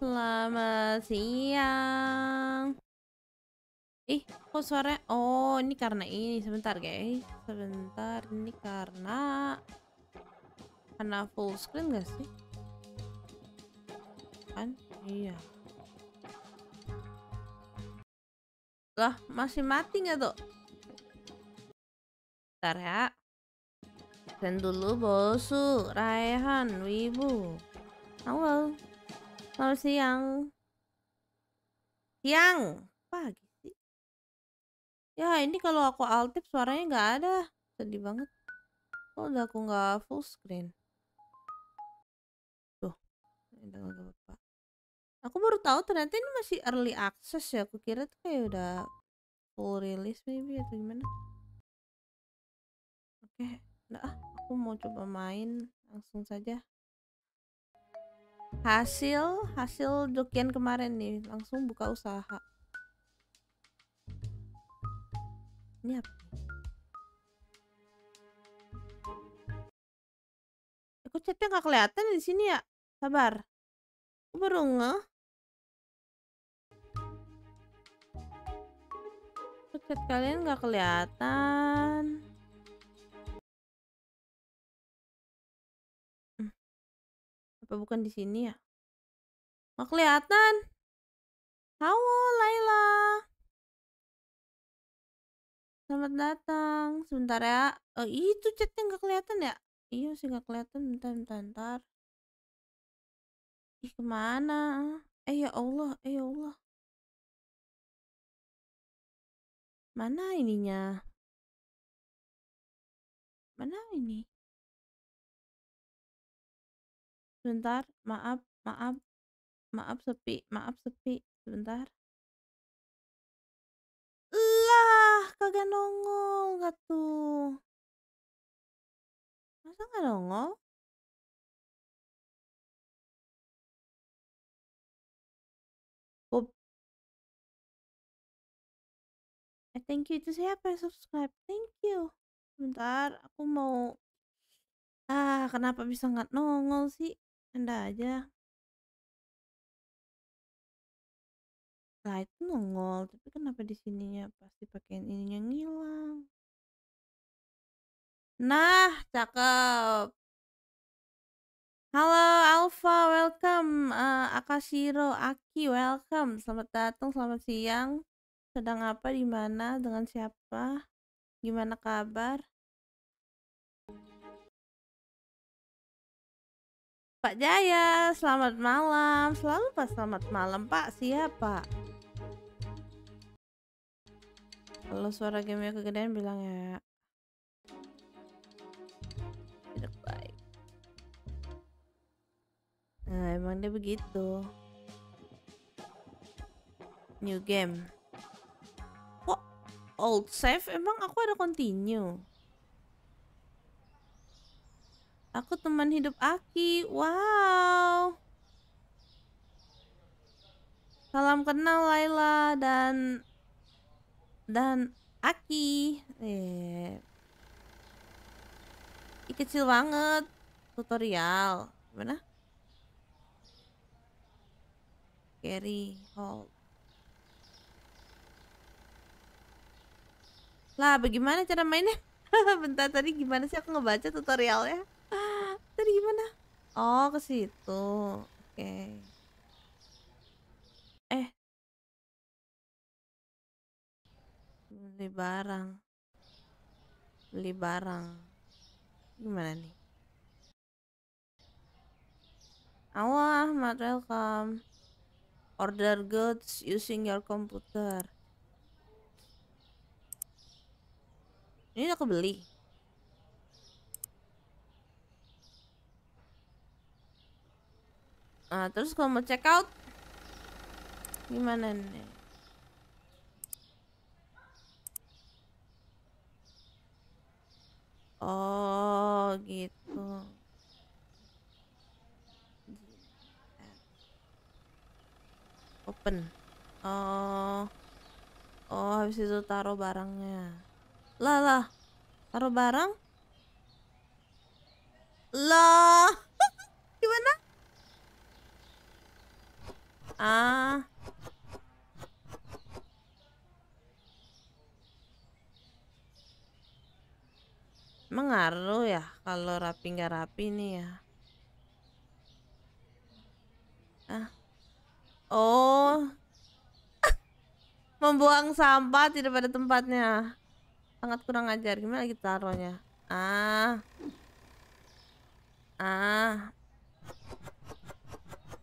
Selamat siang. Ih, kok suara? Oh, ini karena ini. Sebentar, guys. Sebentar, ini karena karena full screen gak sih? Kan? Iya. Lah, masih mati nggak tuh? Bentar ya. Dan dulu bosu, Raihan, Wibu. Awal. Selamat siang. Siang. Pagi sih. Ya, ini kalau aku altip suaranya nggak ada. Sedih banget. Oh, udah aku nggak full screen. Tuh. udah apa-apa. Aku baru tahu ternyata ini masih early access ya. Aku kira tuh kayak udah full release maybe atau gimana. Oke. Okay. Nah, ah, aku mau coba main langsung saja hasil hasil jokian kemarin nih langsung buka usaha ini apa aku eh, chatnya nggak kelihatan di sini ya sabar aku baru ngeh chat kalian nggak kelihatan Apa bukan di sini ya? Nggak kelihatan. Halo, Laila. Selamat datang. Sebentar ya. Oh, itu chatnya nggak kelihatan ya? Iya sih nggak kelihatan. Bentar, bentar, bentar. Ih, kemana? Eh, ya Allah. Eh, ya Allah. Mana ininya? Mana ini? Sebentar, maaf, maaf, maaf sepi, maaf sepi, sebentar. Lah, kagak nongol nggak tuh? Masa nggak nongol? Eh, thank you itu siapa yang subscribe? Thank you. Bentar, aku mau. Ah, kenapa bisa nggak nongol sih? Anda aja. Nah, itu nongol, tapi kenapa di sininya pasti pakaian ininya ngilang? Nah, cakep. Halo Alfa, welcome. Uh, Akashiro, Aki, welcome. Selamat datang, selamat siang. Sedang apa, di mana, dengan siapa, gimana kabar? Pak Jaya, selamat malam. Selalu Pak selamat malam, Pak. siapa? Pak. Kalau suara gamenya kegedean bilang ya. Tidak baik. Nah, emang dia begitu. New game. Kok old save? Emang aku ada continue? Aku teman hidup Aki. Wow. Salam kenal Laila dan dan Aki. Eh. Ih, kecil banget tutorial. Gimana? Carry hold. Lah, bagaimana cara mainnya? Bentar tadi gimana sih aku ngebaca tutorialnya? ah, tadi gimana oh ke situ oke okay. eh beli barang beli barang gimana nih awah Ahmad welcome order goods using your computer ini udah kebeli Nah, terus kalau mau check out gimana nih? Oh, gitu. Open. Oh. Oh, habis itu taruh barangnya. Lah, lah. Taruh barang? Lah. gimana? Ah. mengaruh ya kalau rapi nggak rapi nih ya. Ah. Oh. Membuang sampah tidak pada tempatnya. Sangat kurang ajar. Gimana kita taruhnya? Ah. Ah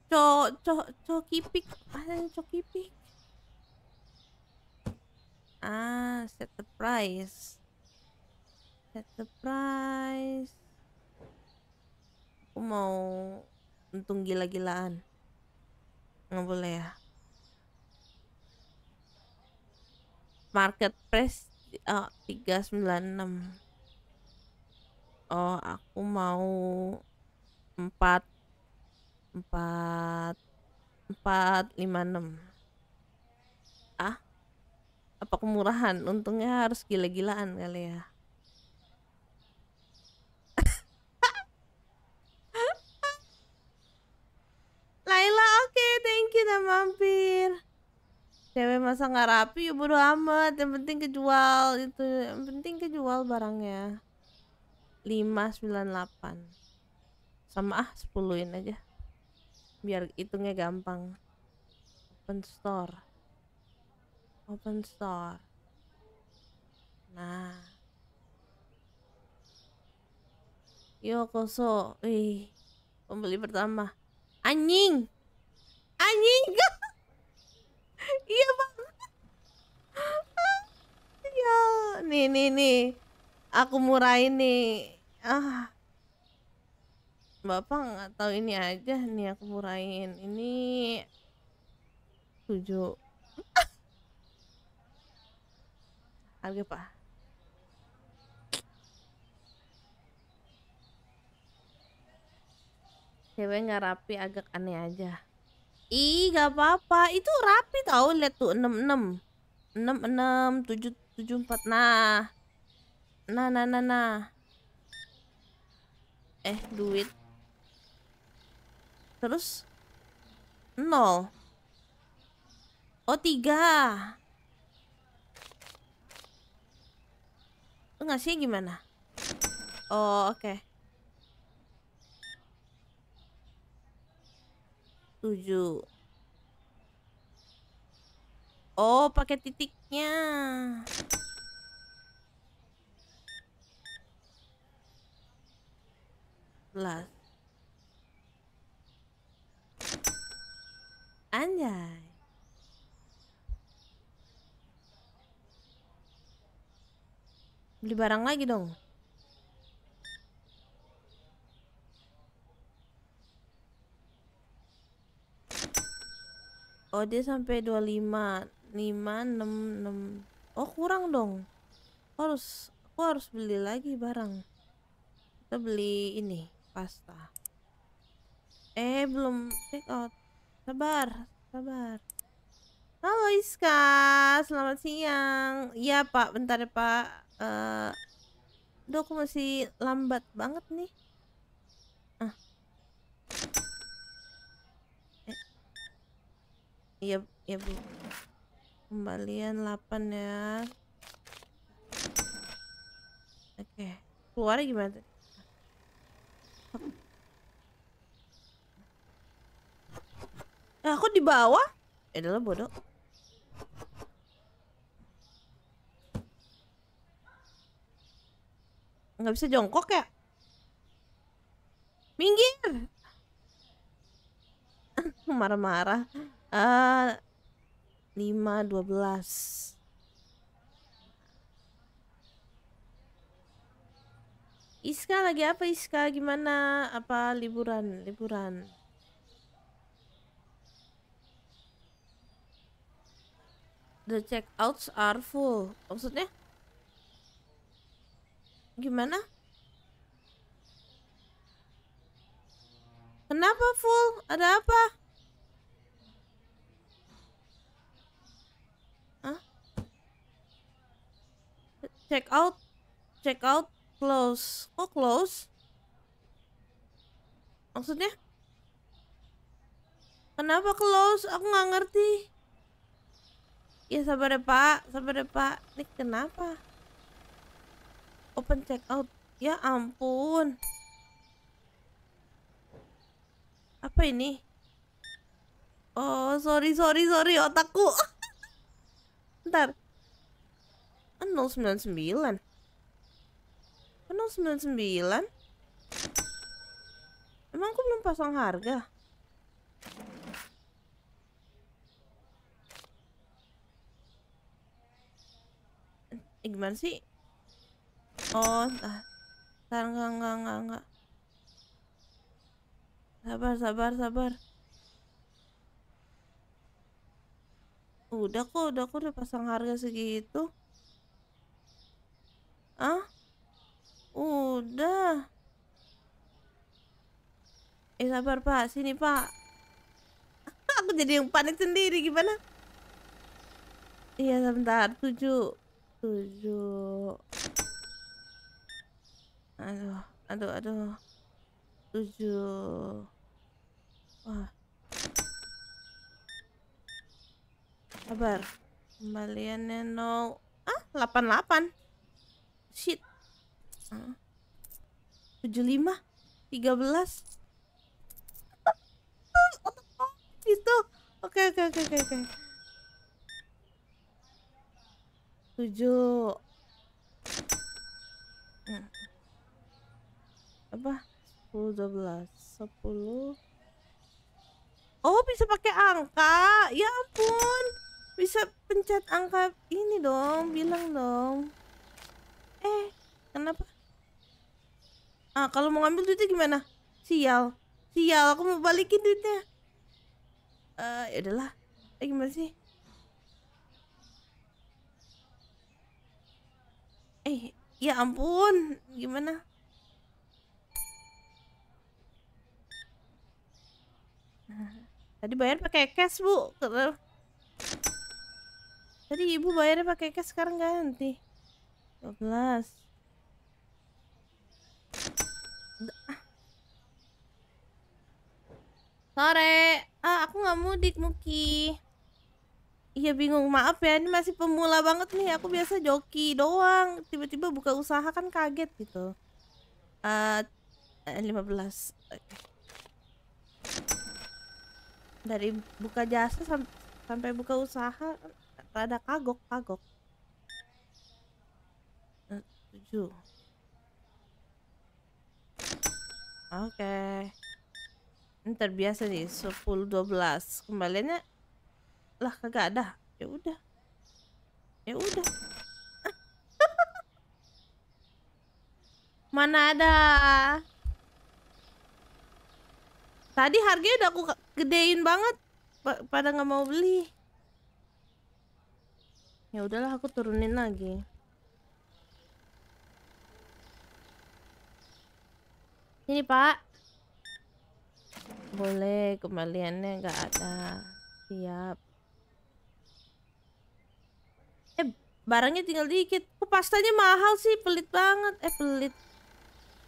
co co co coki Ada apa coki Kipik... ah set the price set the price aku mau untung gila-gilaan nggak boleh ya market price oh, 396 oh aku mau empat empat empat lima enam ah apa kemurahan untungnya harus gila-gilaan kali ya Laila oke okay, thank you udah mampir cewek masa nggak rapi ya bodo amat yang penting kejual itu yang penting kejual barangnya lima sembilan delapan sama ah sepuluhin aja biar hitungnya gampang open store open store nah yo koso ih pembeli pertama anjing anjing iya bang ya nih nih nih aku murai nih ah bapak nggak tahu ini aja nih aku murahin ini tujuh harga pak cewek nggak rapi agak aneh aja ih nggak apa-apa itu rapi tau lihat tuh enam enam enam enam tujuh tujuh empat nah nah nah nah nah eh duit Terus nol. Oh tiga. Ngasih gimana? Oh oke. Okay. Tujuh. Oh pakai titiknya. Belas. Anjay. Beli barang lagi dong. Oh dia sampai 25 5 6 6 Oh kurang dong Harus Aku harus beli lagi barang Kita beli ini Pasta Eh belum take out Sabar, sabar. Halo Iska, selamat siang. Iya Pak, bentar ya Pak. Uh, eh, aduh aku masih lambat banget nih. Ah. Eh. Iya, iya Bu. Kembalian 8 ya. Oke, okay. keluar gimana? Nah, aku di bawah. Eh, dalam bodoh. Nggak bisa jongkok ya? Minggir! Marah-marah. Uh, 5, 12. Iska lagi apa Iska? Gimana? Apa liburan? Liburan. The checkouts are full. Maksudnya? Gimana? Kenapa full? Ada apa? Hah? Check out. Check out close. Oh close? Maksudnya? Kenapa close? Aku nggak ngerti. Iya sabar ya pak, sabar ya pak Ini kenapa? Open check out Ya ampun Apa ini? Oh sorry sorry sorry otakku Bentar 099 kan 099 kan Emang aku belum pasang harga? eh, gimana sih oh entah entah enggak enggak enggak enggak sabar sabar sabar udah kok udah kok udah pasang harga segitu ah udah eh sabar pak sini pak aku jadi yang panik sendiri gimana iya sebentar tujuh tujuh aduh aduh aduh tujuh wah kabar, kembaliannya no ah 88 shit ah. tujuh lima, tiga belas, ah, ah, itu oke oke oke oke tujuh nah. apa sepuluh dua belas sepuluh oh bisa pakai angka ya ampun bisa pencet angka ini dong bilang dong eh kenapa ah kalau mau ngambil duitnya gimana sial sial aku mau balikin duitnya eh uh, ya udahlah eh gimana sih Eh, ya ampun. Gimana? Tadi bayar pakai cash, Bu. Tadi Ibu bayarnya pakai cash, sekarang ganti. 12. Sore. Ah, aku nggak mudik, Muki. Iya bingung, maaf ya ini masih pemula banget nih. Aku biasa joki doang. Tiba-tiba buka usaha kan kaget gitu. Eh uh, eh, 15. Dari buka jasa sam sampai buka usaha rada kagok-kagok. Eh, uh, 7. Oke. Okay. Ini terbiasa nih 10 12. Kembaliannya lah kagak ada ya udah ya udah mana ada tadi harganya udah aku gedein banget pak pada nggak mau beli ya udahlah aku turunin lagi ini pak boleh kembaliannya nggak ada siap barangnya tinggal dikit kok pastanya mahal sih pelit banget eh pelit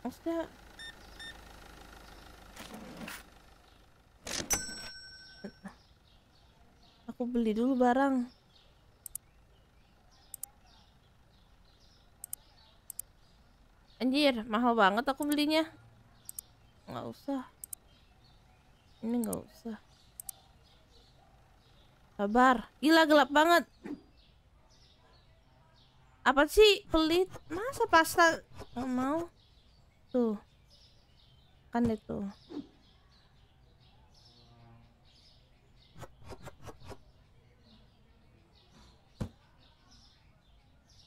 maksudnya aku beli dulu barang anjir mahal banget aku belinya nggak usah ini nggak usah sabar gila gelap banget apa sih pelit? Masa pasta nggak mau? Tuh. Kan itu.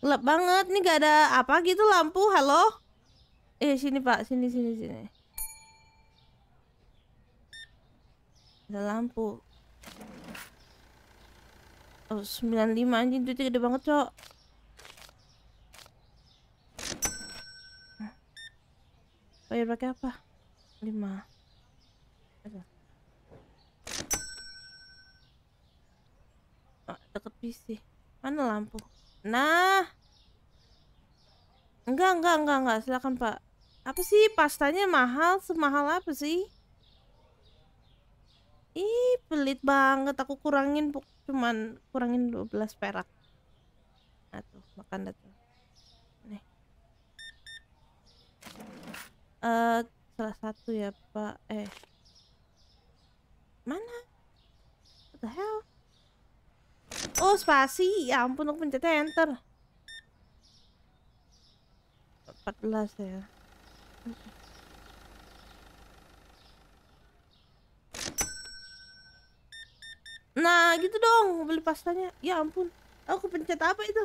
Gelap banget nih gak ada apa gitu lampu. Halo? Eh sini Pak, sini sini sini. Ada lampu. Oh, 95 anjing duitnya gede banget, Cok. Bayar pakai apa? 5 oh, ah, deket PC Mana lampu? Nah Enggak, enggak, enggak, enggak Silakan pak Apa sih pastanya mahal? Semahal apa sih? Ih, pelit banget Aku kurangin Cuman kurangin 12 perak atuh nah, makan datang uh, salah satu ya pak eh mana what the hell oh spasi ya ampun aku pencet enter 14 ya Nah gitu dong beli pastanya Ya ampun Aku pencet apa itu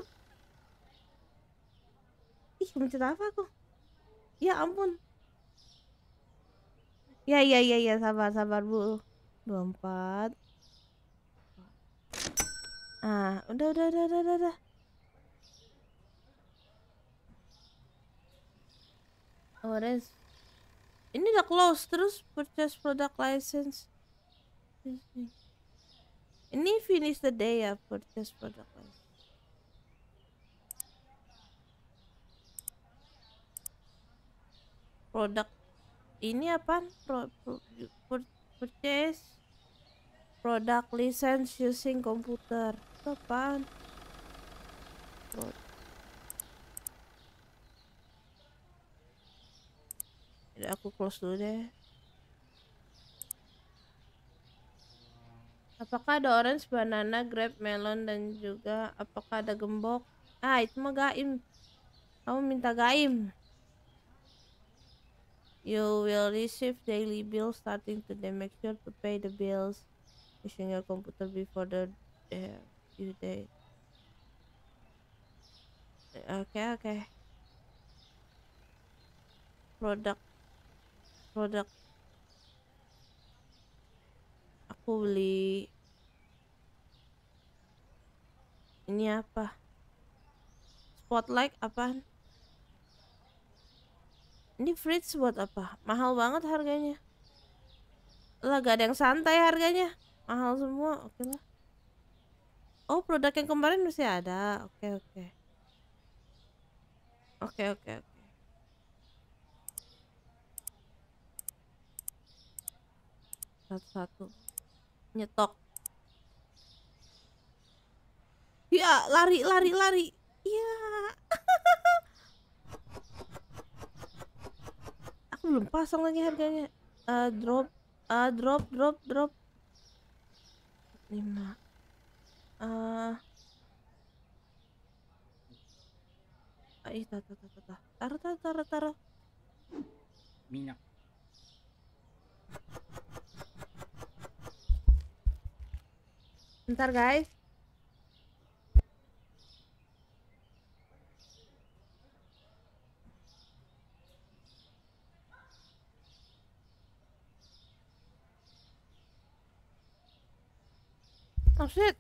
Ih pencet apa aku Ya ampun Ya ya ya ya sabar sabar bu. dua empat Ah, udah udah udah udah udah. What is? Ini udah close terus purchase product license. Ini finish the day ya purchase product license. Product ini apa Pro, pro purchase product license using computer itu apaan aku close dulu deh apakah ada orange banana grape melon dan juga apakah ada gembok ah itu mah gaim kamu minta gaim You will receive daily bills starting today. Make sure to pay the bills using your computer before the uh, due date. okay, Okay. Product. Product. aku beli ini apa spotlight apa ini fridge buat apa? Mahal banget harganya. Lah gak ada yang santai harganya. Mahal semua. Oke lah. Oh, produk yang kemarin masih ada. Oke, oke. Oke, oke, oke. Satu-satu. Nyetok. Ya, lari, lari, lari. Iya. belum pasang lagi harganya uh, drop uh, drop drop drop 5 uh, eh. ah, ih tar tar tar tar taruh taruh taruh taruh minyak ntar guys Maksud?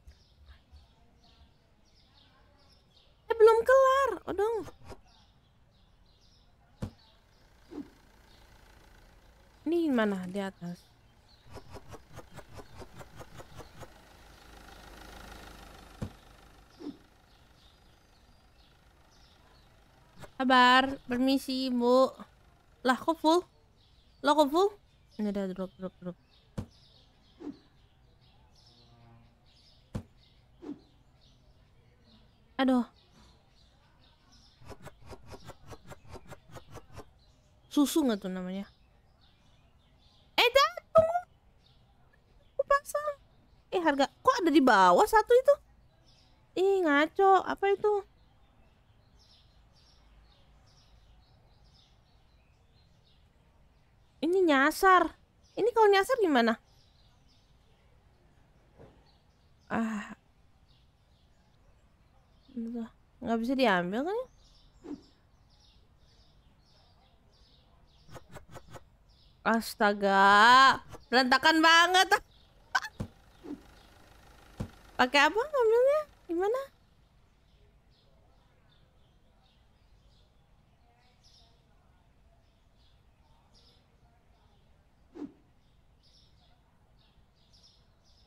Eh belum kelar, oh Ini mana di atas? Kabar, permisi bu. Lah kok full? Lo kok full? Ini ada drop drop drop. Aduh. Susu nggak tuh namanya? Eh, jatuh? Aku pasang. Eh, harga kok ada di bawah satu itu? Ih, ngaco. Apa itu? Ini nyasar. Ini kalau nyasar gimana? Ah, Nggak bisa diambil kan ya? Astaga, berantakan banget. Pakai apa ngambilnya? Gimana?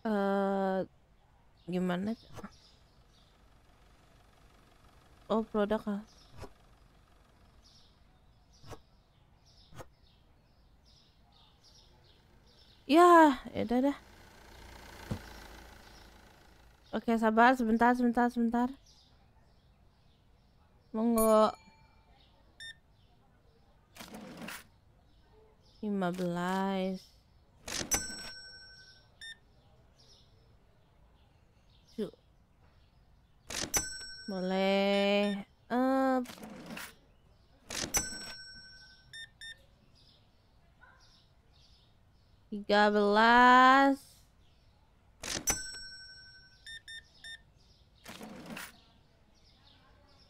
Eh, uh, gimana? oh produk ah ya ya udah dah oke sabar sebentar sebentar sebentar monggo belas. boleh uh, tiga belas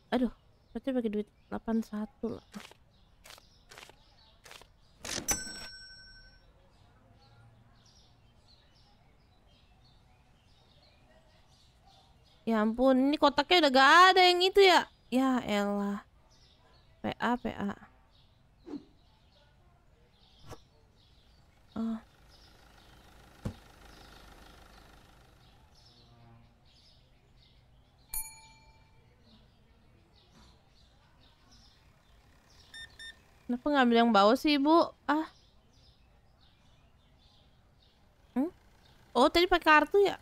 aduh berarti pakai duit delapan satu lah Ya ampun, ini kotaknya udah gak ada yang itu ya. Ya elah. PA, PA. Oh. Ah. Kenapa ngambil yang bawah sih, Bu? Ah. Hmm? Oh, tadi pakai kartu ya?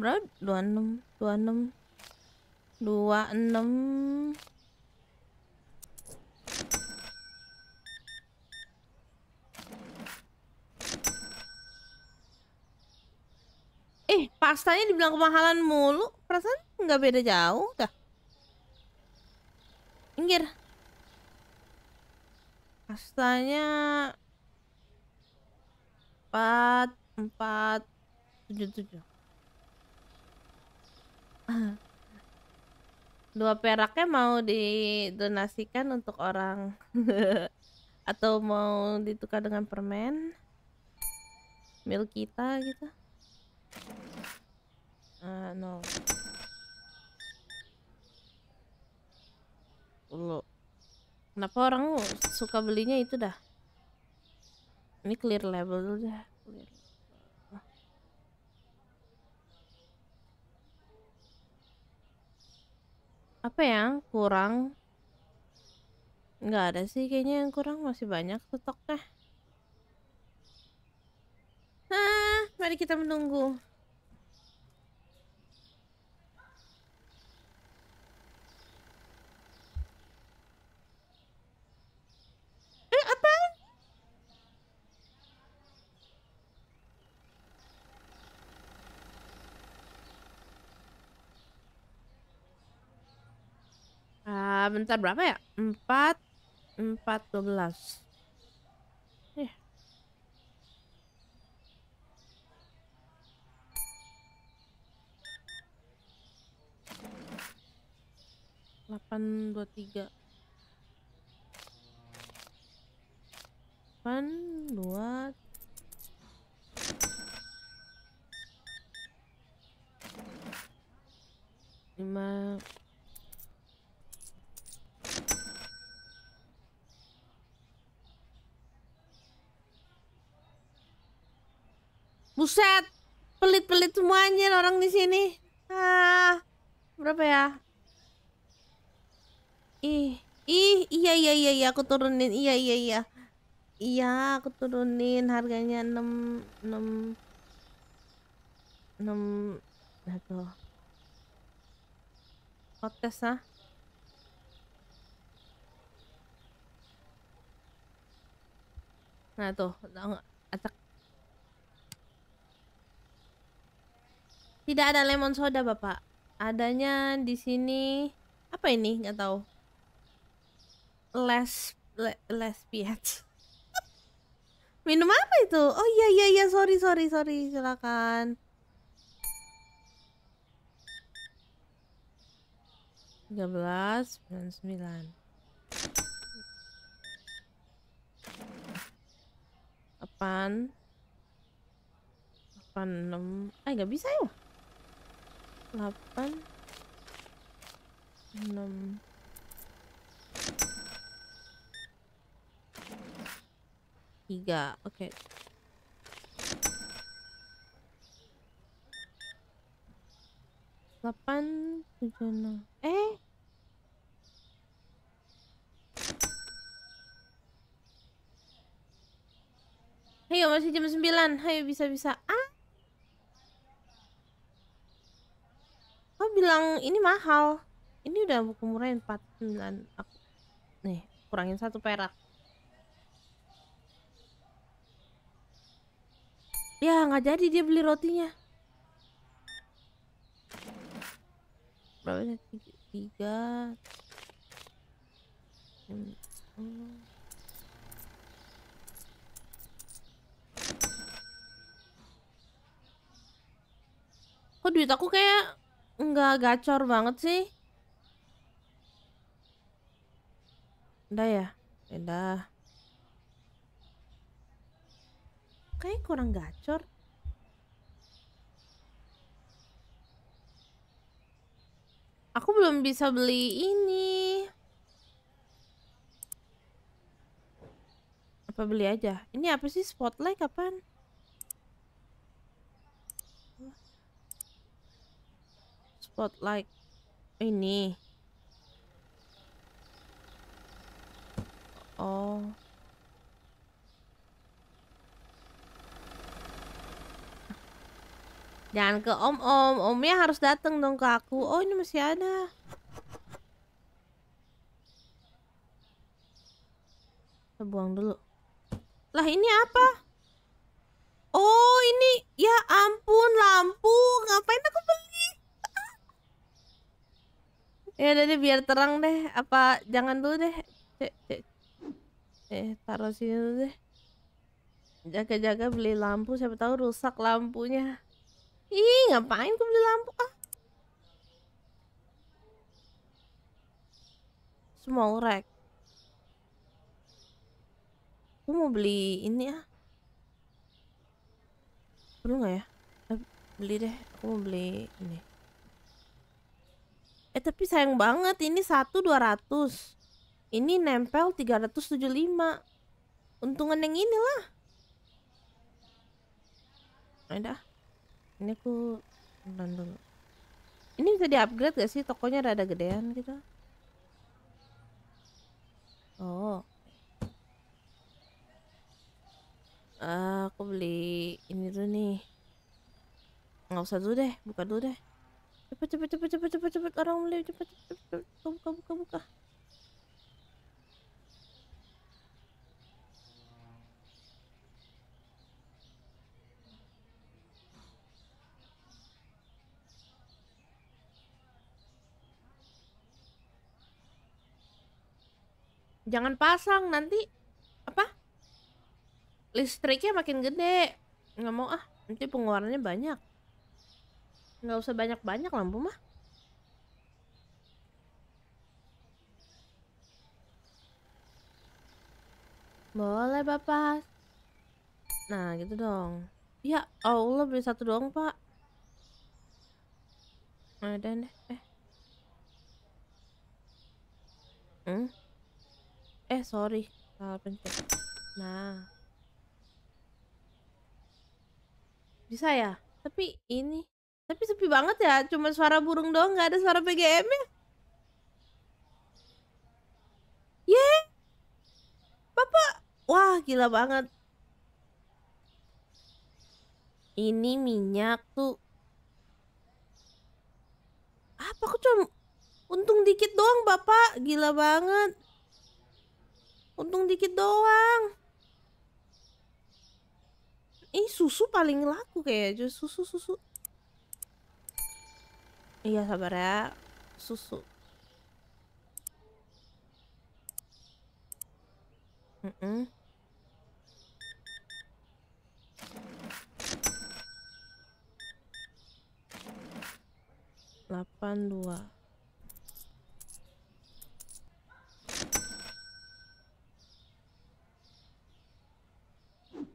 berapa 26 26 26 Eh, pastanya dibilang kemahalan mulu. Perasaan nggak beda jauh dah. Pinggir. Pastanya 4 4 77. Dua peraknya mau didonasikan untuk orang atau mau ditukar dengan permen mil kita gitu? Uh, no. Lo. Kenapa orang suka belinya itu dah? Ini clear level dulu dah. Clear. Apa ya? Kurang. Nggak ada sih kayaknya yang kurang masih banyak stoknya. ah mari kita menunggu. Eh, bentar berapa ya? empat empat 12. Eh. Iya. delapan dua tiga delapan dua lima Buset, pelit-pelit semuanya orang di sini. Ah, berapa ya? Ih, ih, iya iya iya iya aku turunin. Iya iya iya. Iya, aku turunin harganya 6 6 6 Aduh. Potes ah. Nah tuh, acak Tidak ada lemon soda, Bapak. Adanya di sini apa ini? Nggak tahu. Les le, les piet. Minum apa itu? Oh iya iya iya, sorry sorry sorry, silakan. Tiga belas sembilan sembilan. Apaan? enam. Eh nggak bisa ya 8 6 3 oke okay. delapan tujuh enam eh Ayo masih jam sembilan Ayo bisa-bisa Ah Kau bilang ini mahal ini udah buku murah empat sembilan aku nih kurangin satu perak ya nggak jadi dia beli rotinya berapa tiga, tiga. kok duit aku kayak Enggak gacor banget sih. Udah ya? Udah. kayak kurang gacor. Aku belum bisa beli ini. Apa beli aja? Ini apa sih spotlight kapan? spotlight ini. Oh. Jangan ke om om, omnya harus datang dong ke aku. Oh ini masih ada. Kita buang dulu. Lah ini apa? Oh ini, ya ampun lampu. Ngapain aku beli? Ya jadi biar terang deh. Apa jangan dulu deh. Eh, taruh sini dulu deh. Jaga-jaga beli lampu, siapa tahu rusak lampunya. Ih, ngapain ku beli lampu ah? Small rack. Aku mau beli ini ya. Perlu nggak ya? Beli deh, aku mau beli ini. Eh tapi sayang banget ini satu 200 Ini nempel 375 Untungan yang inilah Ada Ini aku Nonton dulu Ini bisa di upgrade gak sih tokonya rada gedean gitu Oh uh, Aku beli ini tuh nih nggak usah dulu deh buka dulu deh cepet cepet cepet cepet cepet cepet orang mulai cepet cepet cepat buka buka buka. Jangan pasang nanti apa? Listriknya makin gede. Nggak mau ah, nanti pengeluarannya banyak nggak usah banyak-banyak lampu mah boleh bapak nah gitu dong ya Allah beli satu doang pak ada nah, deh eh hmm? eh sorry salah pencet nah bisa ya tapi ini tapi sepi banget ya, cuma suara burung doang nggak ada suara pgm nya Yeah, Bapak, wah gila banget. Ini minyak tuh. Apa aku cuma untung dikit doang, Bapak? Gila banget. Untung dikit doang. Ini susu paling laku kayak, kayaknya, susu-susu. Iya sabar ya Susu mm -mm. delapan dua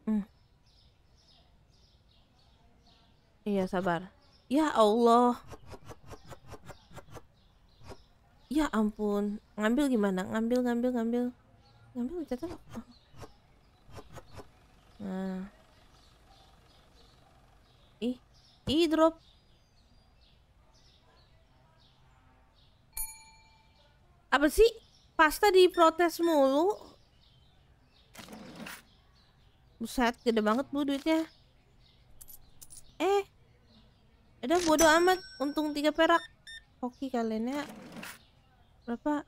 hmm. iya sabar ya Allah ya ampun ngambil gimana ngambil ngambil ngambil ngambil catat nah ih ih drop apa sih pasta diprotes mulu buset gede banget bu duitnya eh ada bodoh amat untung tiga perak oke kalian ya berapa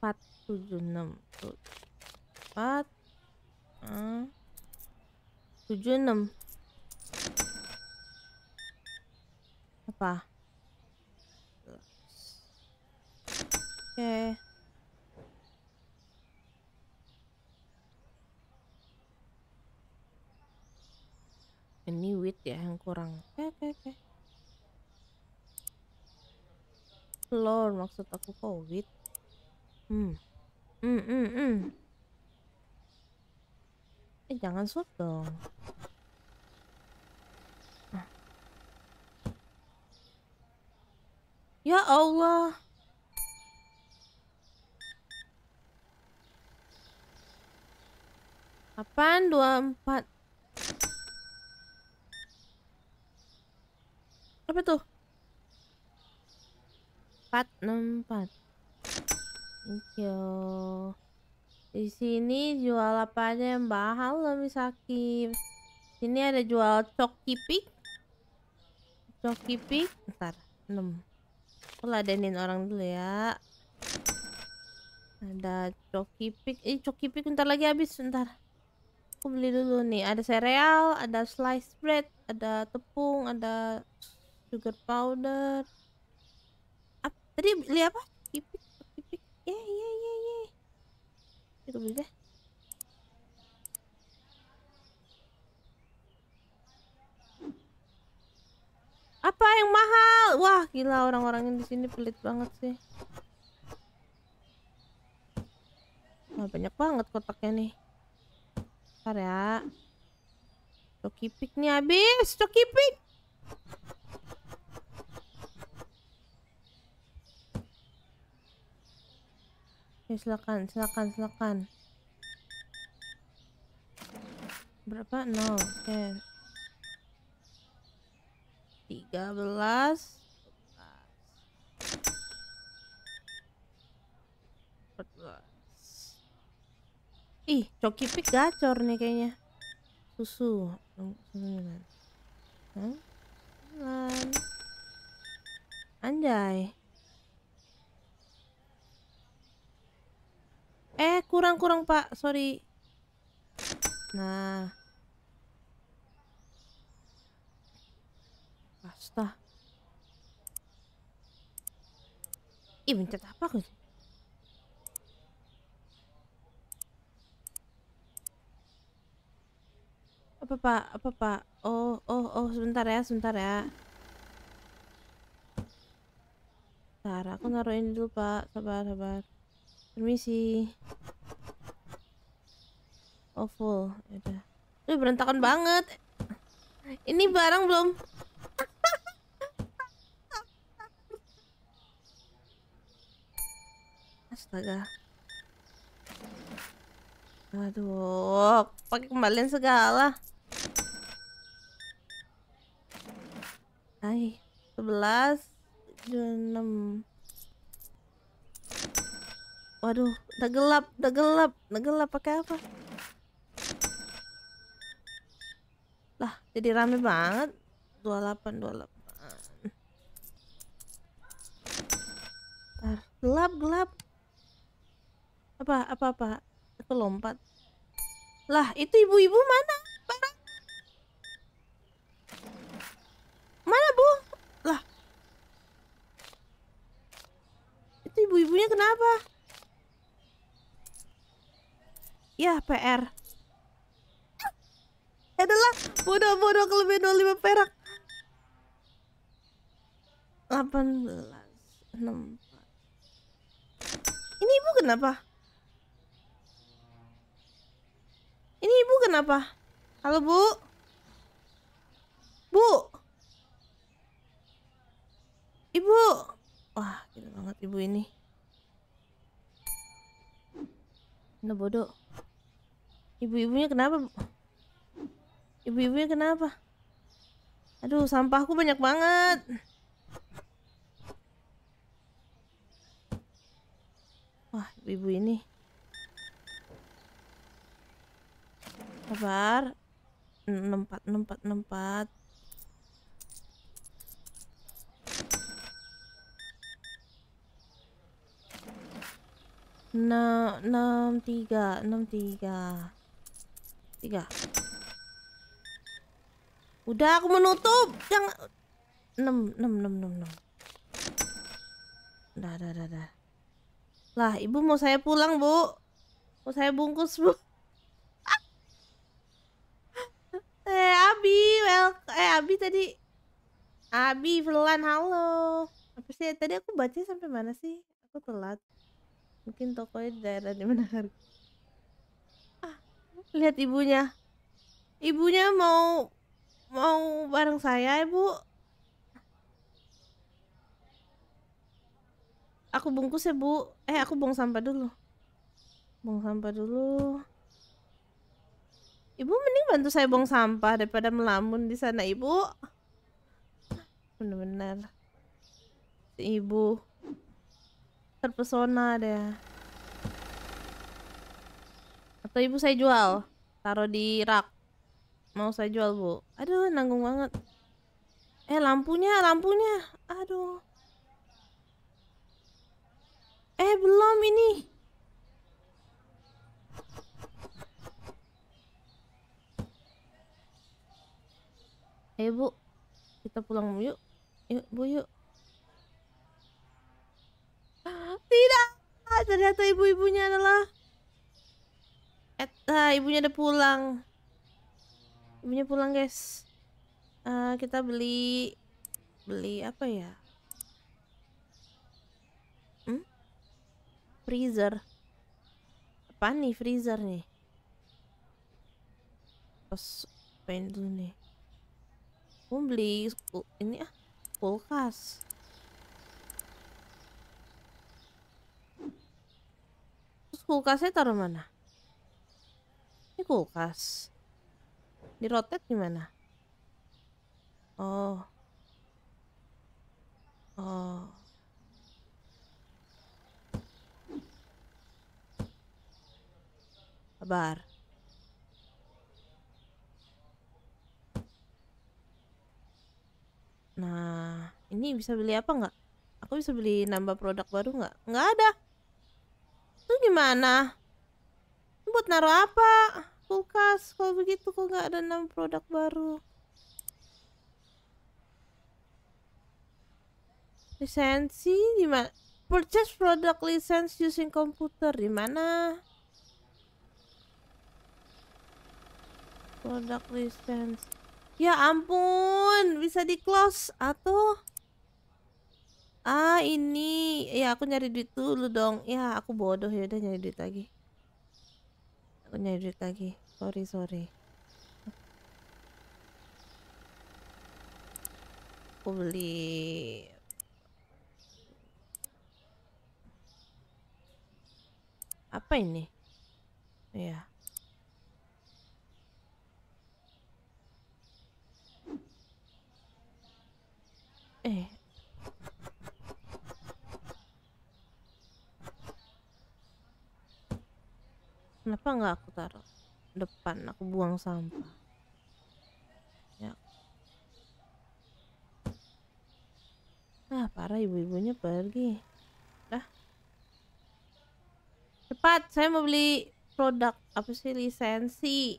empat tujuh enam empat eh, tujuh enam apa oke okay. ini wit ya yang kurang oke okay, oke okay, oke okay. Lord maksud aku kok wit hmm hmm hmm, hmm. eh jangan sup dong ya Allah Apaan 24 Apa tuh? 464. Hijau. Di sini jual apa aja yang mahal loh Misaki. Sini ada jual coki pik. Coki pik. Ntar, 6. Aku ladenin orang dulu ya. Ada coki pik. Eh, coki pik ntar lagi habis, ntar. Aku beli dulu nih. Ada sereal, ada slice bread, ada tepung, ada sugar powder ap tadi beli apa kipik kipik, ya ya ya ya itu beli deh apa yang mahal wah gila orang orang di sini pelit banget sih wah banyak banget kotaknya nih ntar ya cokipik nih habis cokipik Ya, silakan, silakan, silakan. Berapa? No, oke. Tiga belas. Empat belas. Ih, coki pik gacor nih kayaknya. Susu. Anjay. Eh, kurang-kurang, Pak. Sorry. Nah. Pasta. Ih, mencet apa aku sih? Apa, Pak? Apa, Pak? Oh, oh, oh, sebentar ya, sebentar ya. Sebentar, aku naruhin dulu, Pak. Sabar, sabar permisi oh full udah berantakan banget ini barang belum astaga aduh pakai kembalian segala Hai, 11 26 Waduh, udah gelap, udah gelap, udah gelap pakai apa? Lah, jadi rame banget. 28 28. Bentar. gelap, gelap. Apa apa apa? Aku lompat. Lah, itu ibu-ibu mana? Barang. Mana, Bu? Lah. Itu ibu-ibunya kenapa? Ya, PR. Adalah bodoh-bodoh kelebihan 25 perak. 18 6 Ini ibu kenapa? Ini ibu kenapa? Halo, Bu. Bu. Ibu. Wah, gila banget ibu ini. Ngebodoh. bodoh. Ibu-ibunya kenapa? Ibu-ibunya kenapa? Aduh, sampahku banyak banget. Wah, ibu, -ibu ini. Sabar. Nempat, nempat, nempat. Enam, enam, tiga, enam, tiga tiga udah aku menutup yang enam enam enam enam enam dah dah dah dah lah ibu mau saya pulang bu mau saya bungkus bu eh Abi well eh Abi tadi Abi Velan halo apa sih tadi aku baca sampai mana sih aku telat mungkin tokonya daerah di mana harga lihat ibunya ibunya mau mau bareng saya ibu aku bungkus ya bu eh aku buang sampah dulu buang sampah dulu ibu mending bantu saya buang sampah daripada melamun di sana ibu bener-bener ibu terpesona deh atau ibu saya jual taruh di rak mau saya jual bu aduh nanggung banget eh lampunya lampunya aduh eh belum ini ayo eh, bu kita pulang yuk yuk bu yuk tidak ternyata ibu-ibunya adalah Eh, ah, ibunya udah pulang. Ibunya pulang, guys. Uh, kita beli beli apa ya? Hmm? Freezer. Apa nih freezer nih? Pas pengen dulu nih. mau beli ini ah kulkas. kulkasnya taruh mana? Ini kulkas. Di rotet gimana? Oh. Oh. Kabar. Nah, ini bisa beli apa nggak? Aku bisa beli nambah produk baru nggak? Nggak ada. Itu gimana? buat naruh apa? kulkas kalau begitu kok nggak ada enam produk baru lisensi di mana purchase product license using computer di mana Produk license ya ampun bisa di close atau ah ini ya aku nyari duit dulu dong ya aku bodoh ya udah nyari duit lagi aku nyari lagi sorry sorry aku beli apa ini ya eh Kenapa nggak aku taruh depan? Aku buang sampah. Ya. Ah, parah ibu-ibunya pergi. Dah. Cepat, saya mau beli produk apa sih lisensi.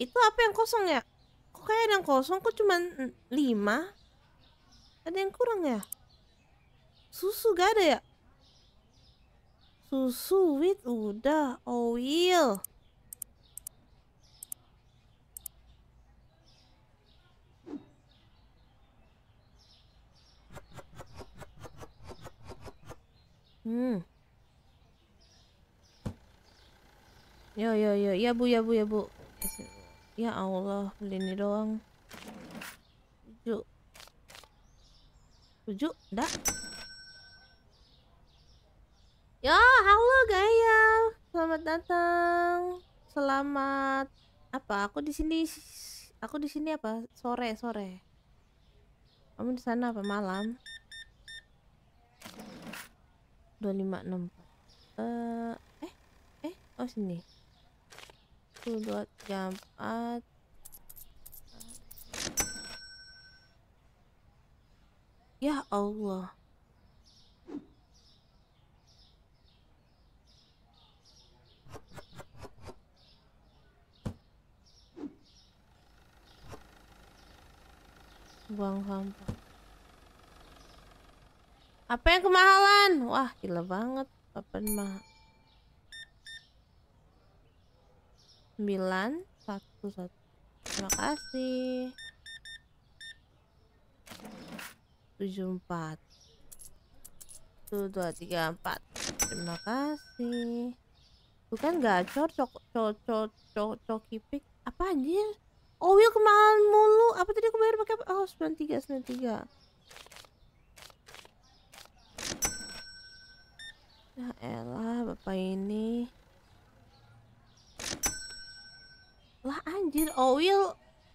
Itu apa yang kosong ya? Kok kayak ada yang kosong? Kok cuma 5? Ada yang kurang ya? Susu gak ada ya? Susu wheat udah, oil. Hmm. ya ya ya ya bu ya bu ya bu. Ya Allah, beli ini doang. Tujuh. Tujuh, dah. Yo, ya, halo Gaya. Selamat datang. Selamat apa? Aku di sini aku di sini apa? Sore, sore. Kamu di sana apa malam? dua lima enam eh, eh, eh oh sini. Tuh dua jam at Ya Allah. buang sampah apa yang kemahalan wah gila banget papan mah 9 satu satu terima kasih 4 1, 2, 3, 4 terima kasih bukan gacor cok cok cok cok cok kipik apa anjir Oh, Will iya, kemahalan mulu. Apa tadi aku bayar pakai apa? Oh, 93 93. Ya elah, Bapak ini. Lah anjir, oh Will iya,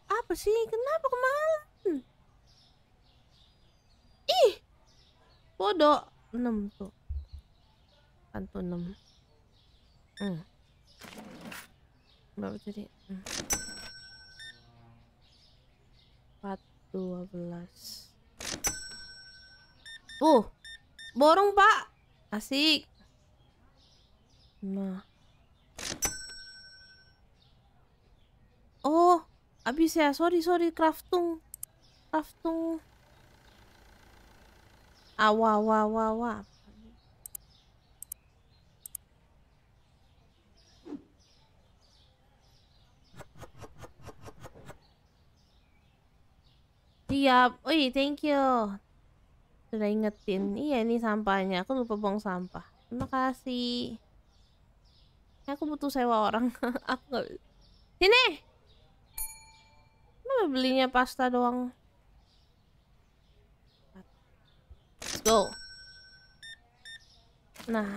apa sih? Kenapa kemahalan? Ih. Bodoh. 6 tuh. Kan tuh 6. Hmm. Berapa tadi? Hmm. 12 Uh, borong pak Asik Nah Oh, Abis ya Sorry, sorry, craftung Craftung Awa, awa, awa, awa Siap. Wih, thank you. Sudah ingetin. Iya, ini sampahnya. Aku lupa buang sampah. Terima kasih. Aku butuh sewa orang. aku gak... Sini! Kenapa belinya pasta doang? Let's go. Nah,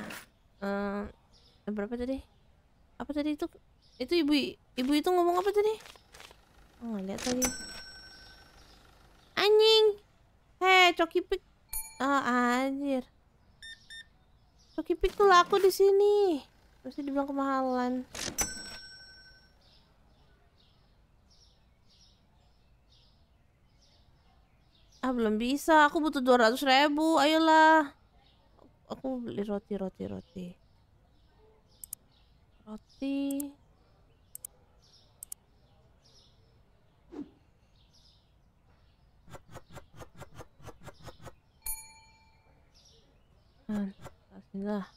um, berapa tadi? Apa tadi itu? Itu ibu ibu itu ngomong apa tadi? Oh, lihat tadi. Anjing. Hei, eh, Coki Pik. Oh, anjir. Coki Pik tuh laku di sini. Pasti dibilang kemahalan. Ah, belum bisa. Aku butuh 200 ribu. Ayolah. Aku beli roti, roti, roti. Roti. Bismillah.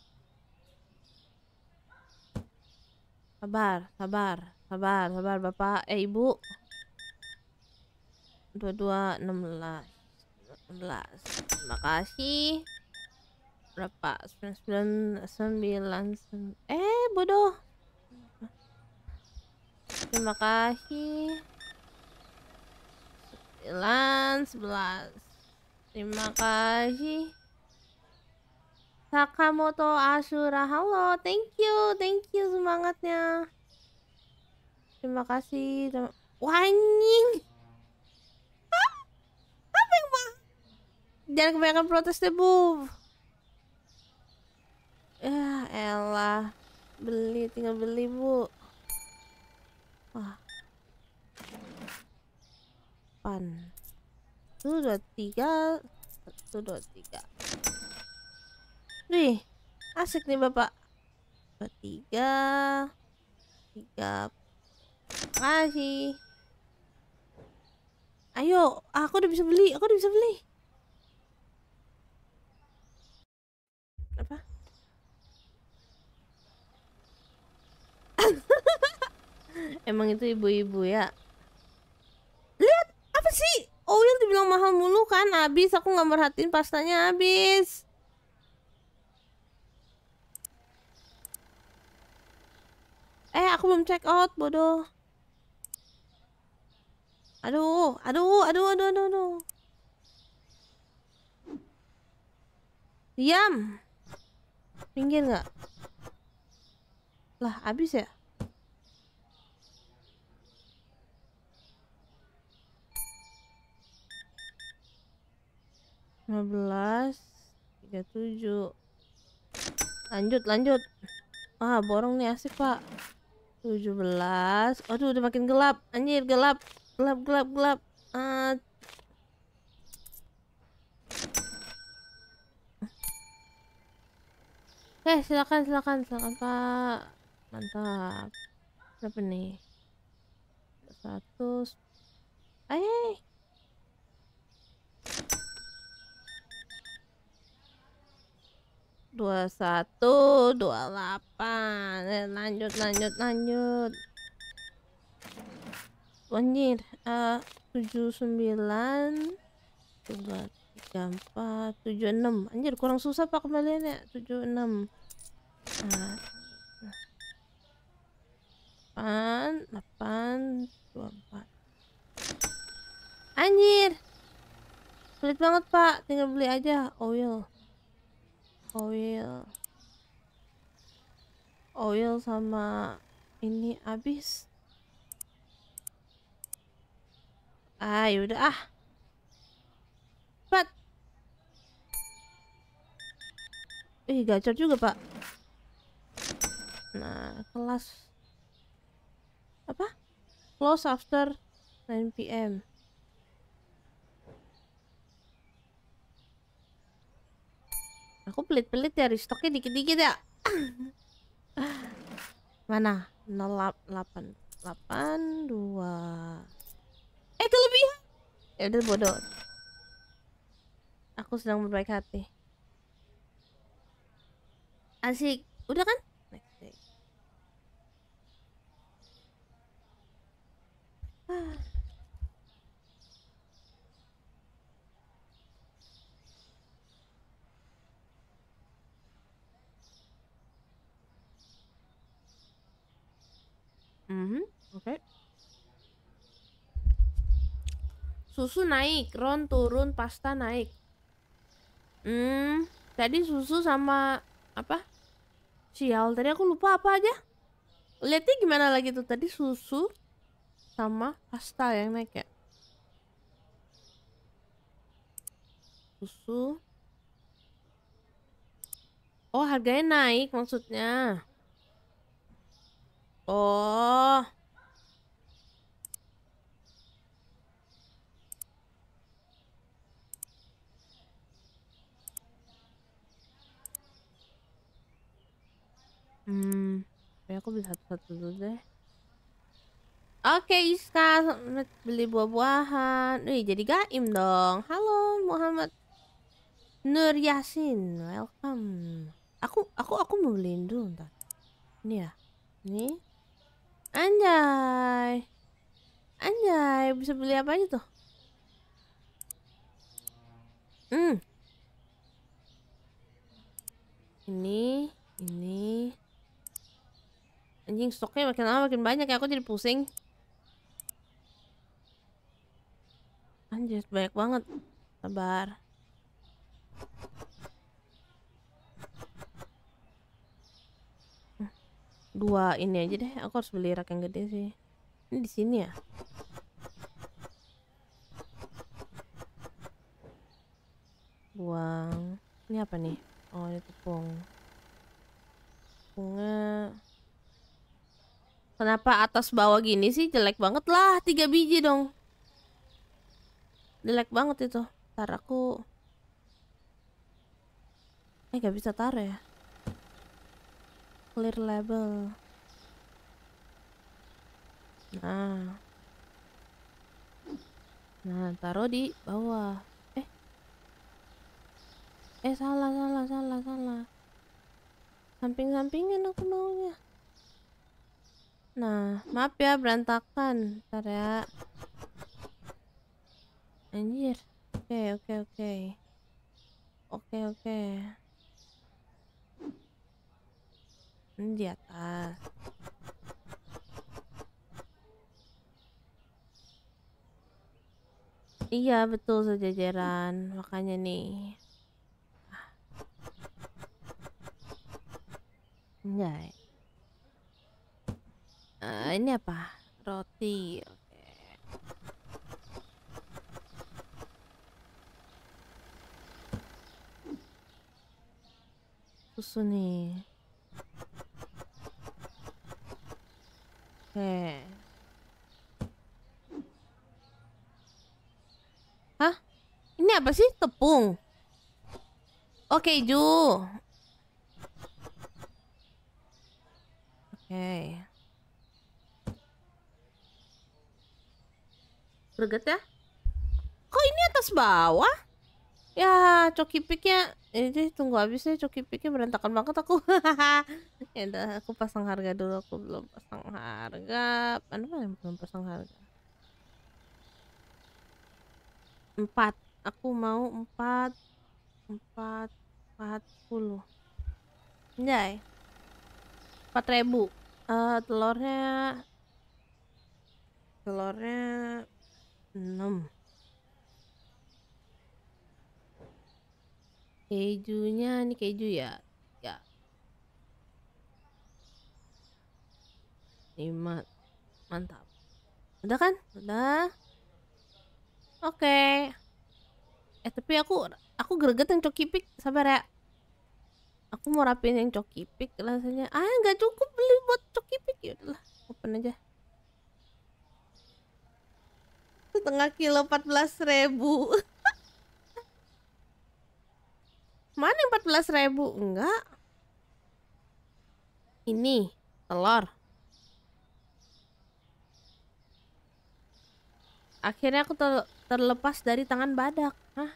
Sabar, sabar, sabar, sabar Bapak. Eh Ibu. 22 16. belas Terima kasih. Berapa? sembilan sembilan eh bodoh. Terima kasih. 9 11. Terima kasih. Sakamoto Asura. Halo, thank you, thank you semangatnya. Terima kasih. Terima... Wanying. Hah? Apa yang mah? Jangan kebanyakan protes deh, Bu. Ya, elah. Beli, tinggal beli, Bu. Wah. Pan. tuh dua tiga. Satu dua tiga. Wih, asik nih bapak. Tiga, tiga. Kasih. Ayo, aku udah bisa beli, aku udah bisa beli. Apa? Emang itu ibu-ibu ya? Lihat, apa sih? Oh yang dibilang mahal mulu kan, habis aku nggak merhatiin pastanya habis. Eh, aku belum check out, bodoh. Aduh, aduh, aduh, aduh, aduh, aduh. Diam. Pinggir nggak? Lah, habis ya? lima belas tiga tujuh lanjut lanjut ah borong nih asik pak 17 Aduh udah makin gelap Anjir gelap Gelap gelap gelap uh... Ah. Oke eh, okay, silakan silakan silakan pak Mantap Berapa nih 100 Ayy eh, dua satu dua delapan eh, lanjut lanjut lanjut anjir eh, uh, 79 empat tujuh enam anjir kurang susah pak kembalian ya enam eh, delapan 8 dua empat anjir sulit banget pak tinggal beli aja oil oh, oil oil sama ini habis ah yaudah ah cepat ih gacor juga pak nah kelas apa close after 9 pm Aku pelit-pelit ya, restocknya dikit-dikit ya. Mana? 08 8 2 Eh kelebihan. Ya udah bodoh. Aku sedang berbaik hati. Asik. Udah kan? Next day. Ah. Hmm, Oke. Susu naik, ron turun, pasta naik. Hmm, tadi susu sama apa? Sial, tadi aku lupa apa aja. Lihatnya gimana lagi tuh tadi susu sama pasta yang naik ya. Susu. Oh, harganya naik maksudnya. Oh. Hmm, ya aku beli satu-satu dulu deh. Oke Iska, beli buah-buahan. Wih, jadi gaim dong. Halo Muhammad Nur Yasin, welcome. Aku aku aku mau beliin dulu ntar. Ini ya, ini. Anjay. Anjay, bisa beli apa aja tuh? Hmm. Ini, ini. Anjing stoknya makin lama makin banyak ya, aku jadi pusing. Anjay banyak banget. Sabar. dua ini aja deh aku harus beli rak yang gede sih ini di sini ya buang ini apa nih oh ini tepung bunga kenapa atas bawah gini sih jelek banget lah tiga biji dong jelek banget itu tar aku eh gak bisa tar ya clear label nah nah taruh di bawah eh eh salah salah salah salah samping-sampingan aku maunya nah maaf ya berantakan ntar ya anjir oke okay, oke okay, oke okay. oke oke Hmm, di atas. Iya, betul sejajaran. Makanya nih. Enggak. Uh, ini apa? Roti. Susu nih. Oke. Hah? Ini apa sih? Tepung. Oke, Ju. Oke. Greget ya? Kok ini atas bawah? Ya, coki piknya ini tunggu habisnya coki pikir berantakan banget aku ya udah aku pasang harga dulu aku belum pasang harga mana yang belum pasang harga empat aku mau empat empat empat puluh jai empat ribu uh, telurnya telurnya enam Kejunya ini keju ya? Ya. 5. Mantap. Udah kan? Udah. Oke. Okay. Eh tapi aku aku greget yang coki pik sabar ya. Aku mau rapiin yang coki pik rasanya. Ah nggak cukup beli buat coki pik ya udahlah open aja. Setengah kilo empat belas ribu. Mana 14 ribu? Enggak. Ini telur. Akhirnya aku ter terlepas dari tangan badak. Hah?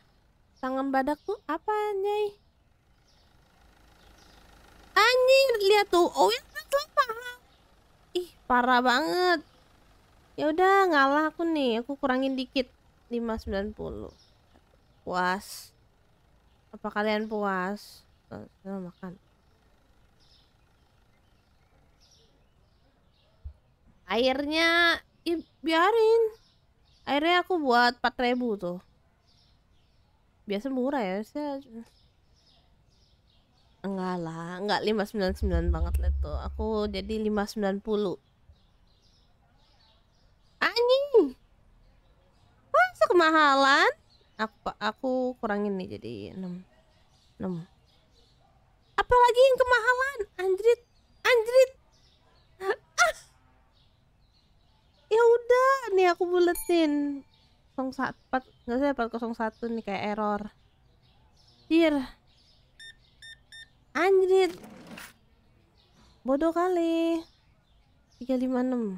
Tangan badak tuh apa, Nyai? Anjing, lihat tuh. Oh, ya paham. Ih, parah banget. Ya udah, ngalah aku nih. Aku kurangin dikit. 590. Puas apa kalian puas eh, makan airnya ya biarin airnya aku buat 4000 tuh biasa murah ya saya enggak lah enggak 599 banget lah tuh aku jadi 590 anjing masa kemahalan aku aku kurangin nih jadi 6 nem apalagi yang kemahalan Andrit Andrit ah ya udah nih aku buletin 04 nggak saya 401 nih kayak error Jir Anjrit Bodoh kali 356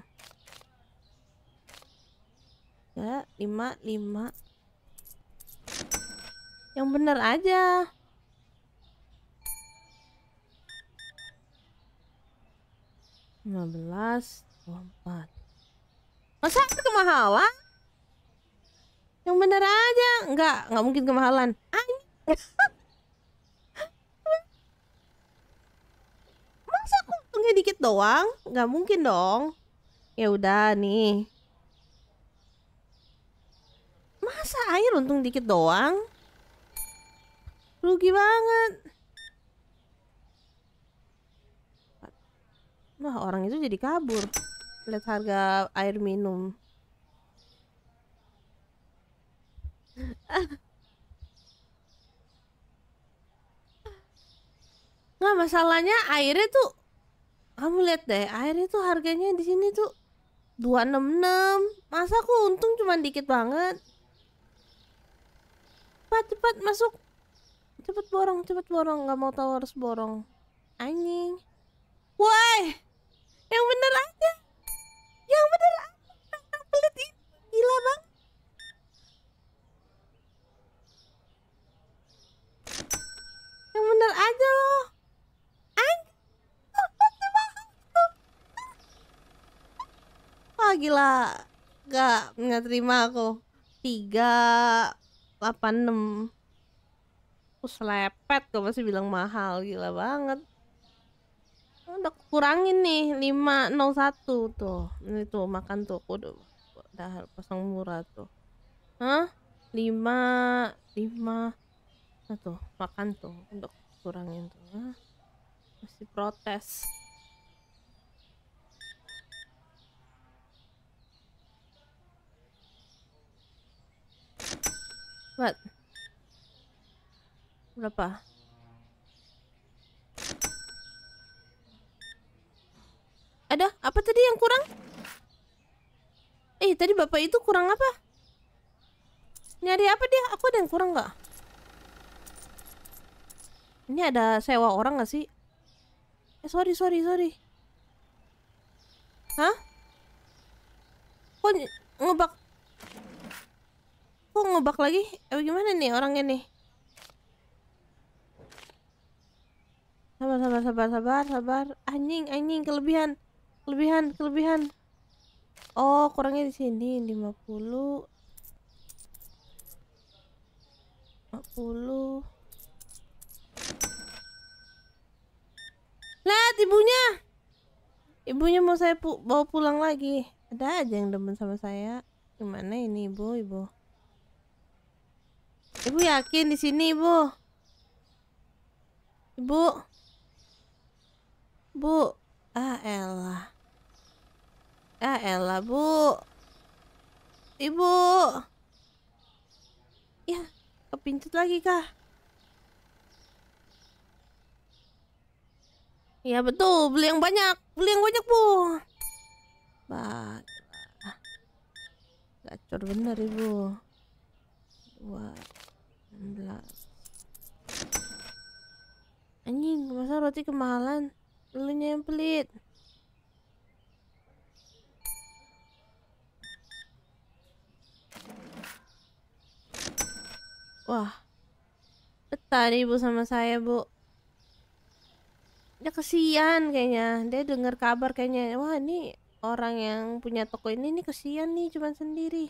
Ya 55 Yang benar aja 15 24 masa kemahalan yang bener aja nggak nggak mungkin kemahalan masa aku untungnya dikit doang nggak mungkin dong ya udah nih masa air untung dikit doang rugi banget Wah, orang itu jadi kabur. Lihat harga air minum. Nah masalahnya airnya tuh kamu lihat deh, airnya tuh harganya di sini tuh dua enam enam Masa aku untung cuma dikit banget. Cepat cepat masuk. cepat borong, cepat borong, nggak mau tahu harus borong. Anjing. Woi! yang bener aja yang bener aja pelit gila bang yang bener aja loh Wah gila Gak, gak terima aku 386 Aku selepet kok masih bilang mahal Gila banget udah kurangin nih 501 tuh ini tuh makan tuh aku udah, udah pasang murah tuh Hah? 5 5 nah tuh makan tuh untuk kurangin tuh Hah? masih protes What? Berapa? Ada apa tadi yang kurang? Eh, tadi bapak itu kurang apa? Nyari apa dia? Aku ada yang kurang nggak? Ini ada sewa orang nggak sih? Eh, sorry, sorry, sorry. Hah? Kok ngebak? Kok ngebak lagi? Eh, gimana nih orangnya nih? Sabar, sabar, sabar, sabar, sabar. Anjing, anjing, kelebihan kelebihan kelebihan oh kurangnya di sini 50 50 lihat ibunya ibunya mau saya pu bawa pulang lagi ada aja yang demen sama saya gimana ini ibu ibu ibu yakin di sini ibu ibu bu ah elah Ya eh, elah, Bu. Ibu. Ya, kepincut lagi kah? Ya betul, beli yang banyak, beli yang banyak bu. Baiklah, gacor bener ibu. Dua, enam belas. Anjing, masa roti kemahalan, lu yang pelit. Wah, betah nih ibu sama saya bu. Dia kesian kayaknya, dia dengar kabar kayaknya, wah ini orang yang punya toko ini nih kesian nih cuman sendiri.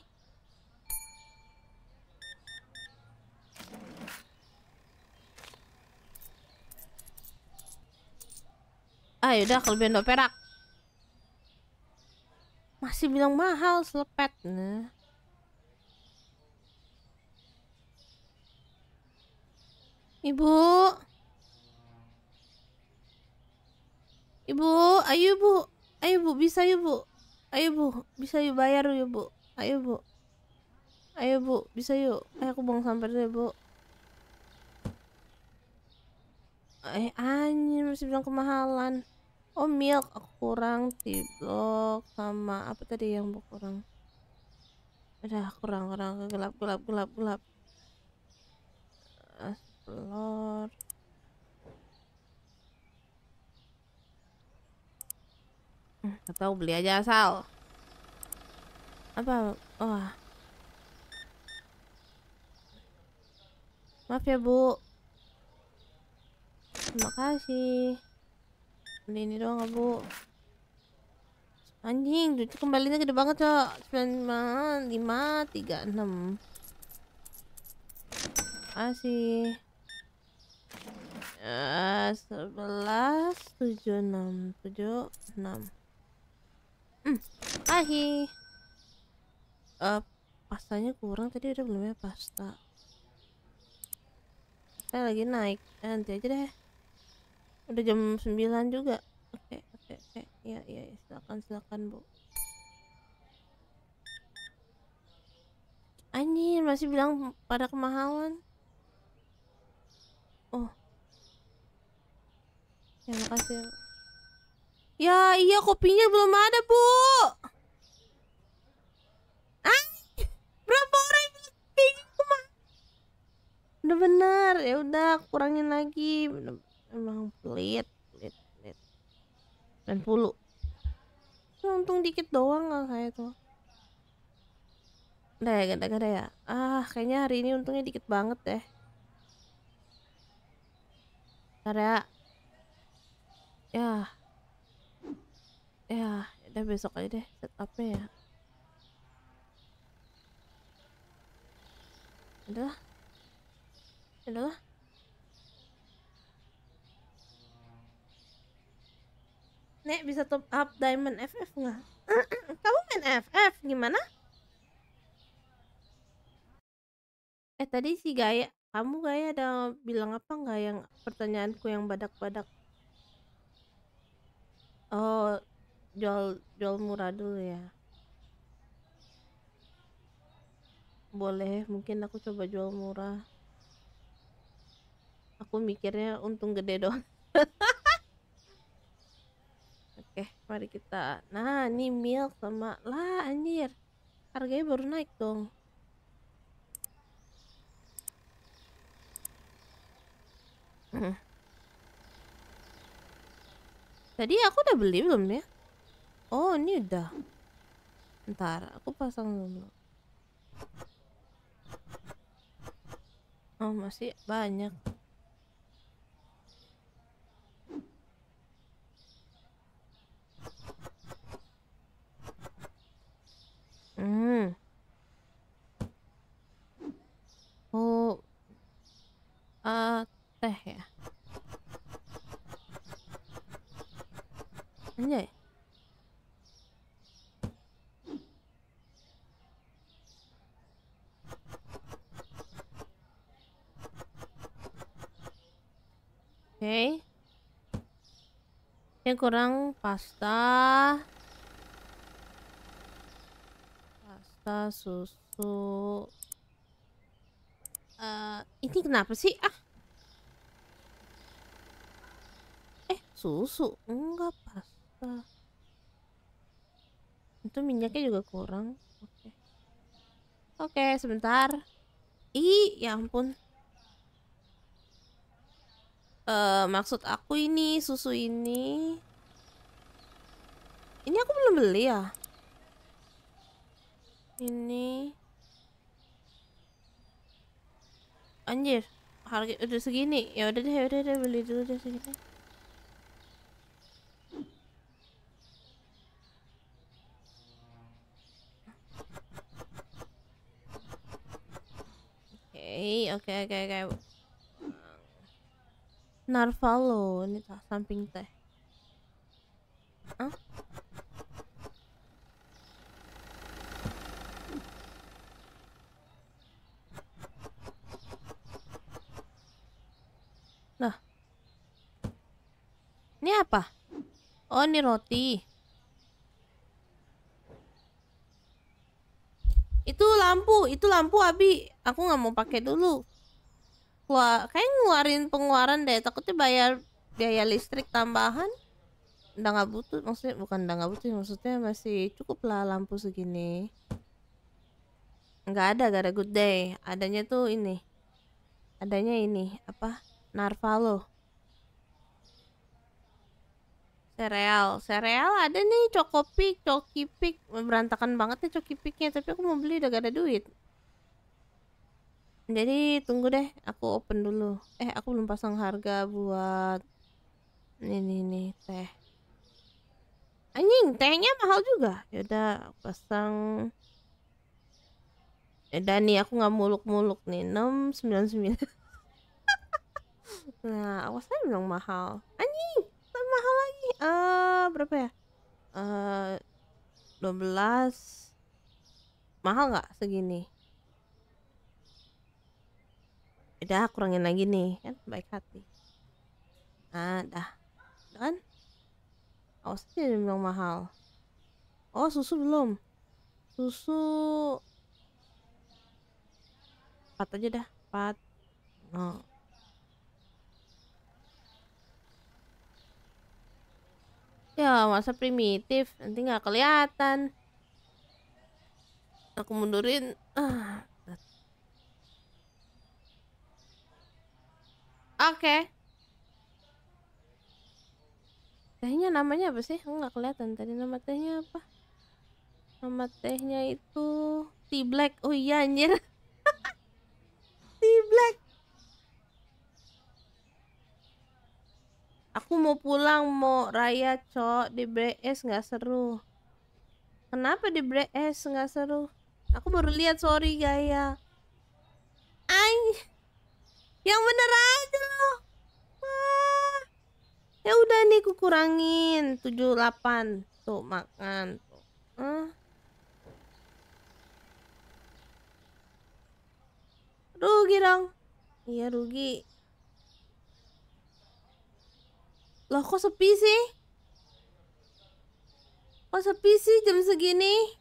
Ah yaudah kalau dua perak Masih bilang mahal selepet nah. Ibu. Ibu, ayo Bu. Ayo Bu, bisa yuk Bu. Ayo Bu, bisa yuk bayar yuk Bu. Ayo Bu. Ayo Bu, bisa yuk. Ayo aku buang sampai dulu ya Bu. Eh, anjir masih bilang kemahalan. Oh, milk aku kurang tiblok sama apa tadi yang Bu kurang? Udah kurang kurang gelap gelap gelap gelap. Uh, telur, Gak tahu beli aja asal Apa? Wah Maaf ya bu Terima kasih Beli ini doang bu Anjing, duit kembalinya gede banget cok sembilan, lima, tiga, enam. asih. Eh, sebelas tujuh enam tujuh enam hmm, ahi uh, Pastanya kurang tadi udah belum ya pasta saya lagi naik eh, Nanti aja deh Udah jam sembilan juga Oke oke oke okay. Ya ya iya. silakan silakan bu Anjir masih bilang pada kemahalan Oh yang makasih ya. ya iya kopinya belum ada bu ah berapa orang kopinya cuma gitu, udah benar ya udah kurangin lagi emang pelit pelit pelit dan puluh untung dikit doang lah saya tuh Udah ya gada-gada ya Ah kayaknya hari ini untungnya dikit banget deh Ntar ya ya ya udah besok aja deh setupnya ya udah udah Nek bisa top up diamond FF nggak? Kamu main FF gimana? Eh tadi si Gaya, kamu Gaya ada bilang apa nggak yang pertanyaanku yang badak-badak? Oh, jual jual murah dulu ya. Boleh, mungkin aku coba jual murah. Aku mikirnya untung gede dong. Oke, mari kita. Nah, ini milk sama lah anjir. Harganya baru naik dong. Hmm. Tadi aku udah beli belum ya? Oh, ini udah. Ntar, aku pasang dulu. Oh, masih banyak. Hmm. Oh. Uh, teh ya. Anjay. Ya? Oke. Okay. Yang kurang pasta. Pasta susu. Uh, ini kenapa sih? Ah. Eh, susu. Enggak pas apa itu minyaknya juga kurang oke okay. oke okay, sebentar ih ya ampun uh, maksud aku ini susu ini ini aku belum beli ya ini anjir harga udah segini ya udah deh ya udah deh beli dulu deh segini okay, oke oke oke. Narvalo, ini tak samping teh. ah Nah. Ini apa? Oh, ini roti. itu lampu itu lampu abi aku nggak mau pakai dulu keluar kayak ngeluarin pengeluaran deh takutnya bayar biaya listrik tambahan udah nggak butuh maksudnya bukan udah nggak butuh maksudnya masih cukup lah lampu segini nggak ada gak ada good day adanya tuh ini adanya ini apa narvalo Sereal, sereal ada nih Cokopik, Cokipik Berantakan banget nih Cokipiknya Tapi aku mau beli udah gak ada duit Jadi tunggu deh Aku open dulu Eh aku belum pasang harga buat Nih nih nih teh Anjing tehnya mahal juga Yaudah pasang Yaudah nih aku gak muluk-muluk nih sembilan sembilan. Nah awasnya bilang mahal Anjing mahal lagi eh uh, berapa ya eh uh, 12 mahal nggak segini udah kurangin lagi nih kan baik hati nah dah kan awas aja bilang mahal oh susu belum susu empat aja dah empat no oh. Ya, masa primitif, nanti nggak kelihatan. Aku mundurin. Ah, Oke. Okay. Tehnya namanya apa sih? Nggak kelihatan tadi nama tehnya apa? Nama tehnya itu Tea Black. Oh iya anjir. Tea Black. Aku mau pulang mau raya cok di BS nggak seru. Kenapa di BS nggak seru? Aku baru lihat sorry gaya. Ay, yang bener aja loh. Ah. Ya udah nih aku kurangin 78 tuh makan. Tuh. Ah. Rugi dong. Iya rugi. Loh kok sepi sih? Kok sepi sih jam segini?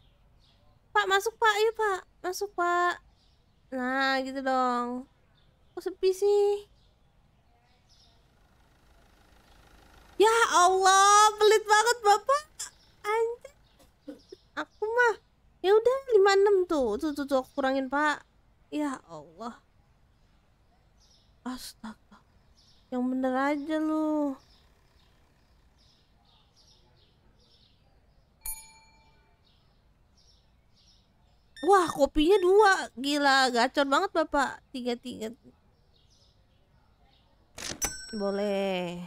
Pak masuk pak, ya pak Masuk pak Nah gitu dong Kok sepi sih? Ya Allah, pelit banget bapak Anjir Aku mah ya udah 56 tuh. tuh tuh tuh kurangin pak ya Allah astaga yang bener aja lu Wah kopinya dua Gila gacor banget bapak Tiga-tiga Boleh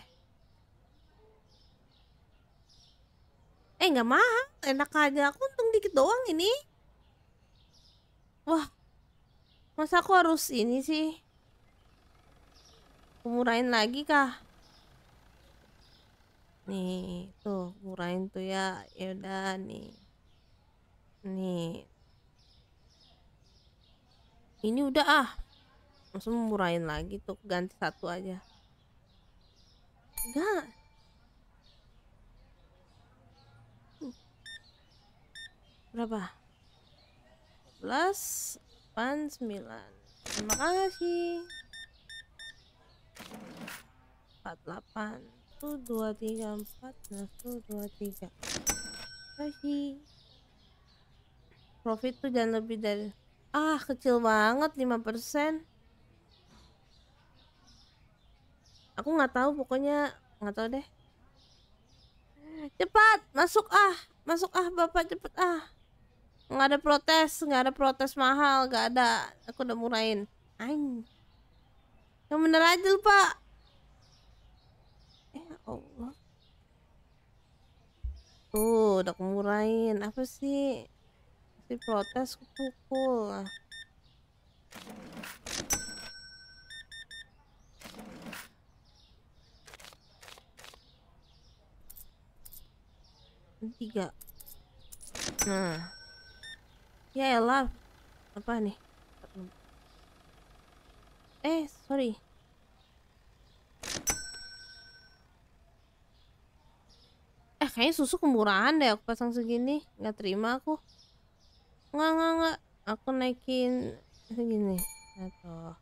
Eh nggak mahal Enak aja Aku untung dikit doang ini Wah Masa aku harus ini sih Murahin lagi kah Nih tuh Murahin tuh ya Yaudah nih Nih ini udah ah langsung murahin lagi tuh ganti satu aja enggak berapa plus 8 sembilan. terima kasih 48 1 2 3 4 1 2 3 kasih profit tuh jangan lebih dari Ah, kecil banget 5%. Aku nggak tahu pokoknya nggak tahu deh. Cepat, masuk ah. Masuk ah Bapak cepet ah. Nggak ada protes, nggak ada protes mahal, nggak ada. Aku udah murahin. ain Yang bener aja lupa. Pak. Eh, ya Allah. Tuh, udah kemurahin. Apa sih? diprotes pukul tiga nah ya elah apa nih eh sorry eh kayaknya susu kemurahan deh aku pasang segini nggak terima aku nggak nggak nggak aku naikin segini atau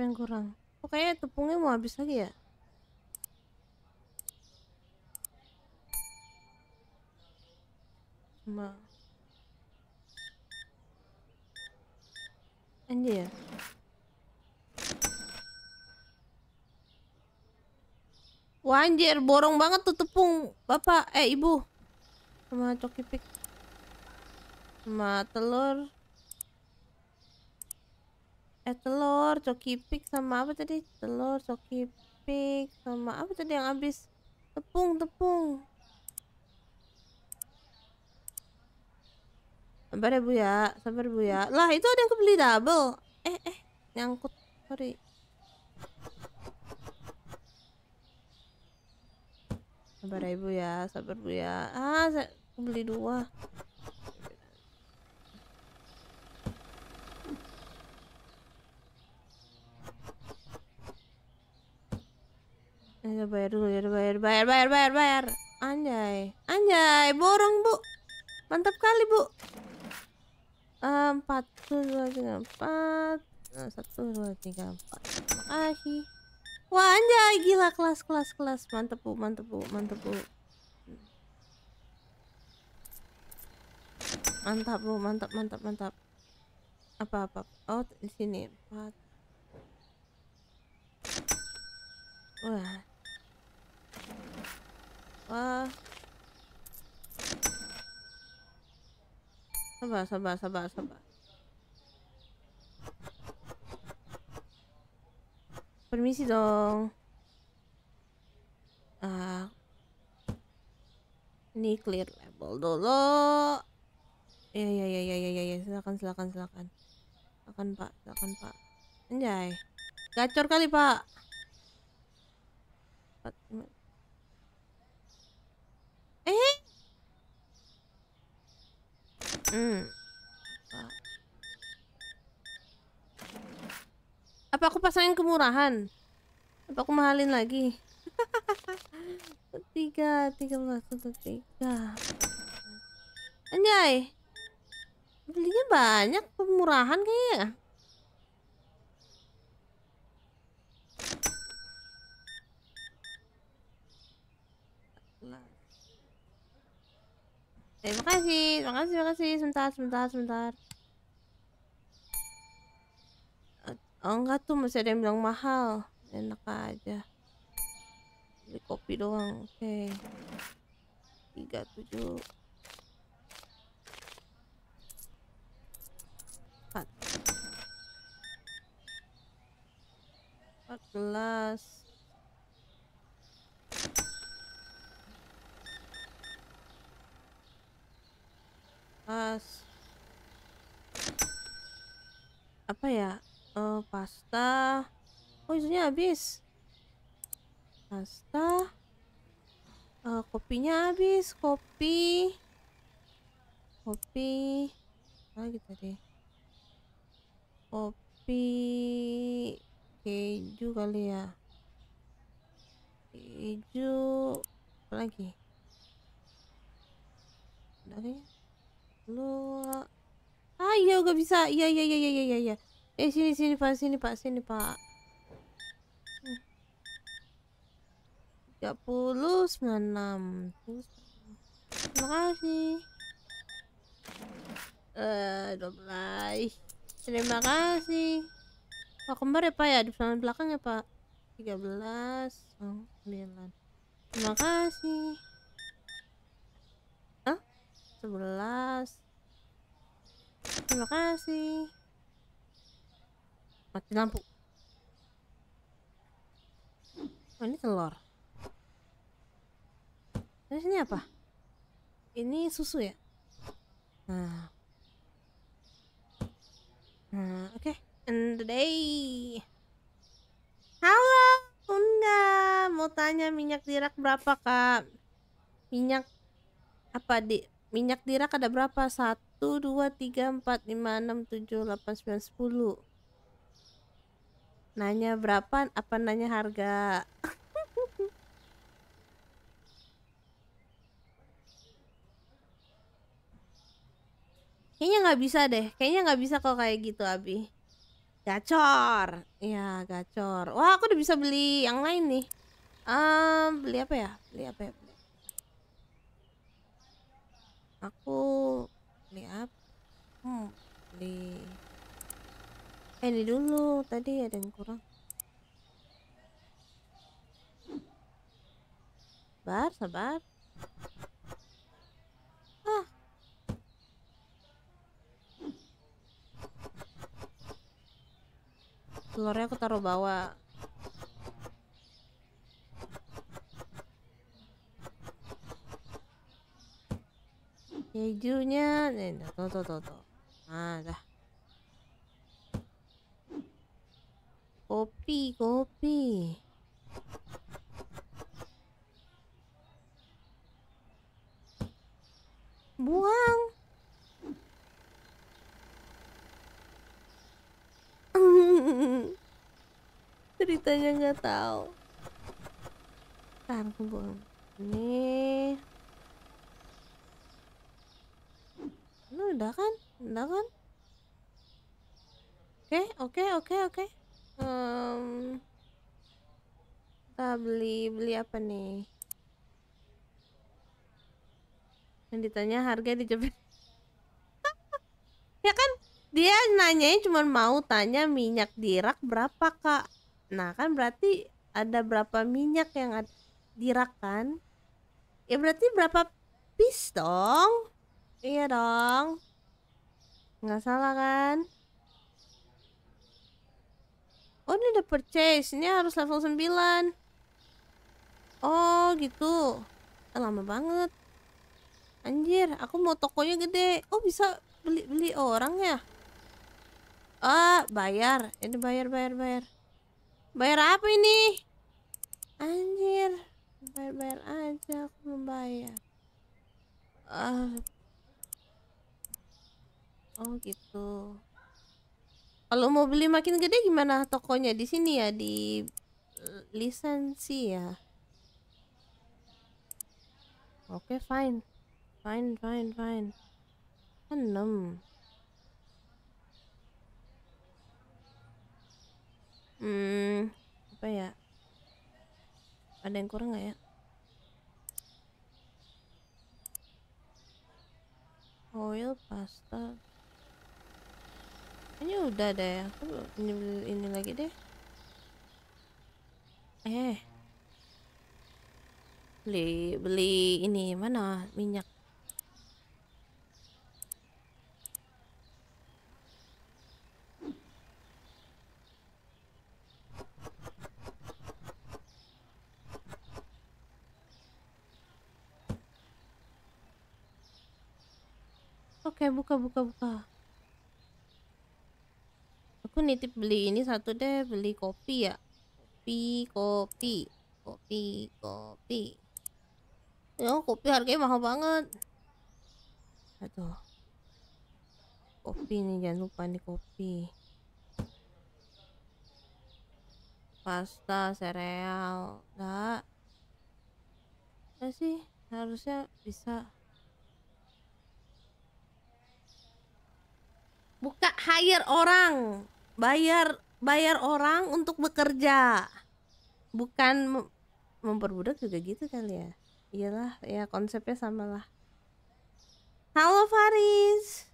yang kurang oh kayaknya tepungnya mau habis lagi ya Ma. Anjir. Ya? Wah anjir, borong banget tuh tepung Bapak, eh ibu Sama coki pik. Sama telur Eh telur, coki pik sama apa tadi? Telur, coki pik Sama apa tadi yang habis? Tepung, tepung Sabar ya bu ya, sabar bu ya. Hmm. Lah itu ada yang kebeli double. Eh eh, nyangkut. Sorry. Sabar ya ya, sabar bu ya. Ah, saya beli dua. Ayo bayar dulu, ya bayar, bayar, bayar, bayar, bayar. Anjay, anjay, borong bu. Mantap kali bu empat dua tiga empat nah, satu dua tiga empat ahi wah anjay gila kelas kelas kelas mantep bu mantep bu mantep bu mantap bu mantap mantap mantap apa apa out oh, di sini empat wah wah Sabar, sabar, sabar, sabar. Permisi dong. Uh, ini clear level dulu. Ya, ya, ya, ya, ya, ya, ya. Silakan, silakan, silakan. Silakan Pak, silakan Pak. Anjay. Gacor kali Pak. Eh? Apa aku pasangin kemurahan? Apa aku mahalin lagi? tiga, tiga belas, satu tiga. Anjay, belinya banyak kemurahan kayaknya. Terima kasih, terima kasih, terima kasih. Sebentar, sebentar, sebentar. Eh, oh enggak tuh masih ada yang bilang mahal. Enak aja. Beli kopi doang. Oke. Okay. empat, empat 14 uh, apa ya uh, pasta oh isunya habis pasta uh, kopinya habis kopi kopi apa lagi tadi kopi keju kali ya keju apa lagi Dari ah iya gak bisa. Iya iya iya iya iya iya. Eh sini sini Pak, sini Pak, sini Pak. 30 96. Terima kasih. Eh, uh, 12. Terima kasih. Pak kembar ya Pak ya di belakang ya Pak. 13 oh, 9. Terima kasih. 11 terima kasih mati lampu oh ini telur ini ini apa ini susu ya nah nah oke okay. and day halo bunda mau tanya minyak dirak berapa kak minyak apa di minyak dirak ada berapa? 1, 2, 3, 4, 5, 6, 7, 8, 9, 10 Nanya berapa? Apa nanya harga? Kayaknya nggak bisa deh. Kayaknya nggak bisa kok kayak gitu, Abi. Gacor. iya gacor. Wah, aku udah bisa beli yang lain nih. Um, beli apa ya? Beli apa ya? aku beli apa hmm. eh ini dulu tadi ada yang kurang sabar sabar ah. telurnya aku taruh bawah kejunya nih tuh tuh tuh, tuh. ada nah, kopi kopi buang ceritanya nggak tahu kan aku buang Nih. udah kan udah kan oke okay, oke okay, oke okay, oke okay. um, kita beli beli apa nih yang ditanya harga di ya kan dia nanyain cuma mau tanya minyak dirak berapa kak nah kan berarti ada berapa minyak yang dirak kan ya berarti berapa piston dong Iya dong. Nggak salah kan? Oh ini udah purchase, ini harus level 9 Oh gitu eh, Lama banget Anjir, aku mau tokonya gede Oh bisa beli-beli orang ya Ah, bayar Ini bayar, bayar, bayar Bayar apa ini? Anjir Bayar-bayar aja, aku bayar. Ah, Oh gitu. Kalau mau beli makin gede gimana tokonya di sini ya di eh, lisensi ya? Oke okay, fine, fine fine fine. Enam. Hmm apa ya? Ada yang kurang nggak ya? Oil pasta ini udah deh. Aku ini ini lagi deh. Eh. Beli beli ini mana minyak Oke, buka, buka, buka aku nitip beli ini satu deh beli kopi ya kopi kopi kopi kopi ya kopi harganya mahal banget aduh kopi nih jangan lupa nih kopi pasta sereal enggak apa sih harusnya bisa buka hire orang bayar bayar orang untuk bekerja bukan mem memperbudak juga gitu kali ya iyalah ya konsepnya samalah halo Faris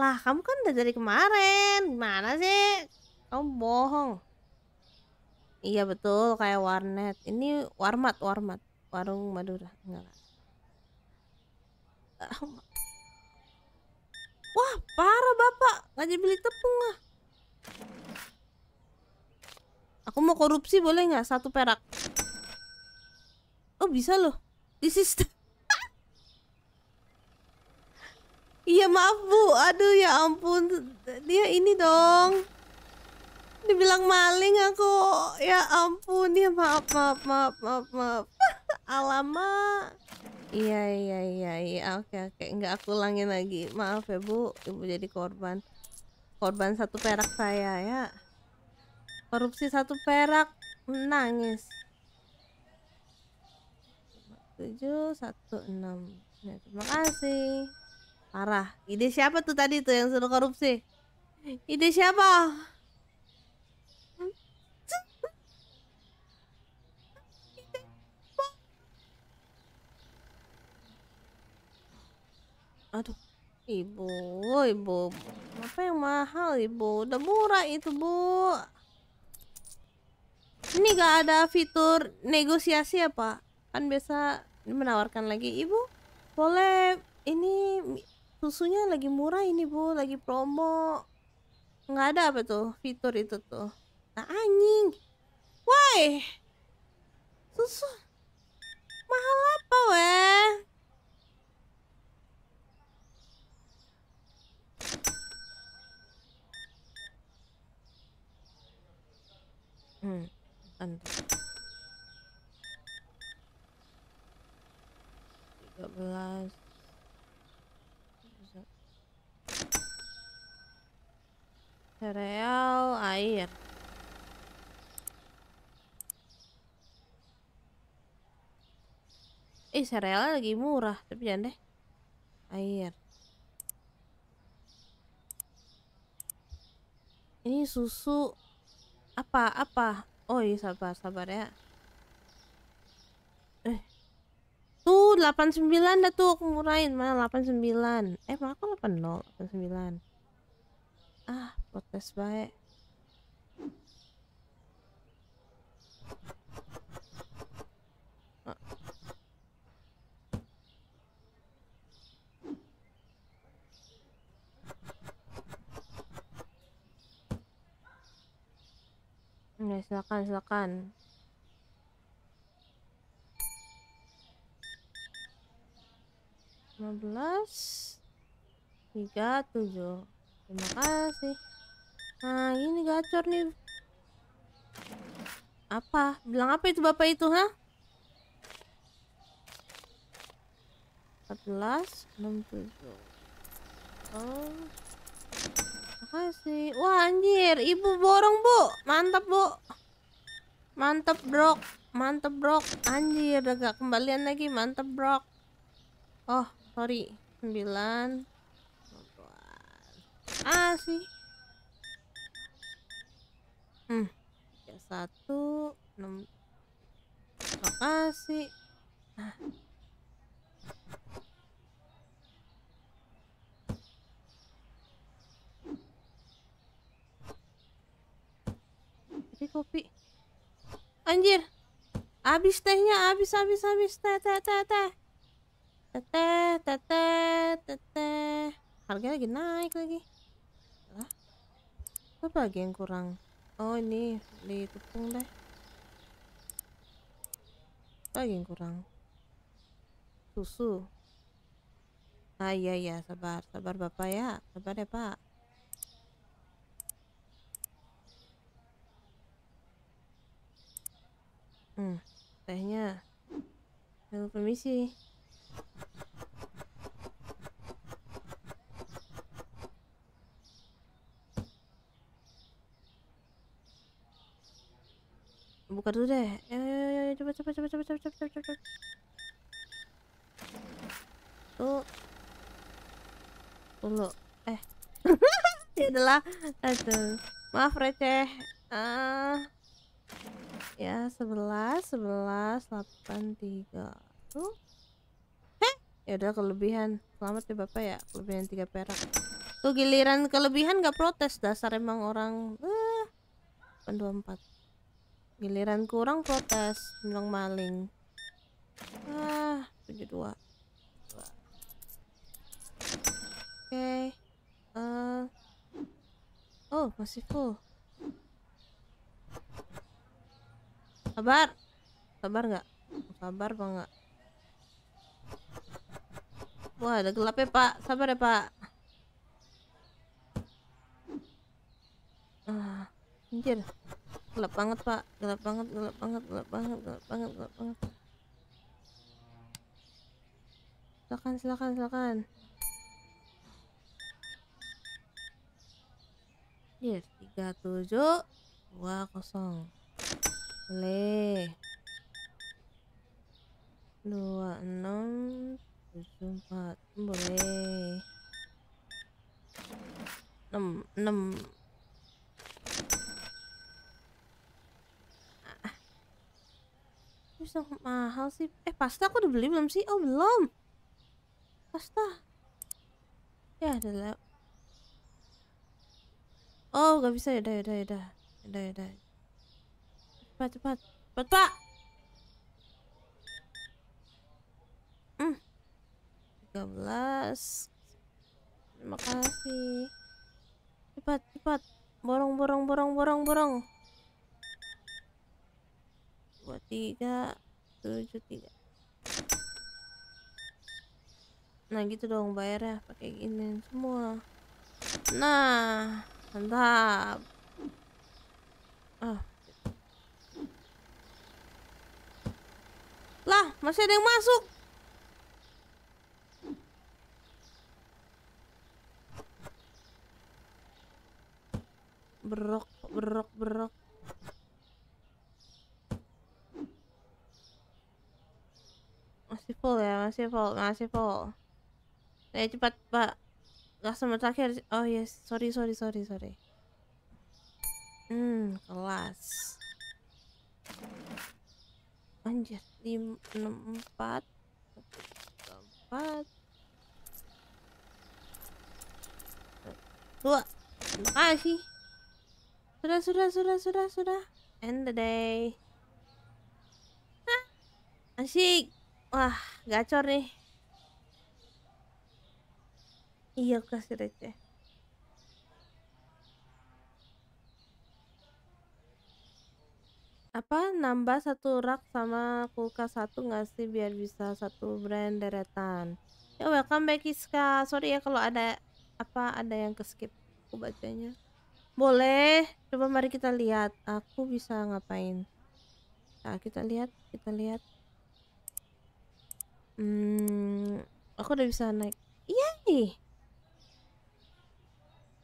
lah kamu kan udah dari kemarin gimana sih kamu bohong iya betul kayak warnet ini warmat warmat warung Madura enggak ah, wah parah bapak Lagi beli tepung ah Aku mau korupsi boleh nggak satu perak? Oh bisa loh. Di sistem. Iya maaf bu, aduh ya ampun Dia ini dong Dibilang maling aku Ya ampun, ya maaf maaf maaf maaf maaf Alamak Iya iya iya iya oke oke Nggak aku ulangin lagi Maaf ya bu, ibu jadi korban korban satu perak saya ya korupsi satu perak menangis tujuh satu enam ya, terima kasih parah ide siapa tuh tadi tuh yang suruh korupsi ide siapa aduh Ibu, ibu, apa yang mahal ibu? Udah murah itu bu. Ini gak ada fitur negosiasi apa? Ya, kan biasa menawarkan lagi ibu, boleh ini susunya lagi murah ini bu, lagi promo. Gak ada apa tuh fitur itu tuh. Nah anjing, woi, susu mahal apa weh? 13 hmm. Sereal air Eh, sereal lagi murah, tapi jangan deh. Air. Ini susu apa apa oh iya sabar sabar ya eh tuh 89 dah tuh aku murahin mana 89 eh mana aku 80 89 ah protes baik Ya, silakan, silakan. lima belas tiga tujuh terima kasih nah ini gacor nih apa bilang apa itu bapak itu ha empat belas enam tujuh oh Makasih. Wah anjir, ibu borong bu, mantap bu, mantap Bro. mantap Bro. anjir, agak kembalian lagi, mantap Bro. Oh sorry, sembilan. Ah sih. Hmm, ya satu, enam. Makasih. Nah. kopi anjir abis tehnya abis abis abis teh teh teh teh teh teh teh teh harganya lagi naik lagi lah apa lagi yang kurang oh ini di tepung deh apa lagi yang kurang susu ah iya iya sabar sabar bapak ya sabar ya pak Hmm, tehnya. Halo, permisi. Buka dulu deh. Ayo, ayo, ayo, coba, coba, coba, coba, coba, coba, coba, coba. Tuh. Dulu. Eh. Ini adalah. Aduh. Maaf receh. Ah. Uh ya sebelas sebelas delapan tiga tuh heh ya udah kelebihan selamat ya bapak ya kelebihan tiga perak tuh giliran kelebihan nggak protes dasar emang orang eh, empat giliran kurang protes bilang maling ah dua oke okay. uh. Eh. oh masih full Sabar. Sabar nggak? Sabar apa nggak? Wah, ada ya Pak. Sabar ya, Pak. Ah, anjir. Gelap banget, Pak. Gelap banget, gelap banget, gelap banget, gelap banget, gelap banget. Silakan, silakan, silakan. Yes, 37 20 le dua enam tujuh empat boleh enam enam ah. bisa ah. mahal sih eh pasta aku udah beli belum sih oh belum pasta ya ada oh gak bisa ya udah ya udah ya udah ya udah ya cepat cepat cepat pak hmm. 13 terima kasih cepat cepat borong borong borong borong borong dua tiga tujuh tiga nah gitu dong bayar ya pakai gini semua nah mantap ah Lah, masih ada yang masuk. Berok, berok, berok. Masih full ya, masih full, masih full. Eh cepat, Pak. Gak Customer terakhir. Oh yes, sorry, sorry, sorry, sorry. Hmm, kelas. Anjir lima empat empat dua terima kasih sudah sudah sudah sudah sudah end the day Hah? asik wah gacor nih iya kasih receh apa nambah satu rak sama kulkas satu nggak sih biar bisa satu brand deretan ya welcome back Iska sorry ya kalau ada apa ada yang keskip aku bacanya boleh coba mari kita lihat aku bisa ngapain nah kita lihat kita lihat hmm aku udah bisa naik iya nih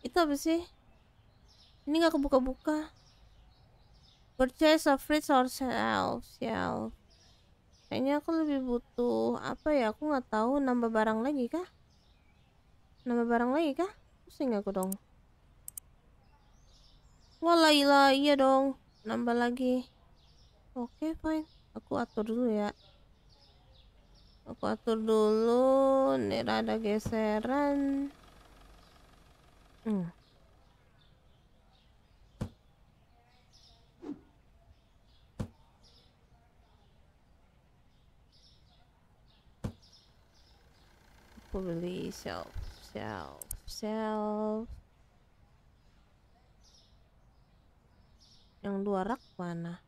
itu apa sih ini nggak kebuka-buka purchase of fridge or shelf shelf ya. kayaknya aku lebih butuh apa ya aku nggak tahu nambah barang lagi kah nambah barang lagi kah pusing aku dong walailah iya, iya dong nambah lagi oke okay, fine aku atur dulu ya aku atur dulu ini ada geseran hmm aku beli self self yang dua rak mana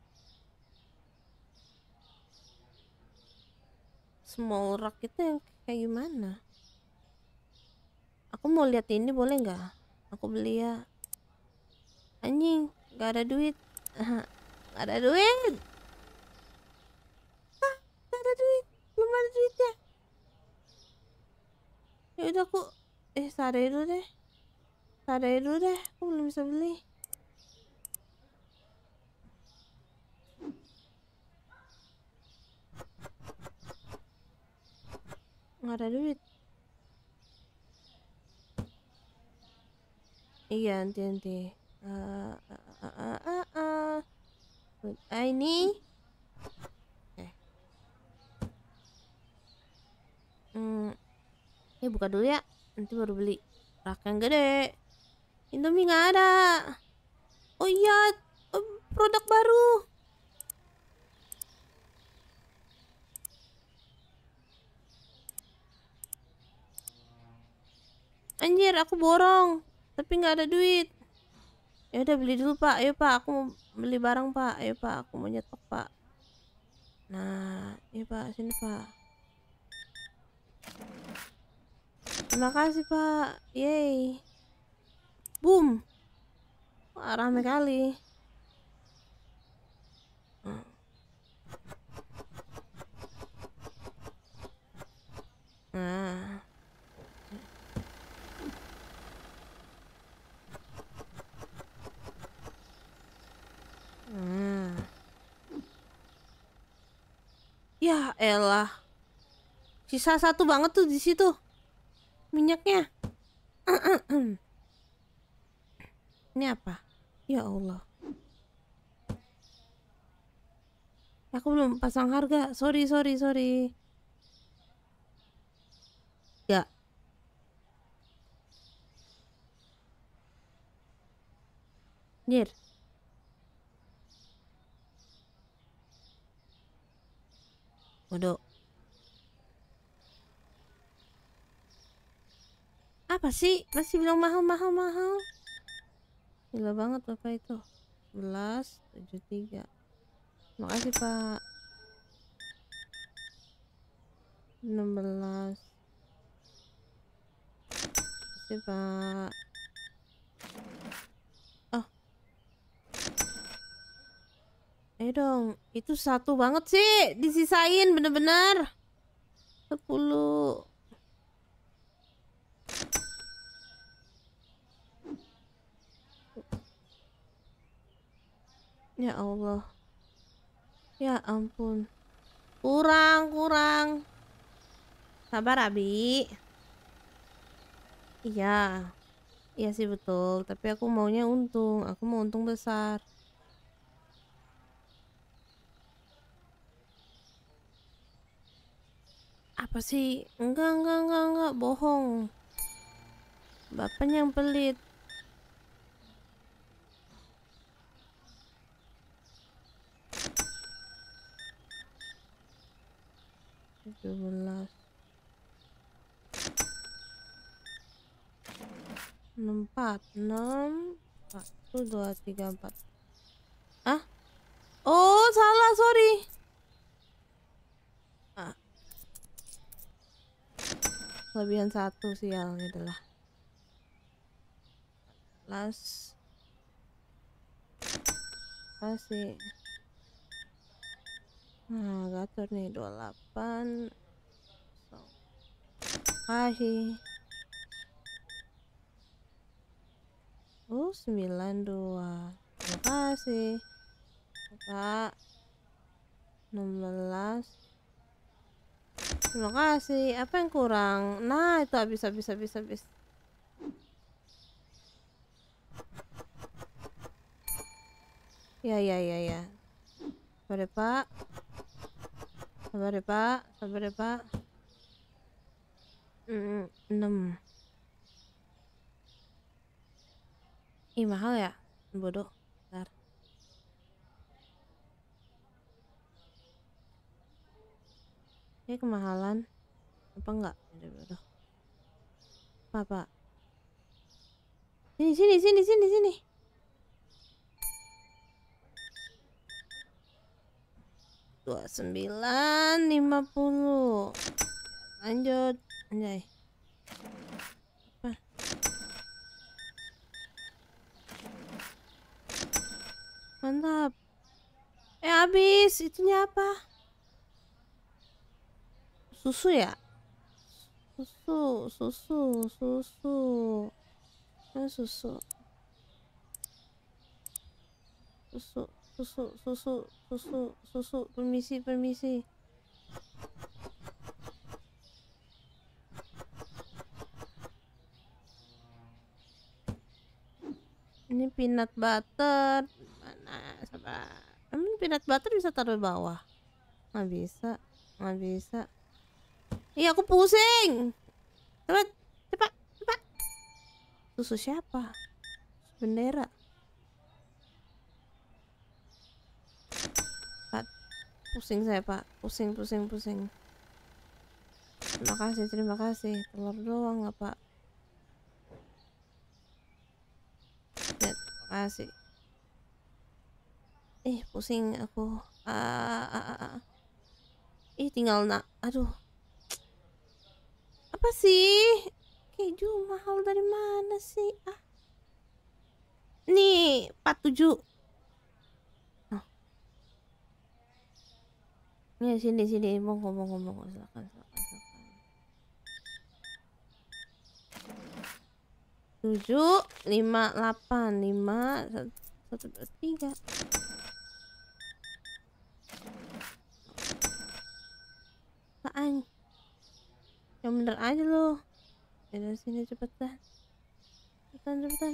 small rak itu yang kayak gimana aku mau lihat ini boleh nggak aku beli ya anjing nggak ada duit nggak ada duit ah nggak ada duit belum ada duitnya ya udah aku eh sare dulu deh sare dulu deh aku belum bisa beli nggak ada duit iya nanti nanti ah ah ah ah ah uh. What eh. Hmm. Eh buka dulu ya, nanti baru beli. Rak yang gede. Indomie nggak ada. Oh iya, produk baru. Anjir, aku borong. Tapi nggak ada duit. Ya udah beli dulu, Pak. Ayo, Pak. Aku mau beli barang, Pak. Ayo, Pak. Aku mau nyetok, Pak. Nah, iya, Pak. Sini, Pak. Terima kasih, Pak. Yeay. Boom. Wah, rame kali. Nah. Nah. Ya elah. Sisa satu banget tuh di situ minyaknya. Ini apa? Ya Allah. Aku belum pasang harga. Sorry, sorry, sorry. Ya. Nyir. Bodoh. Apa sih? Masih bilang mahal, mahal, mahal. Gila banget apa itu. 11, 73. Makasih Pak. 16. Makasih Pak. Oh. Ayo dong, itu satu banget sih. Disisain bener-bener. 10 Ya Allah. Ya ampun. Kurang, kurang. Sabar, Abi. Iya. Iya sih betul, tapi aku maunya untung. Aku mau untung besar. Apa sih? Enggak, enggak, enggak, enggak, bohong. Bapaknya yang pelit. 17 empat enam satu dua tiga empat ah oh salah sorry ah kelebihan satu sial ini gitu adalah last, masih Nah, gatur nih 28. So. Kasih. Oh, 92. Terima kasih. Buka 16. Terima kasih. Apa yang kurang? Nah, itu habis habis habis habis. Ya ya ya ya. Pada Pak sabar ya pak sabar ya pak mm, mm, enam ih mahal ya bodoh ntar ini kemahalan apa enggak ada bodoh apa pak sini sini sini sini sini puluh lanjut anjay apa mantap eh habis itunya apa susu ya susu susu susu eh, susu susu susu susu susu susu permisi permisi ini peanut butter mana sabar emang peanut butter bisa taruh di bawah nggak bisa nggak bisa iya aku pusing cepat cepat cepat susu siapa bendera Pusing saya pak Pusing pusing pusing Terima kasih terima kasih Telur doang nggak pak Ya terima kasih Eh pusing aku ah, ah, ah, ah, ah. Ih tinggal nak Aduh Apa sih Keju mahal dari mana sih ah Nih 47 nih iya, sini sini monggo monggo monggo silakan silakan silakan. Tujuh lima delapan lima satu dua tiga. Apaan? Yang bener aja lo. Dari sini cepetan. Cepetan cepetan.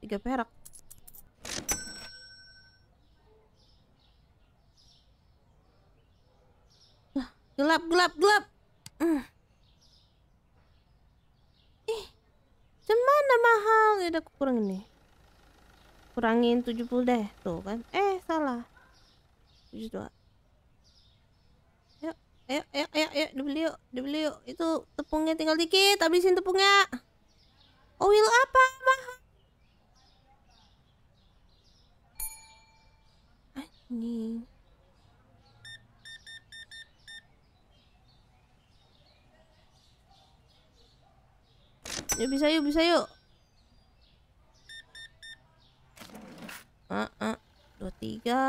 Tiga perak. Gelap, gelap, gelap. Uh. Eh, semana mahal? Ya udah kurang nih. Kurangin 70 deh, tuh kan. Eh, salah. 72. Yuk, ayo, ayo, ayo, ayo, dibeli yuk, dibeli yuk. Itu tepungnya tinggal dikit, habisin tepungnya. oh Oil apa? Mahal. Anjing. Yuk bisa yuk bisa yuk. Ah ah dua tiga.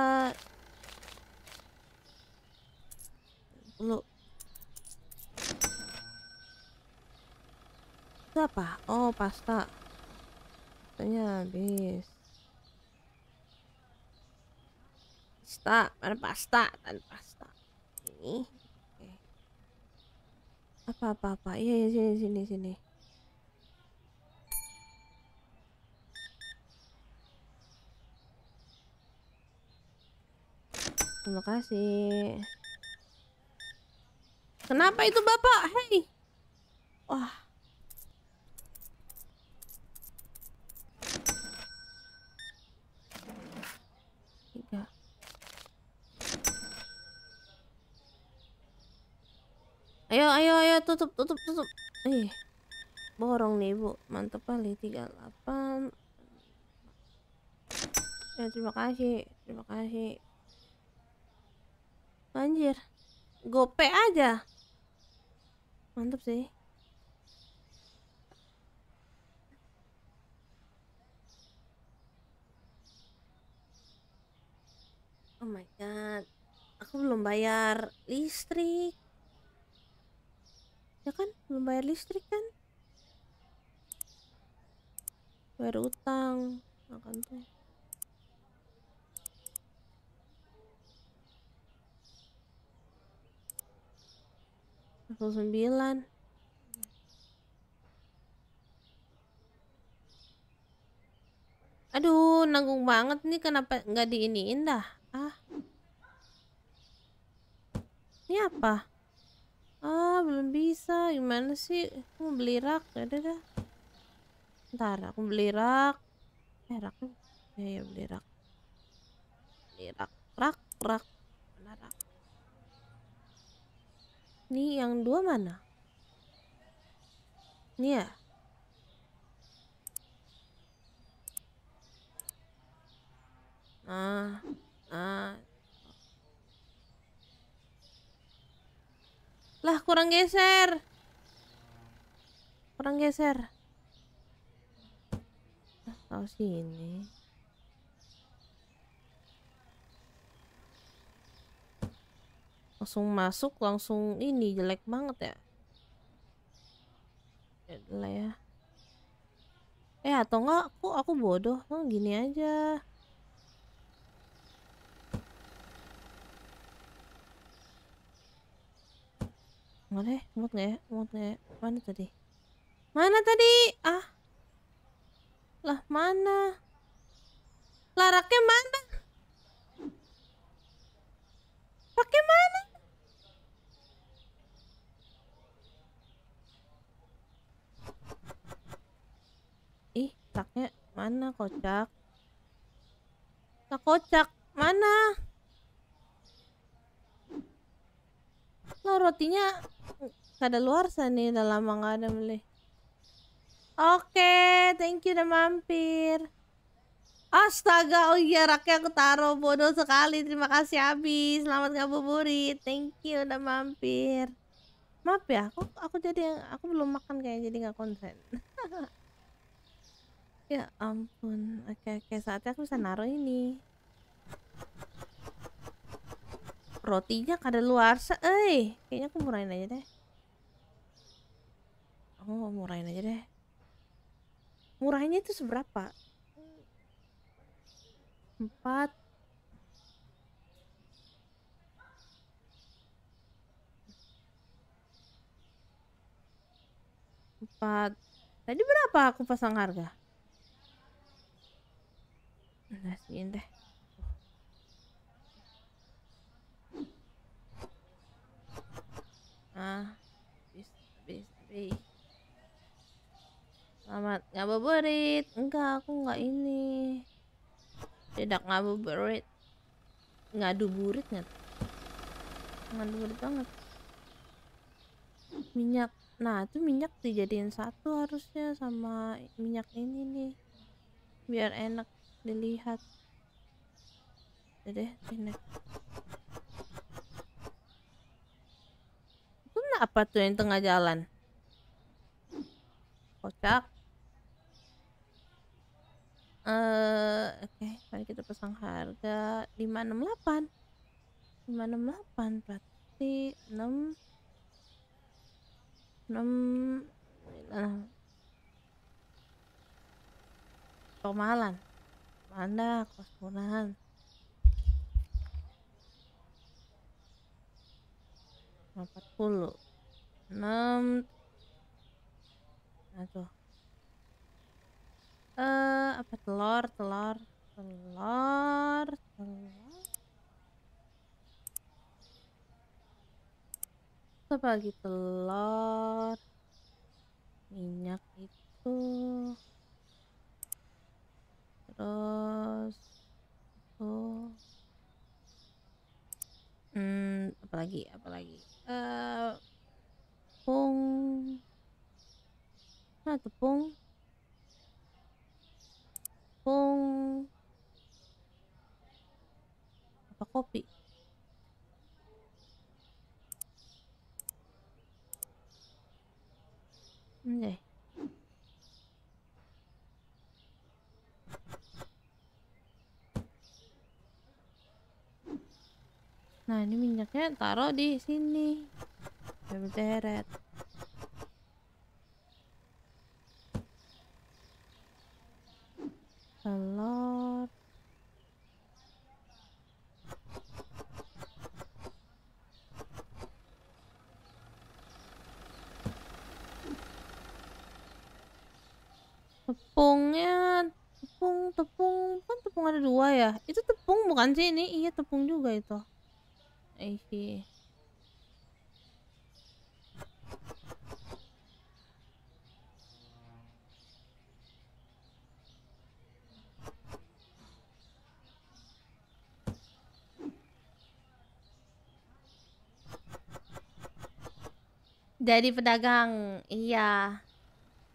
Lu apa? Oh pasta. tanya habis. Pasta, mana pasta? Tan pasta. Ini. Apa apa apa? Iya, iya sini sini sini. Terima kasih. Kenapa itu bapak? Hei. Wah. Tiga. Ayo, ayo, ayo, tutup, tutup, tutup. Eh, borong nih bu, mantep kali delapan. Ya terima kasih, terima kasih. Anjir. Gope aja. Mantap sih. Oh my god. Aku belum bayar listrik. Ya kan? Belum bayar listrik kan? Bayar utang. Makan tuh. langsung aduh nanggung banget nih kenapa nggak diiniin dah ah ini apa ah belum bisa gimana sih aku mau beli rak ada ya dah ntar aku beli rak eh rak ya, ya beli rak beli rak rak rak Ini yang dua mana? Ini ya? Ah, ah. Lah, kurang geser. Kurang geser. Tahu sini. langsung masuk langsung ini jelek banget ya lah ya eh atau enggak aku aku bodoh emang gini aja nggak deh mut nggak ya mut nggak ya mana tadi mana tadi ah lah mana laraknya mana pakai mana kocaknya mana kocak? Tak kocak, mana? Lo nah, rotinya kada luar sana udah lama nggak ada beli. Oke, okay, thank you udah mampir. Astaga, oh iya raknya aku taruh bodoh sekali. Terima kasih Abi, selamat ngabuburit. Thank you udah mampir. Maaf ya, aku aku jadi yang aku belum makan kayaknya jadi nggak konsen. Ya ampun. Oke, oke. Saatnya aku bisa naruh ini. Rotinya kada luar se, eh. Kayaknya aku murahin aja deh. oh mau murahin aja deh. Murahnya itu seberapa? Empat empat tadi berapa aku pasang harga nasiin deh ah habis habis selamat ngabuburit enggak aku enggak ini tidak ngabuburit ngadu burit nggak ngadu burit banget minyak nah itu minyak dijadiin satu harusnya sama minyak ini nih biar enak dilihat deh tinek itu apa tuh yang tengah jalan kocak eh oke mari kita pasang harga enam enam 568 berarti enam, enam, eh, enam, Pemalan mana kosmonan empat puluh enam aduh eh apa telur telur telur telur apa lagi telur minyak itu Terus oh. Hmm, apalagi apalagi. Eh tepung. Nah, tepung. pung Apa kopi? Oke. Hmm, okay. nah ini minyaknya taruh di sini biar berderet telur tepungnya tepung tepung kan tepung ada dua ya itu tepung bukan sih ini iya tepung juga itu I Dari pedagang, iya.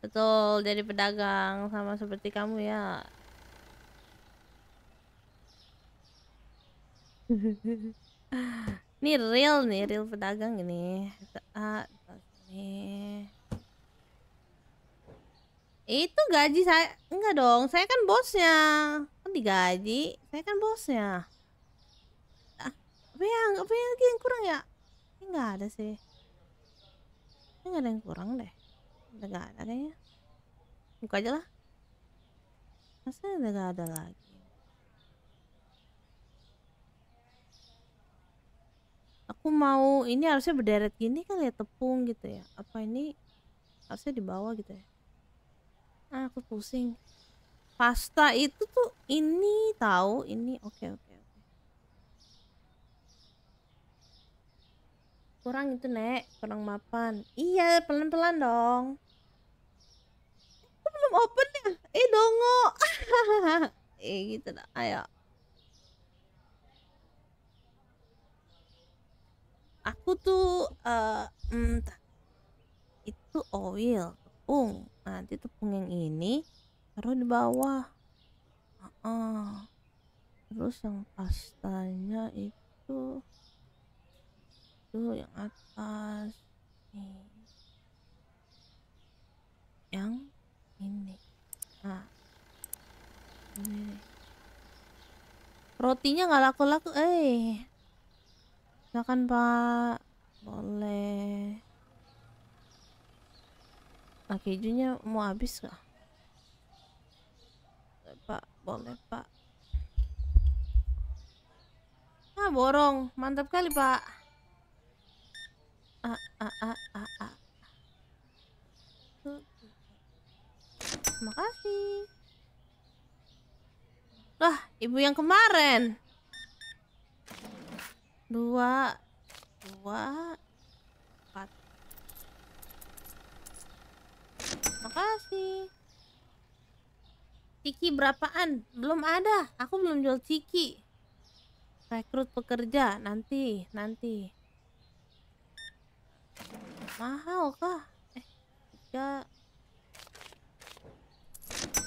Betul, dari pedagang sama seperti kamu ya. Ini real nih, real pedagang ini. Ah, ini. Itu gaji saya enggak dong, saya kan bosnya. Kan digaji, saya kan bosnya. Ah, apa yang apa yang lagi yang kurang ya? Ini enggak ada sih. Ini enggak ada yang kurang deh. enggak ada kayaknya. Buka aja lah. Masa enggak ada lagi? aku mau ini harusnya berderet gini kan ya tepung gitu ya apa ini harusnya di bawah gitu ya ah aku pusing pasta itu tuh ini tahu ini oke okay, oke okay, okay. kurang itu nek kurang mapan iya pelan pelan dong aku belum open ya eh dongo eh gitu dah ayo aku tuh uh, entah itu oil tepung nah, nanti tepung yang ini taruh di bawah uh -uh. terus yang pastanya itu itu yang atas nih yang ini nah ini rotinya nggak laku-laku eh silakan pak boleh nah kejunya mau habis gak pak boleh pak ah borong mantap kali pak ah ah ah ah, ah. Terima kasih. Lah, ibu yang kemarin dua dua empat makasih ciki berapaan belum ada aku belum jual ciki rekrut pekerja nanti nanti mahal kah eh ya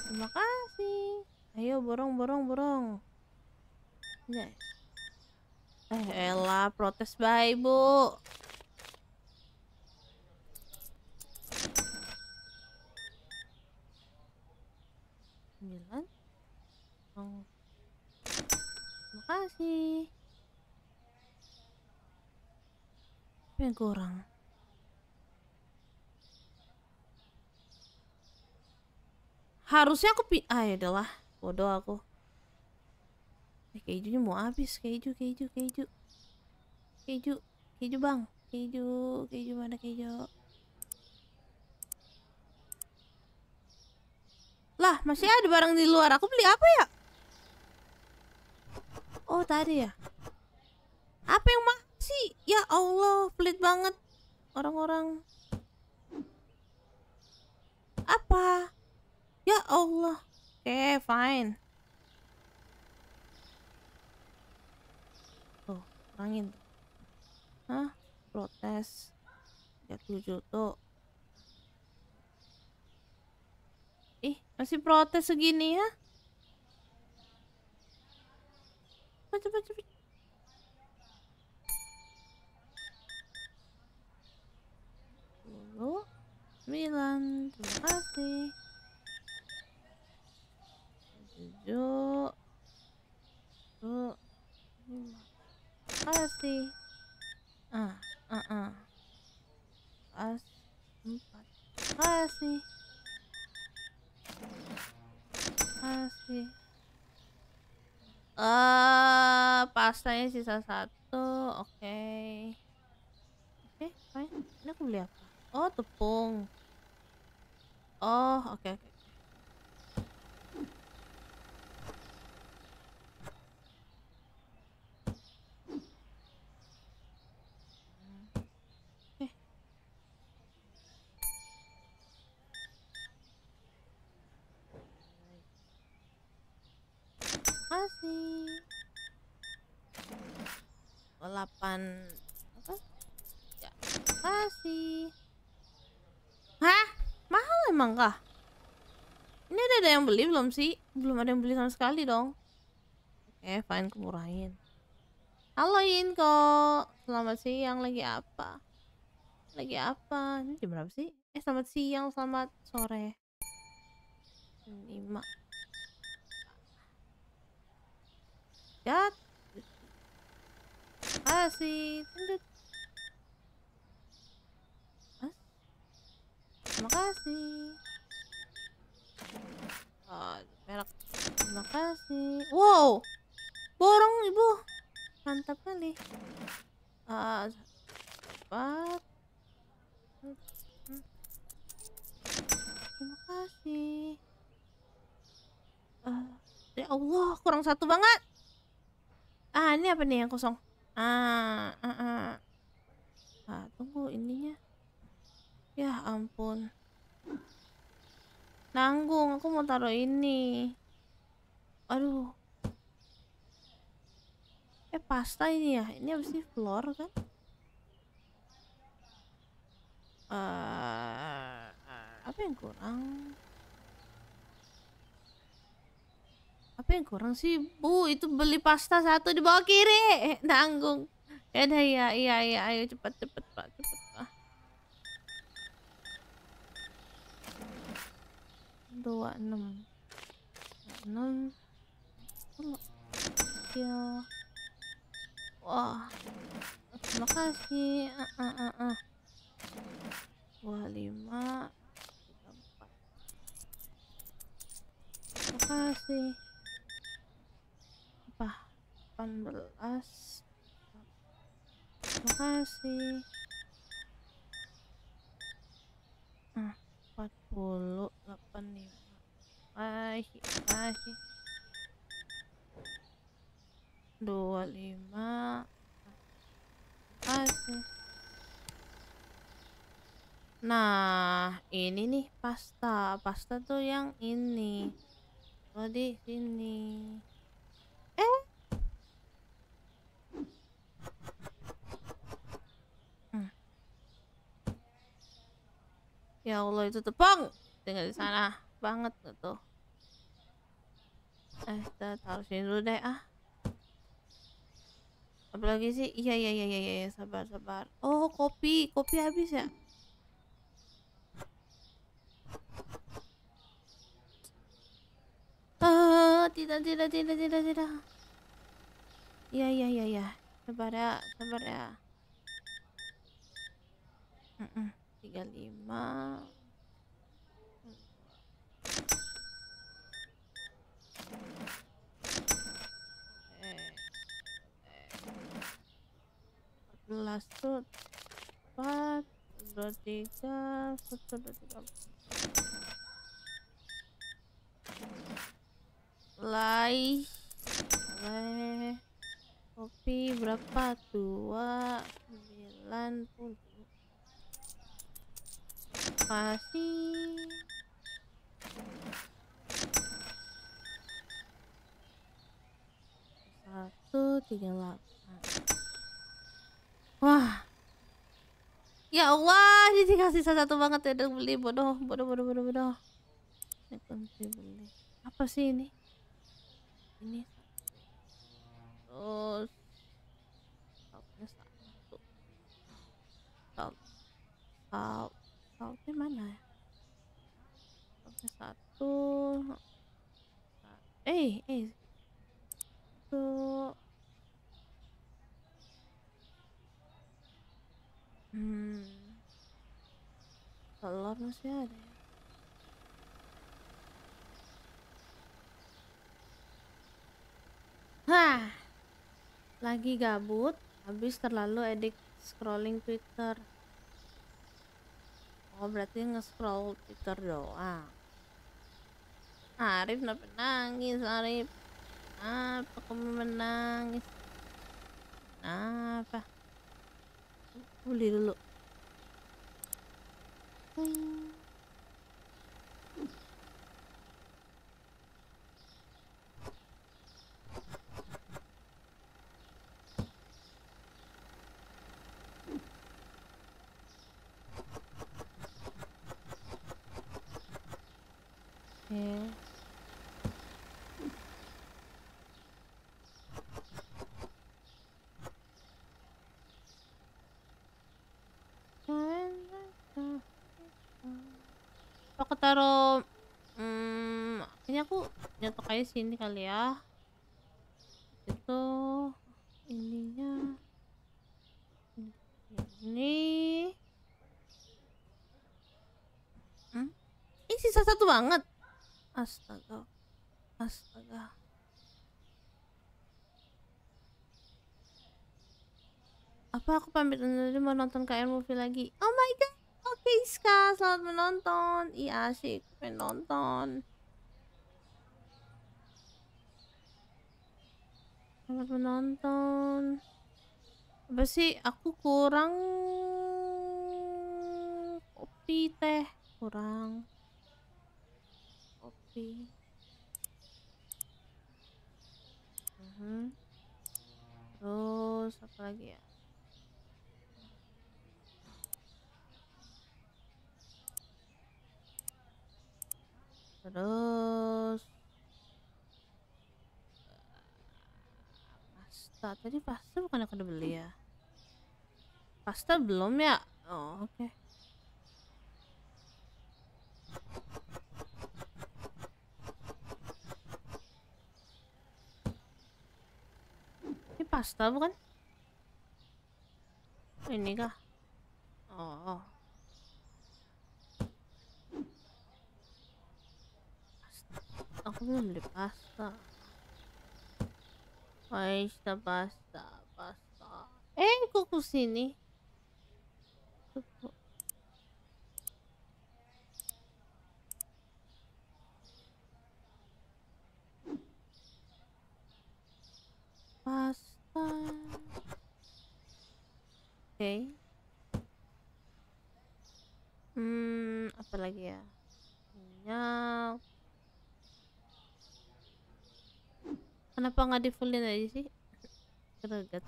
terima kasih ayo borong borong borong ya Eh, elah protes baik, Bu. Sembilan. Oh. Terima kasih. Apa yang kurang? Harusnya aku pi... Ah, yaudahlah. Bodoh aku. Eh, kejunya mau habis. Keju, keju, keju. Keju, keju bang. Keju, keju mana keju? Lah, masih ada barang di luar. Aku beli apa ya? Oh, tadi ya. Apa yang masih? Ya Allah, pelit banget orang-orang. Apa? Ya Allah. Oke, okay, fine. angin hah protes 37 tuh ih masih protes segini ya baca baca baca puluh sembilan terima kasih tujuh tujuh lima pasti Ah, ah, ah. pas empat. pasti pasti Eh, uh, pastanya sisa satu. Oke. Okay. Oke, okay, fine. Ini aku beli apa? Oh, tepung. Oh, oke okay, oke. Okay. kasih 8 apa? Ya, kasih. Hah? Mahal emang kah? Ini ada, yang beli belum sih? Belum ada yang beli sama sekali dong. Eh, fine kemurahin. Halo Inko, selamat siang lagi apa? Lagi apa? Ini jam berapa sih? Eh, selamat siang, selamat sore. 5 God. Kasih. Mas. Terima kasih. Terima kasih. Wow. Borong ibu. Mantap kali. Ah, uh, Terima kasih. Uh, ya Allah, kurang satu banget. Ah, ini apa nih yang kosong? Ah, ah, ah. ah tunggu ininya. Ya ampun. Nanggung, aku mau taruh ini. Aduh. Eh, pasta ini ya? Ini habis ini Floor kan? Uh, apa yang kurang? apa yang kurang sih bu itu beli pasta satu di bawah kiri eh, nanggung ya dah ya iya iya ayo cepat cepat pak cepat pak dua enam enam ya wah terima kasih ah ah ah ah dua lima empat terima kasih 18 terima kasih nah 40 85 Hai, hai. 25 kasih nah ini nih pasta pasta tuh yang ini tadi oh, di sini eh Ya Allah itu tepung tinggal di sana banget gitu. Eh, kita taruh sini dulu deh ah. Apalagi sih? Iya iya iya iya iya, iya. sabar sabar. Oh kopi kopi habis ya. Ah, tidak tidak tidak tidak tidak. Iya iya iya iya. Sabar ya, sabar ya. Mm -mm. 35 belas tuh empat dua tiga satu dua tiga lay lay kopi berapa dua sembilan puluh kasih. Satu tiga delapan. Wah. Ya Allah, ini dikasih satu banget ya beli bodoh, bodoh, bodoh, bodoh, bodoh. Ini beli. Apa sih ini? Ini. Terus. Out. Out saltnya mana ya satu eh eh satu hmm telur masih ada ya Hah, lagi gabut, habis terlalu edik scrolling Twitter. Oh berarti nge-scroll Twitter doang. Ah, Arif kenapa nangis Arif? Apa kamu menangis? Kenapa? Pulih dulu. Wih. Hmm. taruh hmm, ini aku nyetok aja sini kali ya itu ininya ini hmm? ini sisa satu banget astaga astaga apa aku pamit dulu mau nonton KM movie lagi oh my god Piska, selamat menonton. Iya, asik menonton. Selamat menonton. Apa sih? Aku kurang kopi teh, kurang kopi. Uh mhm. -huh. Terus apa lagi ya? terus eh, pasta tadi pasta bukan aku udah beli ya pasta belum ya oh oke okay. ini pasta bukan ini kah oh, oh. Aku mau beli pasta. Pasta, pasta, pasta. Eh, kok kesini? Pasta. Oke. Okay. Hmm, apa lagi ya? Minyak. Kenapa nggak di fullin aja sih? Greget.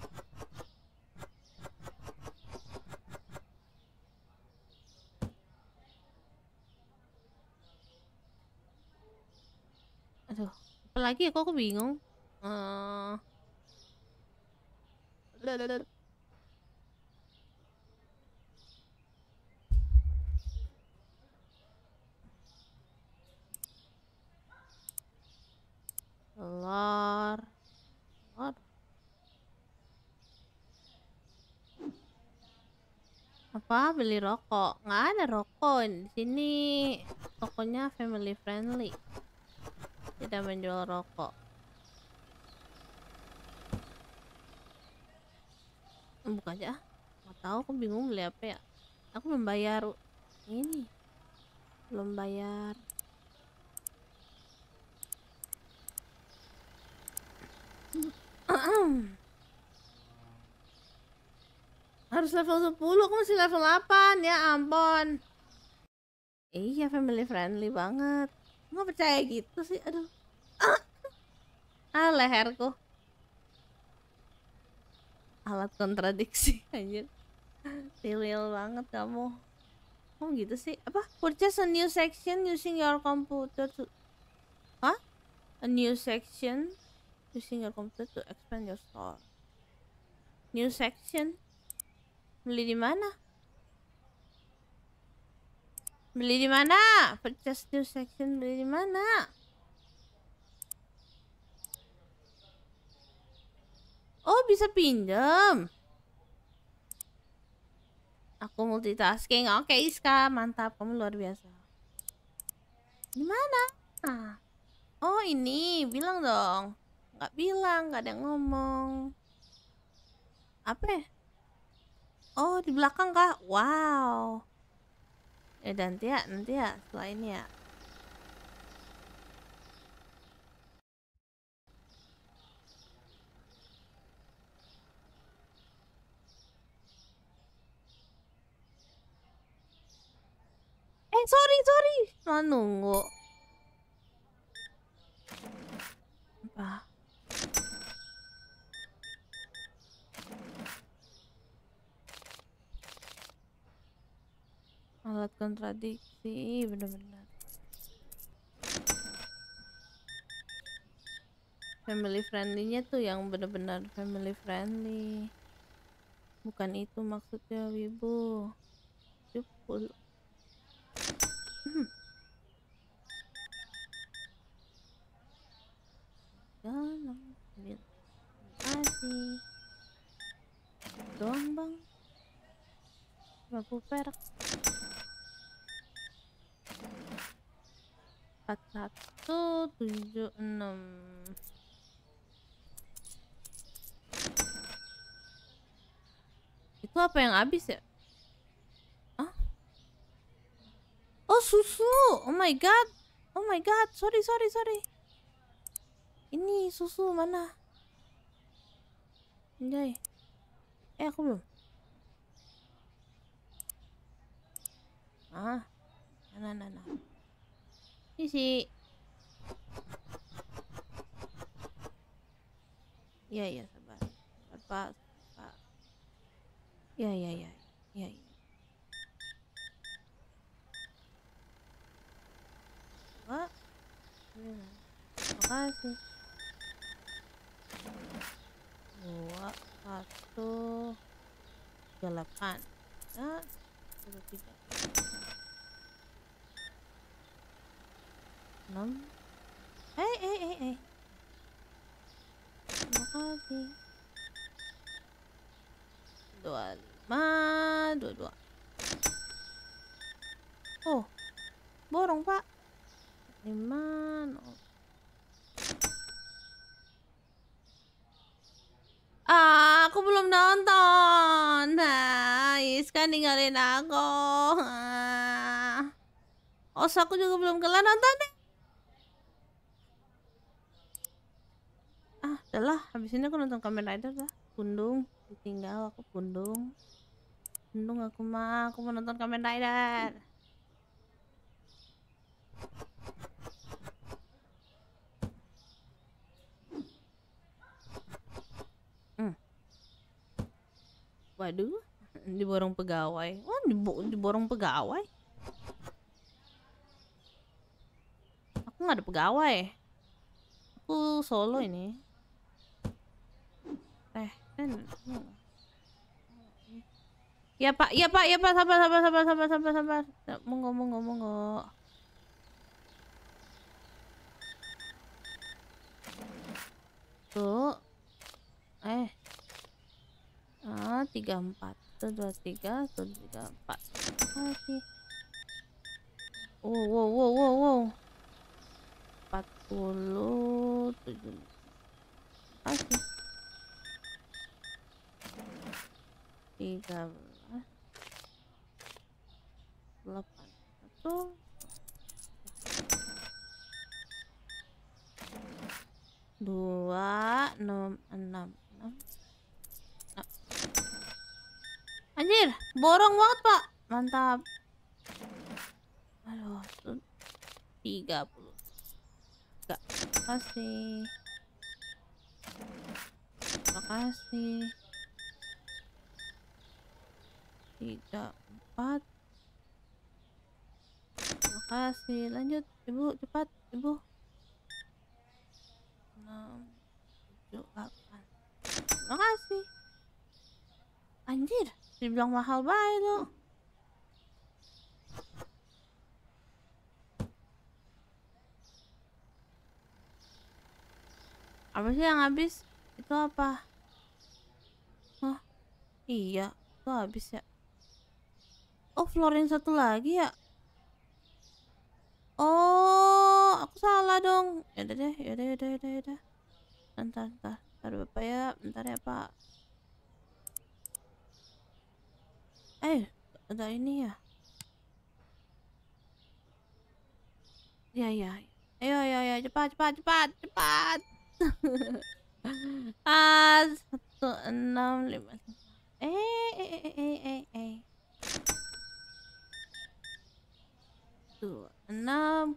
Aduh, apalagi ya kok aku bingung. Eh. Uh... Lalalala. Apa? Beli rokok? Nggak ada rokok. Di sini tokonya family friendly. Tidak menjual rokok. Buka aja. Nggak tahu. Aku bingung beli apa ya. Aku belum bayar ini. Belum bayar. Hmm. harus level 10 aku masih level 8 ya ampun iya family friendly banget nggak percaya gitu sih aduh ah, ah leherku alat kontradiksi anjir Tilil banget kamu Kamu gitu sih Apa? Purchase a new section using your computer to Hah? A new section using your computer to expand your store New section Beli di mana? Beli di mana? Purchase new section beli di mana? Oh, bisa pinjam. Aku multitasking. Oke, okay, Iska, mantap. Kamu luar biasa. Di mana? Ah. Oh, ini. Bilang dong. Nggak bilang, gak ada yang ngomong. Apa ya? Oh, di belakang kah? Wow. Eh dan ya, nanti ya setelah ini ya. Eh, sorry, sorry. Mau nunggu. Apa? alat kontradiksi bener-bener family friendly-nya tuh yang bener-bener family friendly bukan itu maksudnya wibu jepul hmm. galang kasih bang perak empat satu tujuh enam itu apa yang habis ya ah oh susu oh my god oh my god sorry sorry sorry ini susu mana ini eh aku belum ah nah nah nah ini Ya ya sabar. Sabar Pak. Ya ya ya. Ya. ya. Terima kasih. Dua, satu, delapan. ah tiga, tiga. 6 Eh eh eh eh Maafi Dua lima Dua dua Oh Borong pak Lima no. Ah, aku belum nonton. Nah, Iskan ninggalin aku. Ah. Os aku juga belum kelar nonton deh. Udah habis ini aku nonton Kamen Rider lah. Pundung, ditinggal aku pundung. Pundung aku mah, aku mau nonton Kamen Rider. Hmm. Waduh, diborong pegawai. oh dibo diborong pegawai. Aku nggak ada pegawai. Aku solo ini. Eh, kan, iya. Ya pak, ya pak, ya pak, sabar, sabar, sabar, sabar, sabar, sabar. Nah, monggo, monggo, monggo. Tuh. Eh. Ah, tiga empat. satu dua tiga, satu tiga empat. Oke. Wow, wow, wow, wow, wow. Empat puluh tujuh. asik. tiga delapan satu dua enam enam enam anjir borong banget pak mantap aduh tiga puluh terima kasih kasih tiga empat terima kasih lanjut ibu cepat ibu enam tujuh delapan terima kasih anjir dibilang mahal baik lo. apa sih yang habis itu apa oh iya itu habis ya Oh, floor yang satu lagi ya? Oh, aku salah dong. Ya udah deh, ya ya udah, ya udah, yaudah, udah, yaudah, udah. Bentar, bentar. Bentar, apa ya. Bentar ya, Pak. Eh, ada ini ya? Ya, ya. Ayo, ayo, ayo. Cepat, cepat, cepat, cepat. ah, satu, enam, lima. Eh, eh, eh, eh, eh, eh. eh. tuh enam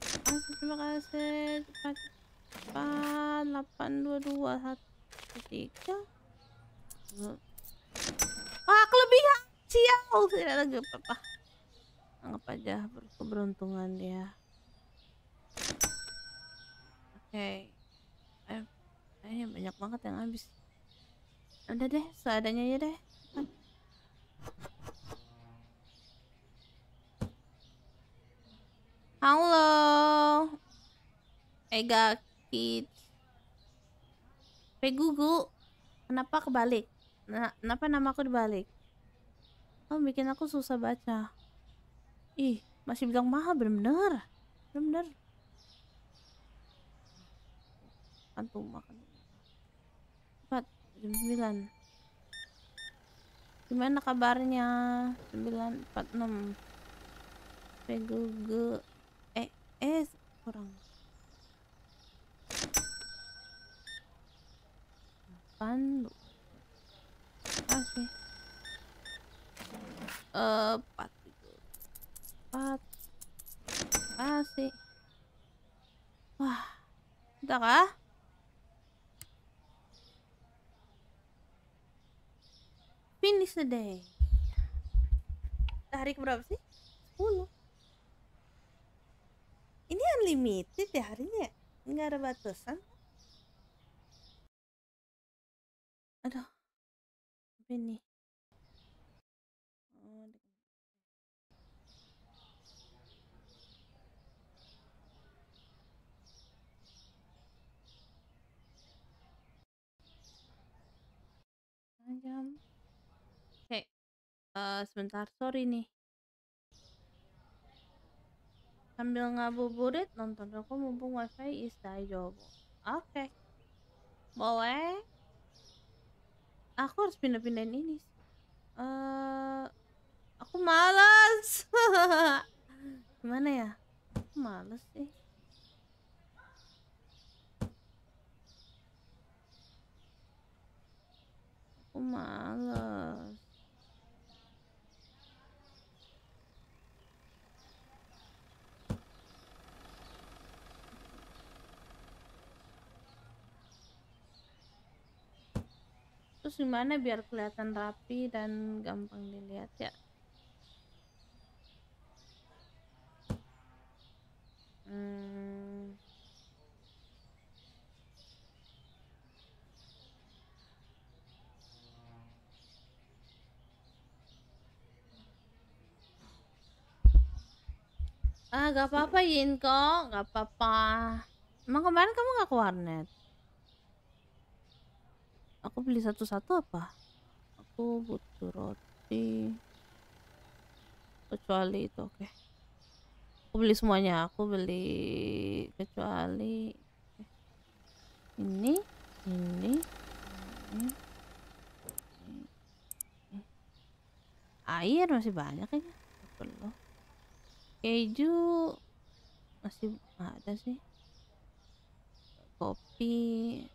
terima kasih empat delapan dua dua satu tiga wah kelebihan sial tidak lagi apa apa anggap aja keberuntungan dia oke okay. eh, banyak banget yang habis udah deh seadanya aja deh Halo. Ega kit. Pegugu. Kenapa kebalik? Nah, kenapa nama aku dibalik? Oh, bikin aku susah baca. Ih, masih bilang mahal bener-bener. Bener-bener. Antum makan. Kan. Cepat, jam 9. Gimana kabarnya? 946. Pegugu es, orang, pandu, apa eh empat empat wah entah ah. finish the day tarik berapa sih 10 ini unlimited ya hari ini ya? nggak ada batasan aduh apa ini oh, Oke, okay. uh, eh, sebentar, sorry nih sambil ngabuburit nonton aku mumpung wifi istri jobo oke okay. boleh aku harus pindah-pindahin ini Uh, aku malas gimana ya aku malas sih aku malas terus gimana biar kelihatan rapi dan gampang dilihat ya hmm. ah gak apa-apa Yinko gak apa-apa emang kemarin kamu gak ke warnet aku beli satu-satu apa aku butuh roti kecuali itu oke okay. aku beli semuanya aku beli kecuali ini ini ini air masih banyak kayaknya perlu keju masih ada sih kopi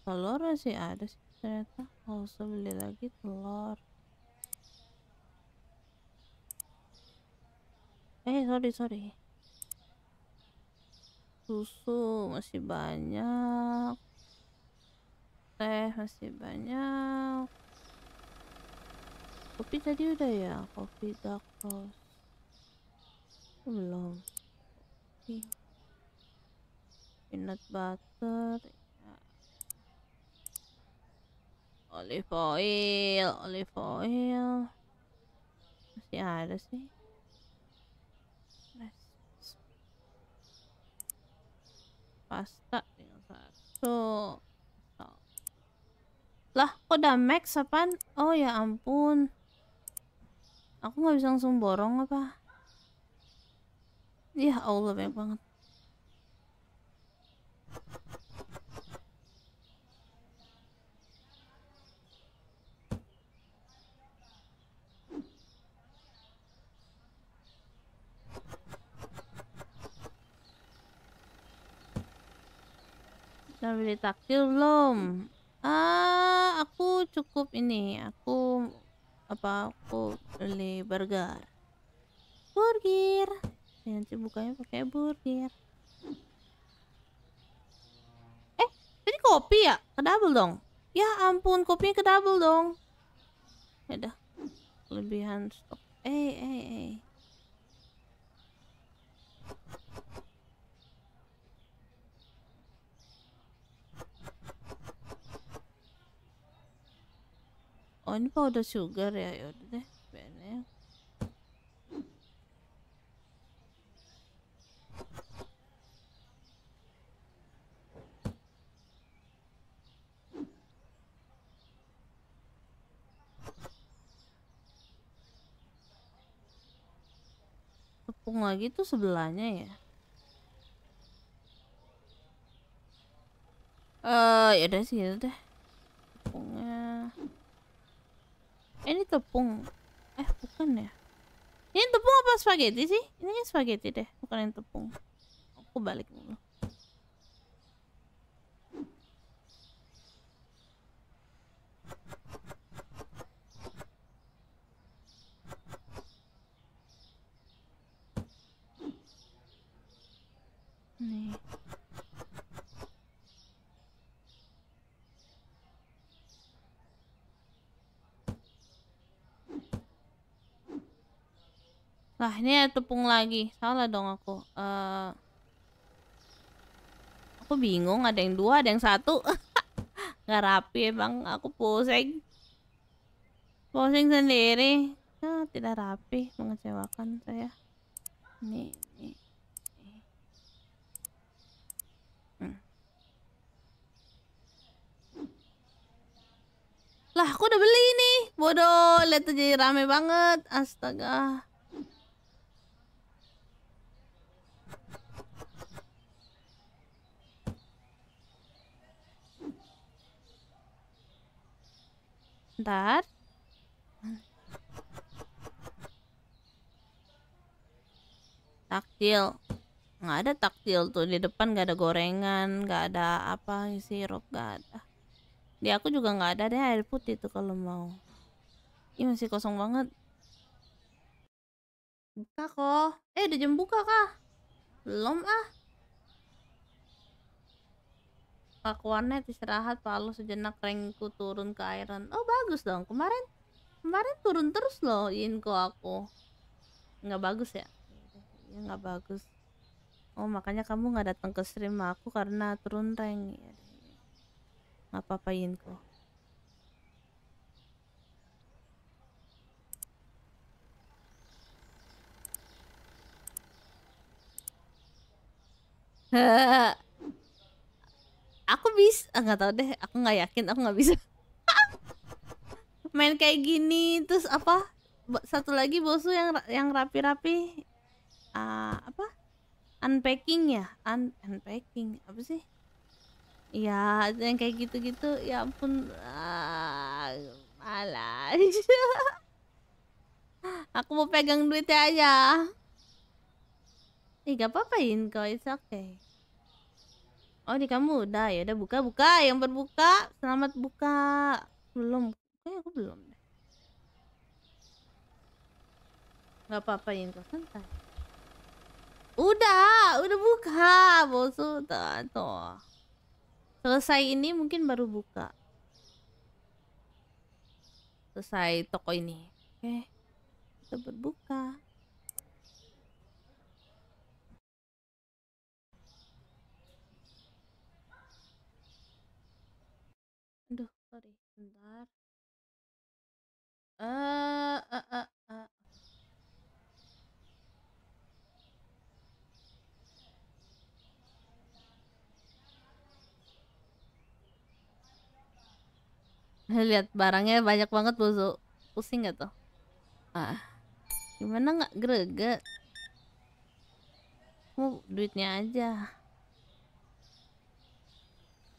telur masih ada sih ternyata mau usah beli lagi telur eh sorry sorry susu masih banyak teh masih banyak kopi tadi udah ya kopi dark belum peanut butter olive oil olive oil masih ada sih pasta tinggal satu lah kok udah max apaan oh ya ampun aku nggak bisa langsung borong apa ya Allah banyak banget Udah beli takjil belum? Ah, aku cukup ini. Aku apa? Aku beli burger. Burger. Nanti bukanya pakai burger. Eh, tadi kopi ya? Kedabel dong. Ya ampun, kopinya kedabel dong. Ya udah, Kelebihan stok. Eh, eh, eh. oh ini udah sugar ya yaudah deh BNL tepung lagi tuh sebelahnya ya eh uh, ya udah sih ya deh tepungnya ini tepung. Eh, bukan ya. Ini tepung apa spaghetti sih? Ini spaghetti deh, bukan yang tepung. Aku balik dulu. Lah, ini ada tepung lagi. Salah dong aku. Uh, aku bingung, ada yang dua, ada yang satu. nggak rapi emang, aku pusing. Pusing sendiri. Nah, tidak rapi, mengecewakan saya. Ini, ini. Hmm. Lah, aku udah beli nih. Bodoh, lihat tuh jadi rame banget. Astaga. Ntar. Takjil. Nggak ada taktil tuh di depan nggak ada gorengan, nggak ada apa sirup nggak ada. Di aku juga nggak ada deh air putih tuh kalau mau. Ini masih kosong banget. Buka kok. Eh udah jam buka kah? Belum ah warnet istirahat Palu sejenak rankku turun ke Iron. Oh bagus dong. Kemarin kemarin turun terus loh inko aku. Nggak bagus ya? Ya nggak bagus. Oh makanya kamu nggak datang ke stream aku karena turun rank. Iya, iya. Nggak apa-apa inko. Hehehe aku bisa eh, nggak tahu deh aku nggak yakin aku nggak bisa main kayak gini terus apa satu lagi bosu yang yang rapi-rapi uh, apa unpacking ya Un unpacking apa sih ya yang kayak gitu-gitu ya ampun uh, ah, malas aku mau pegang duitnya aja Ih, gak apa-apain kok, it's okay Oh di kamu udah ya udah buka buka yang berbuka selamat buka belum Kayaknya aku belum deh nggak apa-apa yang kau santai udah udah buka bosu tuh, tuh selesai ini mungkin baru buka selesai toko ini oke eh, kita berbuka uh, uh, uh. Lihat barangnya banyak banget bosu pusing gak tuh? Ah, gimana nggak greget? Mau duitnya aja.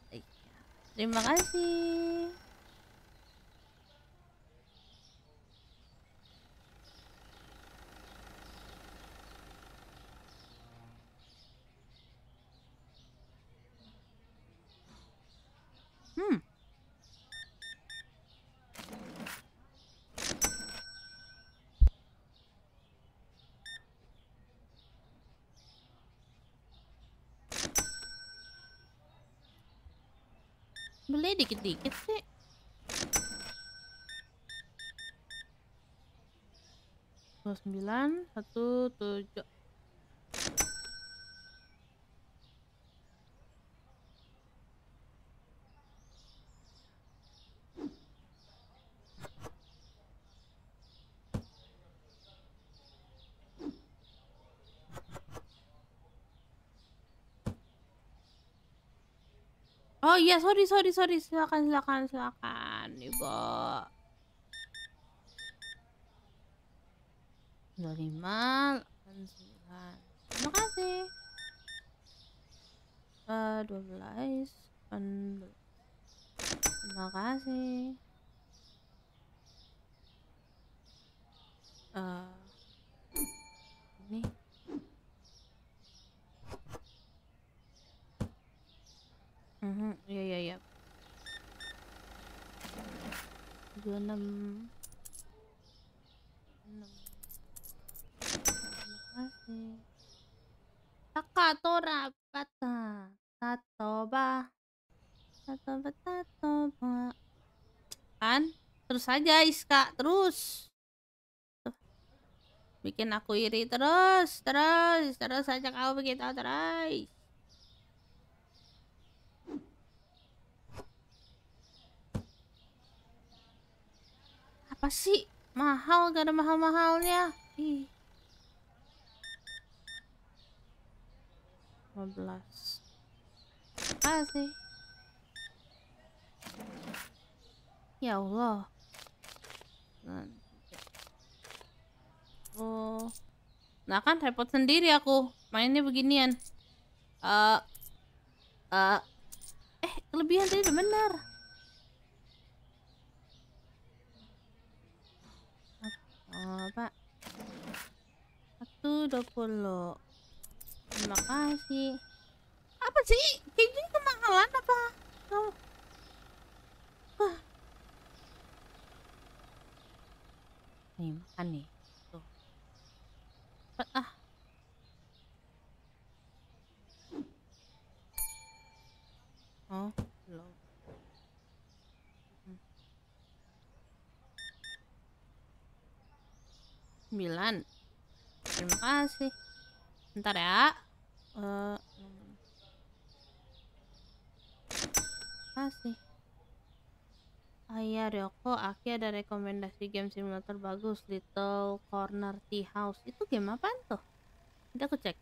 Iya, terima kasih. Hmm. Beli dikit-dikit sih. sembilan satu tujuh iya sorry sorry sorry silakan silakan silakan ibu 25 89 terima kasih uh, eh, 12 terima kasih uh, ini Mhm, iya iya iya. 26 kasih. Takato tato ba tato ba, Kan? Terus aja Iska, terus. Bikin aku iri terus, terus, terus aja kau begitu terus. apa sih? Mahal gak ada mahal-mahalnya. Ih. 15. Apa sih? Ya Allah. Oh. Nah kan repot sendiri aku mainnya beginian. Uh, uh, eh kelebihan tadi benar. Oh, Pak. Satu dua puluh. Terima kasih. Apa sih? Kayaknya kemahalan apa? Oh. Huh. Nih, makan nih. Tuh. Cepet ah. Oh. 9 terima kasih ntar ya uh, kasih Ayah Ryoko Aki ada rekomendasi game simulator bagus Little Corner Tea House itu game apa tuh? nanti aku cek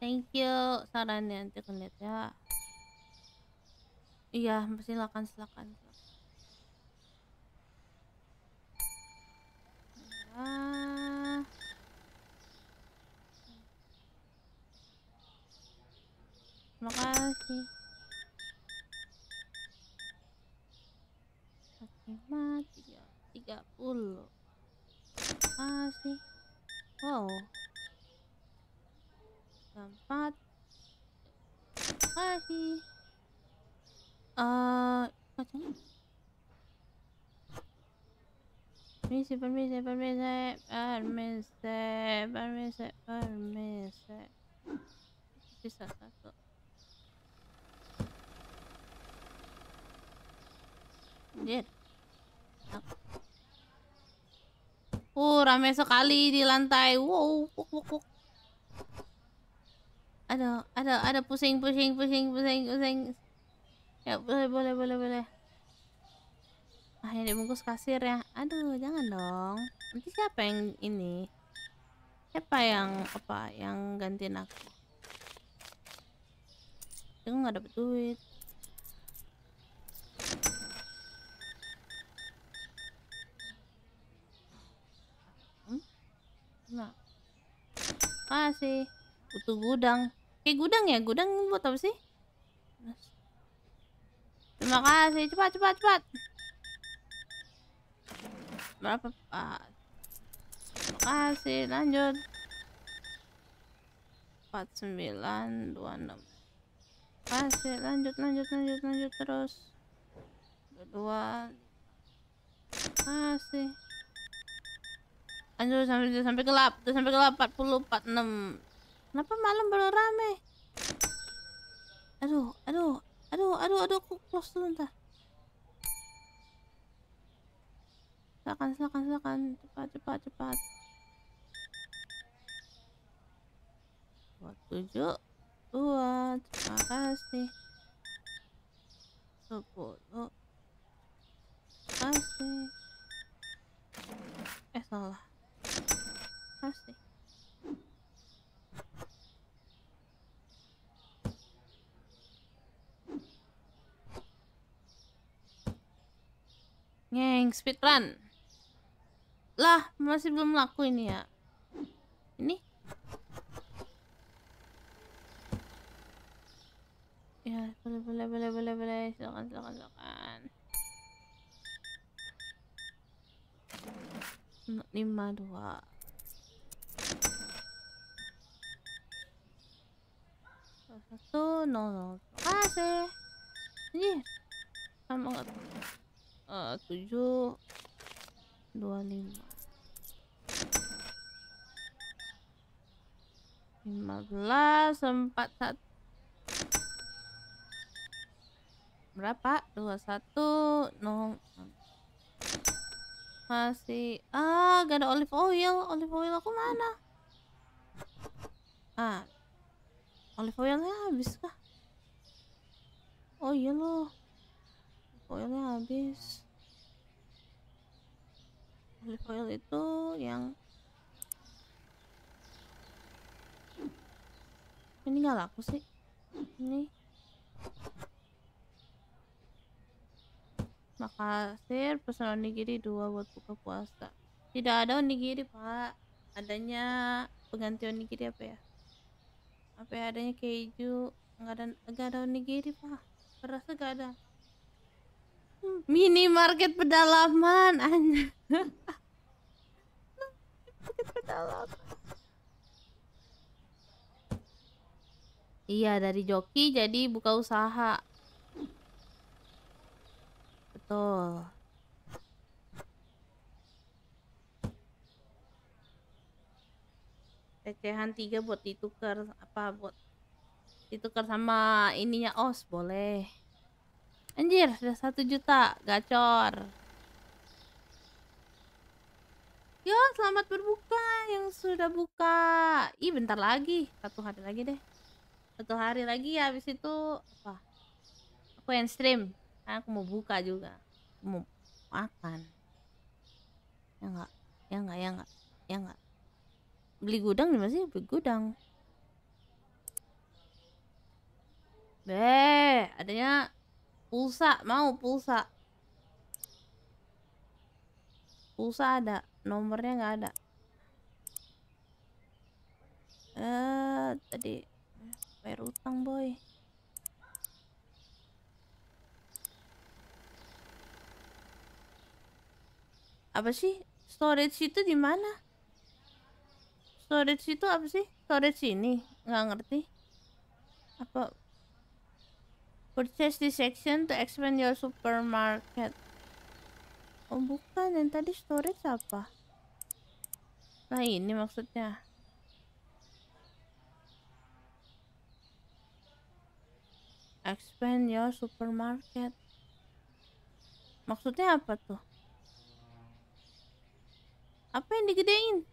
thank you sarannya nanti aku lihat ya iya silakan silakan mati pakai mati ya puluh masih wow empat lagi uh, eh, kacanya permisi permisi permisi permisi permisi permisi bisa Anjir. Uh, rame sekali di lantai. Wow, wuk, wuk, wuk. Ada, ada, ada pusing, pusing, pusing, pusing, pusing. Ya, boleh, boleh, boleh, boleh. Ah, bungkus dibungkus kasir ya. Aduh, jangan dong. Nanti siapa yang ini? Siapa yang apa yang gantiin aku? Aku nggak dapet duit. Nah. Apa sih? Butuh gudang. Kayak gudang ya? Gudang buat apa sih? Terima kasih. Cepat, cepat, cepat. Berapa? Ah. Terima kasih. Lanjut. enam. Kasih. Lanjut, lanjut, lanjut, lanjut terus. Kedua. Kasih. Aduh, sampai, sampai gelap. Tuh, sampai gelap 40, 46. Kenapa malam baru rame? Aduh, aduh, aduh, aduh, aduh, aku close dulu Silakan, silakan, silakan. Cepat, cepat, cepat. tujuh dua terima kasih sepuluh terima kasih eh salah Asik. Ngeng, speedrun. Lah, masih belum laku ini ya. Ini? Ya, boleh, boleh, boleh, boleh, boleh. Silakan, silakan, silakan. Lima, dua. satu iya. nol sama nggak? Uh, tujuh dua lima lima belas empat satu berapa dua satu nol masih ah gak ada olive oil olive oil aku mana ah olive oilnya habis kah oh iya loh oilnya habis olive oil itu yang ini nggak laku sih ini makasih pesan onigiri dua buat buka puasa tidak ada onigiri pak adanya pengganti onigiri apa ya apa ya, adanya keju nggak ada nggak ada onigiri pak berasa nggak ada minimarket pedalaman anjir pedalaman iya dari joki jadi buka usaha betul recehan tiga buat ditukar apa buat ditukar sama ininya os boleh anjir sudah satu juta gacor yo selamat berbuka yang sudah buka ih bentar lagi satu hari lagi deh satu hari lagi ya habis itu apa aku yang stream aku mau buka juga mau makan ya enggak ya enggak ya enggak ya enggak beli gudang di mana sih beli gudang be adanya pulsa mau pulsa pulsa ada nomornya nggak ada eh tadi bayar utang boy apa sih storage itu di mana storage itu apa sih storage ini nggak ngerti apa purchase this section to expand your supermarket oh bukan yang tadi storage apa nah ini maksudnya expand your supermarket maksudnya apa tuh apa yang digedein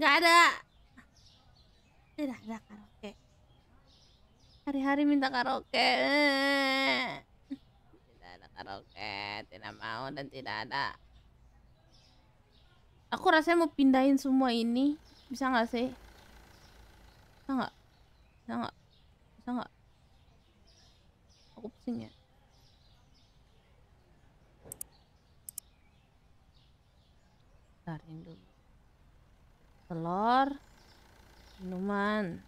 nggak ada tidak eh, ada karaoke hari-hari minta karaoke tidak ada karaoke tidak mau dan tidak ada aku rasanya mau pindahin semua ini bisa nggak sih bisa nggak bisa nggak bisa nggak aku pusing ya Bentar, dulu telur, minuman.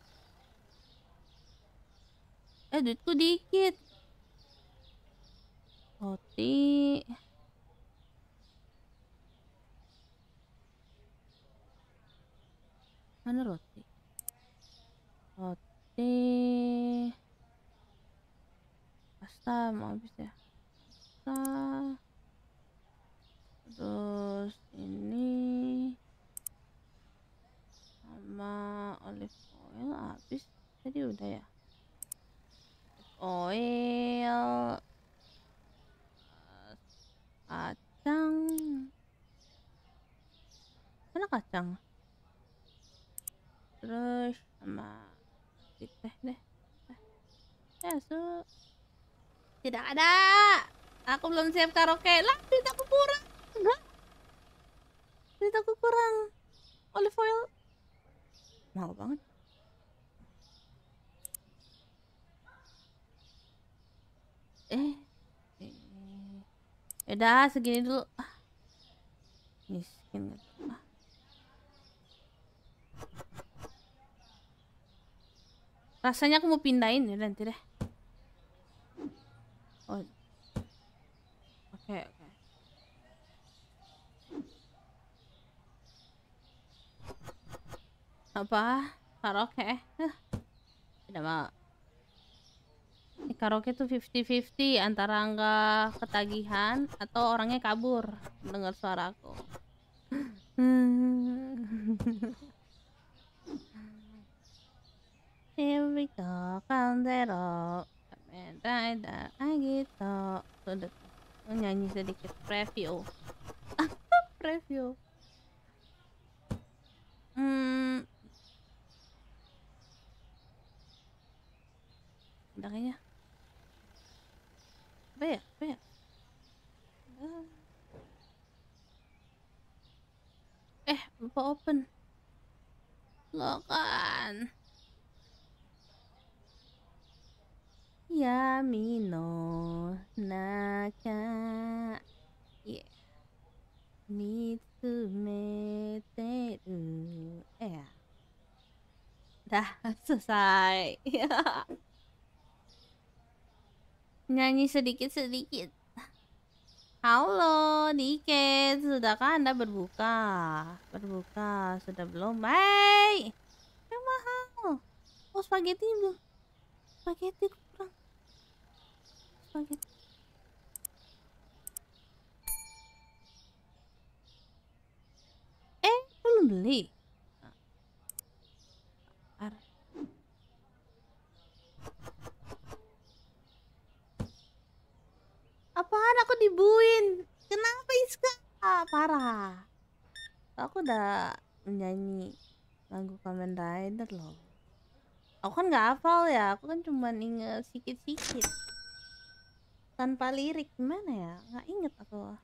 Eh, duitku dikit. Roti. Mana roti? Roti. Pasta mau habis ya. Pasta. Terus ini sama olive oil habis tadi udah ya oil kacang mana kacang terus sama teh deh ya eh, eh, so tidak ada aku belum siap karaoke lah duit aku kurang enggak duit aku kurang olive oil mahal banget eh eh udah segini dulu ah. miskin rasanya aku mau pindahin ya nanti deh oh oke okay. apa karaoke tidak mau ini karaoke tuh 50-50 antara enggak ketagihan atau orangnya kabur dengar suaraku Here we go, kaldero Merada, gitu Sudah oh, nyanyi sedikit preview preview hmm Eh, ya, eh, ya. Dah kayaknya. apa ya Eh, apa open. Lo kan. Yamino naka yeah. Mitsume teru Eh Dah selesai Nyanyi sedikit-sedikit. Halo, dikit. Sudahkah Anda berbuka? Berbuka, sudah belum? Hei! Mahal. Oh, spaghetti belum. Spaghetti kurang. Spaghetti. Eh, belum beli. Apaan aku dibuin? Kenapa Iska? Ah, parah. Aku udah menyanyi lagu Kamen Rider loh. Aku kan gak hafal ya, aku kan cuma inget sedikit-sedikit Tanpa lirik gimana ya? Gak inget aku.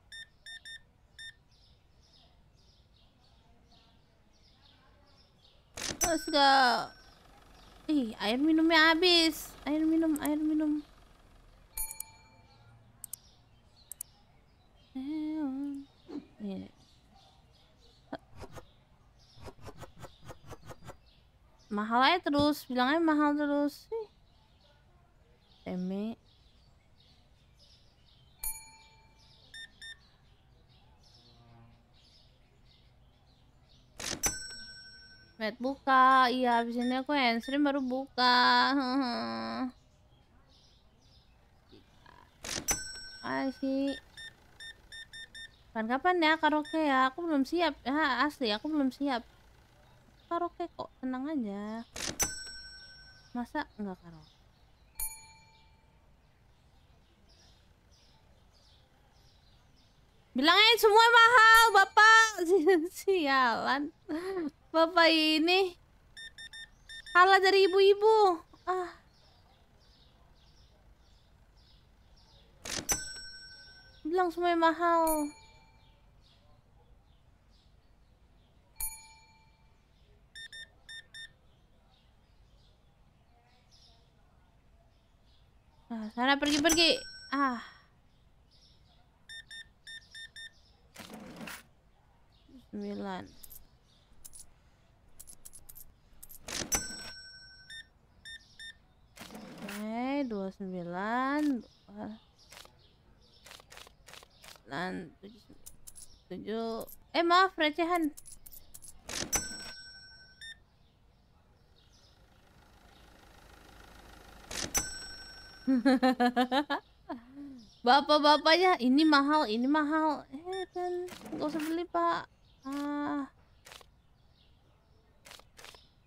Terus gak... Ih, air minumnya habis. Air minum, air minum. Iya. Mahal aja terus, bilangnya mahal terus. Emi, Met e. buka, iya habis ini aku handstream baru buka. Asik. kapan-kapan ya karaoke ya aku belum siap ya asli aku belum siap karaoke kok tenang aja masa nggak karaoke bilangin semua mahal bapak sialan bapak ini kalah dari ibu-ibu ah bilang semua mahal Ah, sana pergi-pergi. Ah. Sembilan. Oke, dua sembilan. Dan tujuh. Eh maaf recehan. Bapak-bapaknya ini mahal, ini mahal. Eh kan nggak usah beli pak. Ah.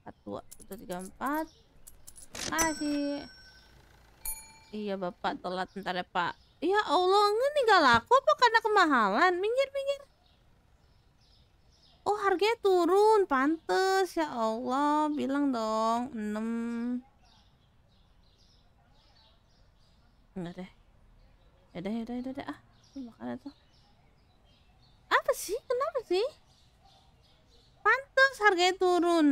Satu, satu tiga empat. Kasih. Iya bapak telat ntar ya pak. Ya Allah, ini nggak laku apa karena kemahalan? Minggir, minggir. Oh harganya turun, pantes ya Allah. Bilang dong, 6 Enggak deh. Ya deh, ya deh, ya deh. Ya ah. makan makanan tuh. Apa sih? Kenapa sih? Pantas harganya turun.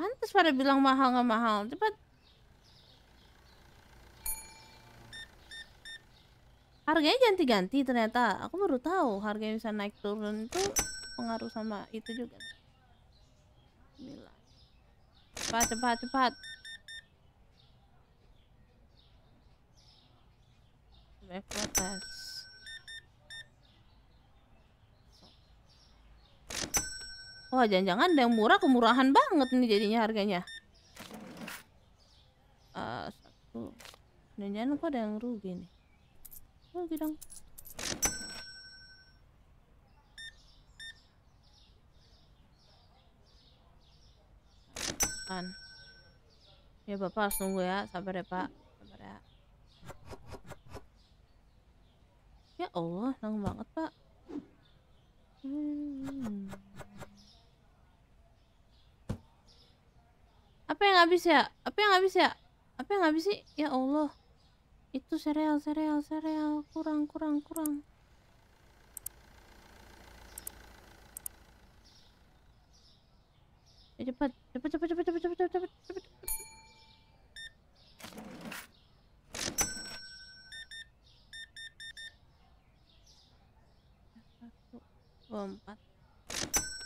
Pantas pada bilang mahal nggak mahal. Cepat. Harganya ganti-ganti ternyata. Aku baru tahu harganya bisa naik turun itu pengaruh sama itu juga. Bismillah. Cepat, cepat, cepat. Back protes. Wah, jangan-jangan ada yang murah kemurahan banget nih jadinya harganya. Uh, satu. Jangan-jangan kok ada yang rugi nih. Rugi dong. makan ya bapak harus nunggu ya sabar ya pak sabar ya ya Allah nanggung banget pak hmm. apa yang habis ya apa yang habis ya apa yang habis sih ya Allah itu sereal sereal sereal kurang kurang kurang ya, cepat Cepet cepet cepet cepet cepet cepet cepet. Lompat.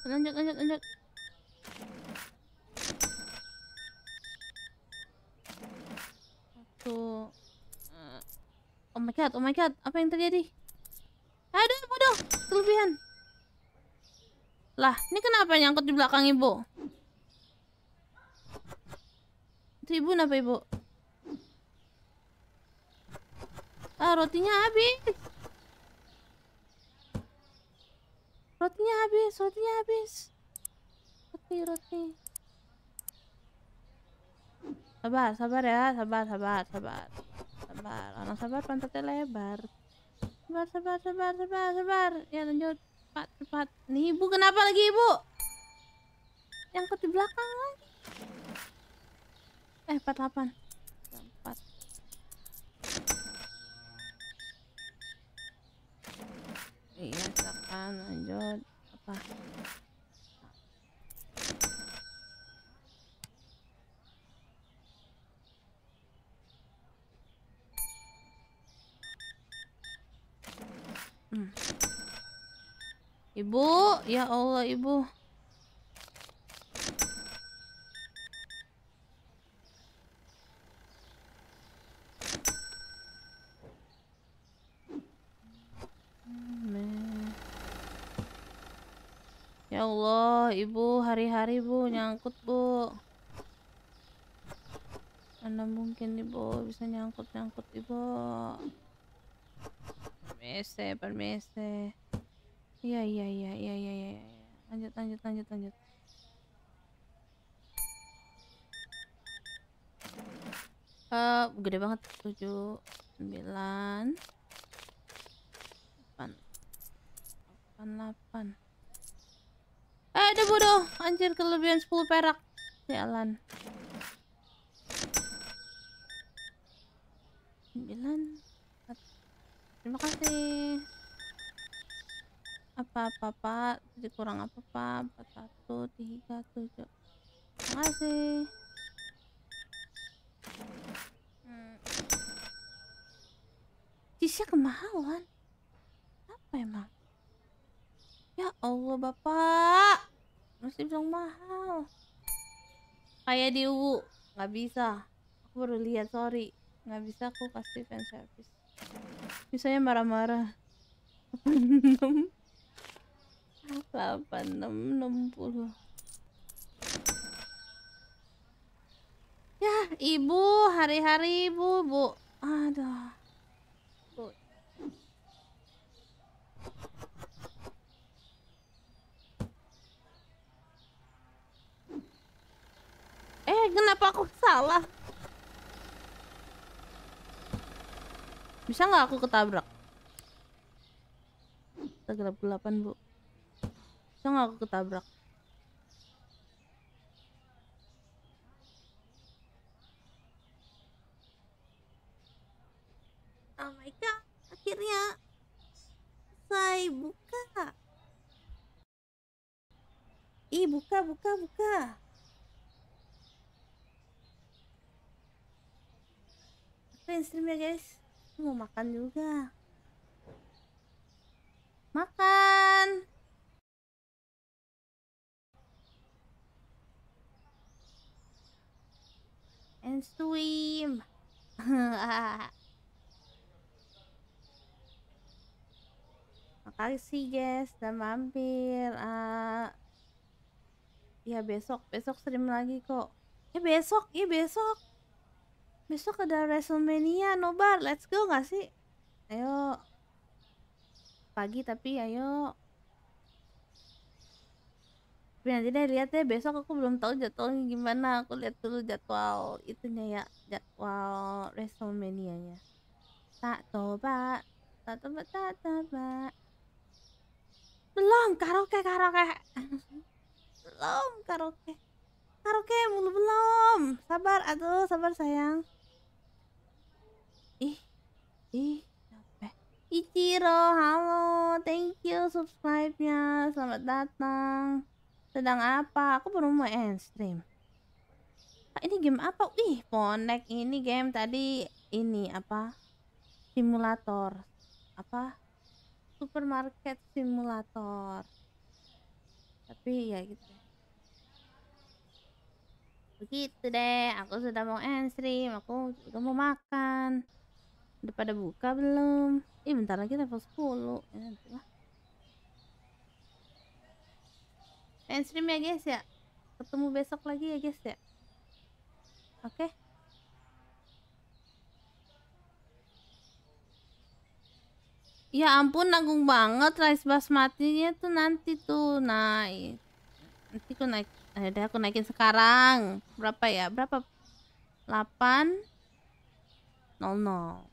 Lanjut lanjut lanjut. Satu. Eh, oh my god, oh my god, apa yang terjadi? Aduh, bodoh, kelebihan. Lah, ini kenapa nyangkut di belakang ibu? Tribun ibu apa ibu? Ah, rotinya habis. Rotinya habis, rotinya habis. Roti, roti. Sabar, sabar ya, sabar, sabar, sabar. Sabar, orang sabar pantatnya lebar. Sabar, sabar, sabar, sabar, sabar. Ya lanjut, cepat, cepat. Nih ibu kenapa lagi ibu? Yang ke di belakang lagi eh 48 4 iya lanjut apa hmm. ibu ya Allah ibu Ya Allah, Ibu, hari-hari Bu nyangkut, Bu. Mana mungkin Ibu bisa nyangkut-nyangkut, Ibu. Permisi, permisi. Iya, iya, iya, iya, iya, iya. iya. Lanjut, lanjut, lanjut, lanjut. Uh, gede banget tujuh sembilan delapan delapan 8 Eh, udah bodoh. Anjir, kelebihan 10 perak. Jalan. sembilan Terima kasih. Apa-apa, Pak? Jadi kurang apa, Pak? satu 3, tujuh Terima kasih. Hmm. Sisnya kemahalan. Apa emang? Ya Allah, Bapak. masih bilang mahal. Kayak di UU. Nggak bisa. Aku baru lihat, sorry. Nggak bisa aku kasih fan service. Misalnya marah-marah. 86 60 Ya, ibu, hari-hari ibu, bu. Aduh. Eh, kenapa aku salah? Bisa nggak aku ketabrak? Kita gelap delapan Bu. Bisa nggak aku ketabrak? Oh my god, akhirnya saya buka. Ih, buka, buka, buka. stream ya guys mau makan juga makan and swim makasih guys udah mampir uh, ya besok besok stream lagi kok ya besok ya besok Besok ada WrestleMania, Nobar. Let's go gak sih? Ayo. Pagi tapi ayo. Tapi nanti deh lihat deh besok aku belum tahu jadwalnya gimana. Aku lihat dulu jadwal itunya ya, jadwal WrestleMania-nya. Tak coba, tak coba, tak coba. Belum karaoke, karaoke. belum karaoke. Karaoke mulu belum. Sabar aduh sabar sayang. Ih, eh. Ichiro, halo. Thank you subscribe-nya. Selamat datang. Sedang apa? Aku baru mau end stream. Ah, ini game apa? Ih, ponek ini game tadi ini apa? Simulator. Apa? Supermarket simulator. Tapi ya gitu. Begitu deh, aku sudah mau end stream, aku juga mau makan. Udah pada buka belum? Ih, bentar lagi level 10. Ya, lah. Pengen stream ya, guys ya? Ketemu besok lagi ya, guys ya? Oke. Okay. Ya ampun, nanggung banget rice basmatinya tuh nanti tuh naik. Nanti aku naik, ada eh, aku naikin sekarang. Berapa ya? Berapa? 8 00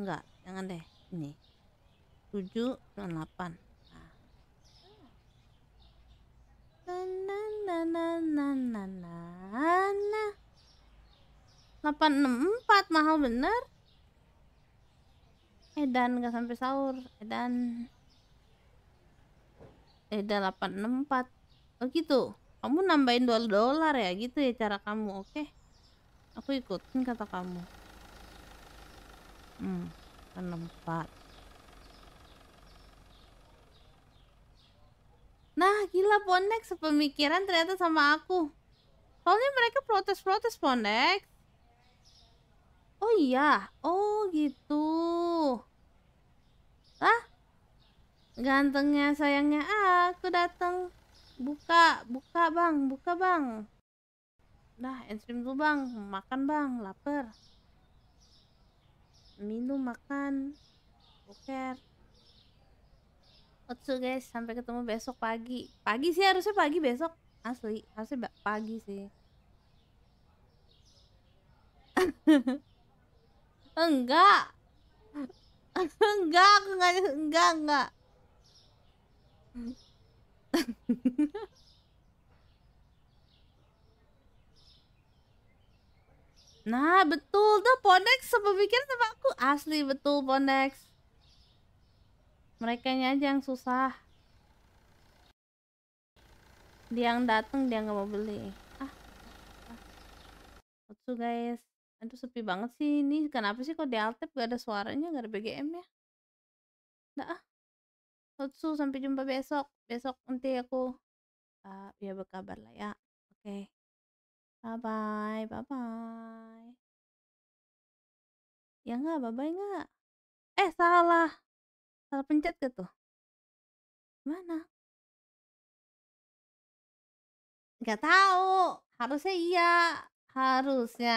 enggak jangan deh ini tujuh delapan delapan nah. na na 864 mahal bener edan gak sampai sahur edan edan 864 oh gitu kamu nambahin dua dolar ya gitu ya cara kamu oke okay? aku ikutin kata kamu penempat. Hmm, nah, gila Pondek sepemikiran ternyata sama aku. Soalnya mereka protes-protes Pondek. Oh iya, oh gitu. Ah, gantengnya sayangnya aku datang. Buka, buka bang, buka bang. Nah, end tuh bang, makan bang, lapar minum, makan, oke Otsu guys, sampai ketemu besok pagi. Pagi sih harusnya pagi besok. Asli, harusnya pagi sih. enggak. enggak, enggak enggak enggak. Nah, betul tuh Ponex bikin sama aku. Asli betul Ponex. Mereka aja yang susah. Dia yang datang dia nggak mau beli. Ah. Betul ah, ah. guys. Aduh sepi banget sih ini. Kenapa sih kok di Altep gak ada suaranya, gak ada BGM ya? Nggak ah. Otsu sampai jumpa besok. Besok nanti aku uh, ya berkabar lah ya. Oke. Okay. Bye bye, bye bye. Ya nggak, bye bye nggak? Eh salah, salah pencet ke tuh. Mana? Nggak tahu. Harusnya iya, harusnya.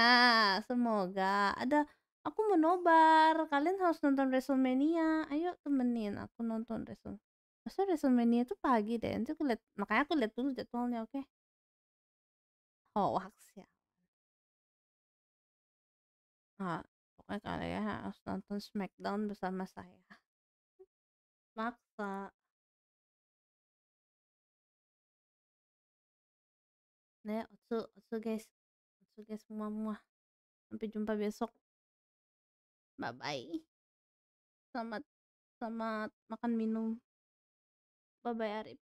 Semoga ada. Aku mau nobar. Kalian harus nonton Resumenia. Ayo temenin aku nonton Resum. Masa Resumenia itu pagi deh. Nanti aku lihat, makanya aku lihat dulu jadwalnya, oke? Okay? 哦，我想 ah, oke kalian harus nonton Smackdown bersama saya maksa ne otsu otsu guys otsu guys semua semua sampai jumpa besok bye bye selamat selamat makan minum bye bye Arif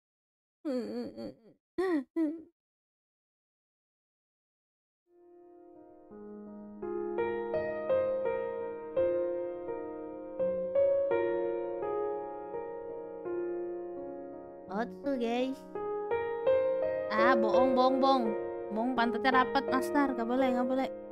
Otsu guys Ah bohong bohong bohong Bohong pantatnya rapat Nastar Gak boleh gak boleh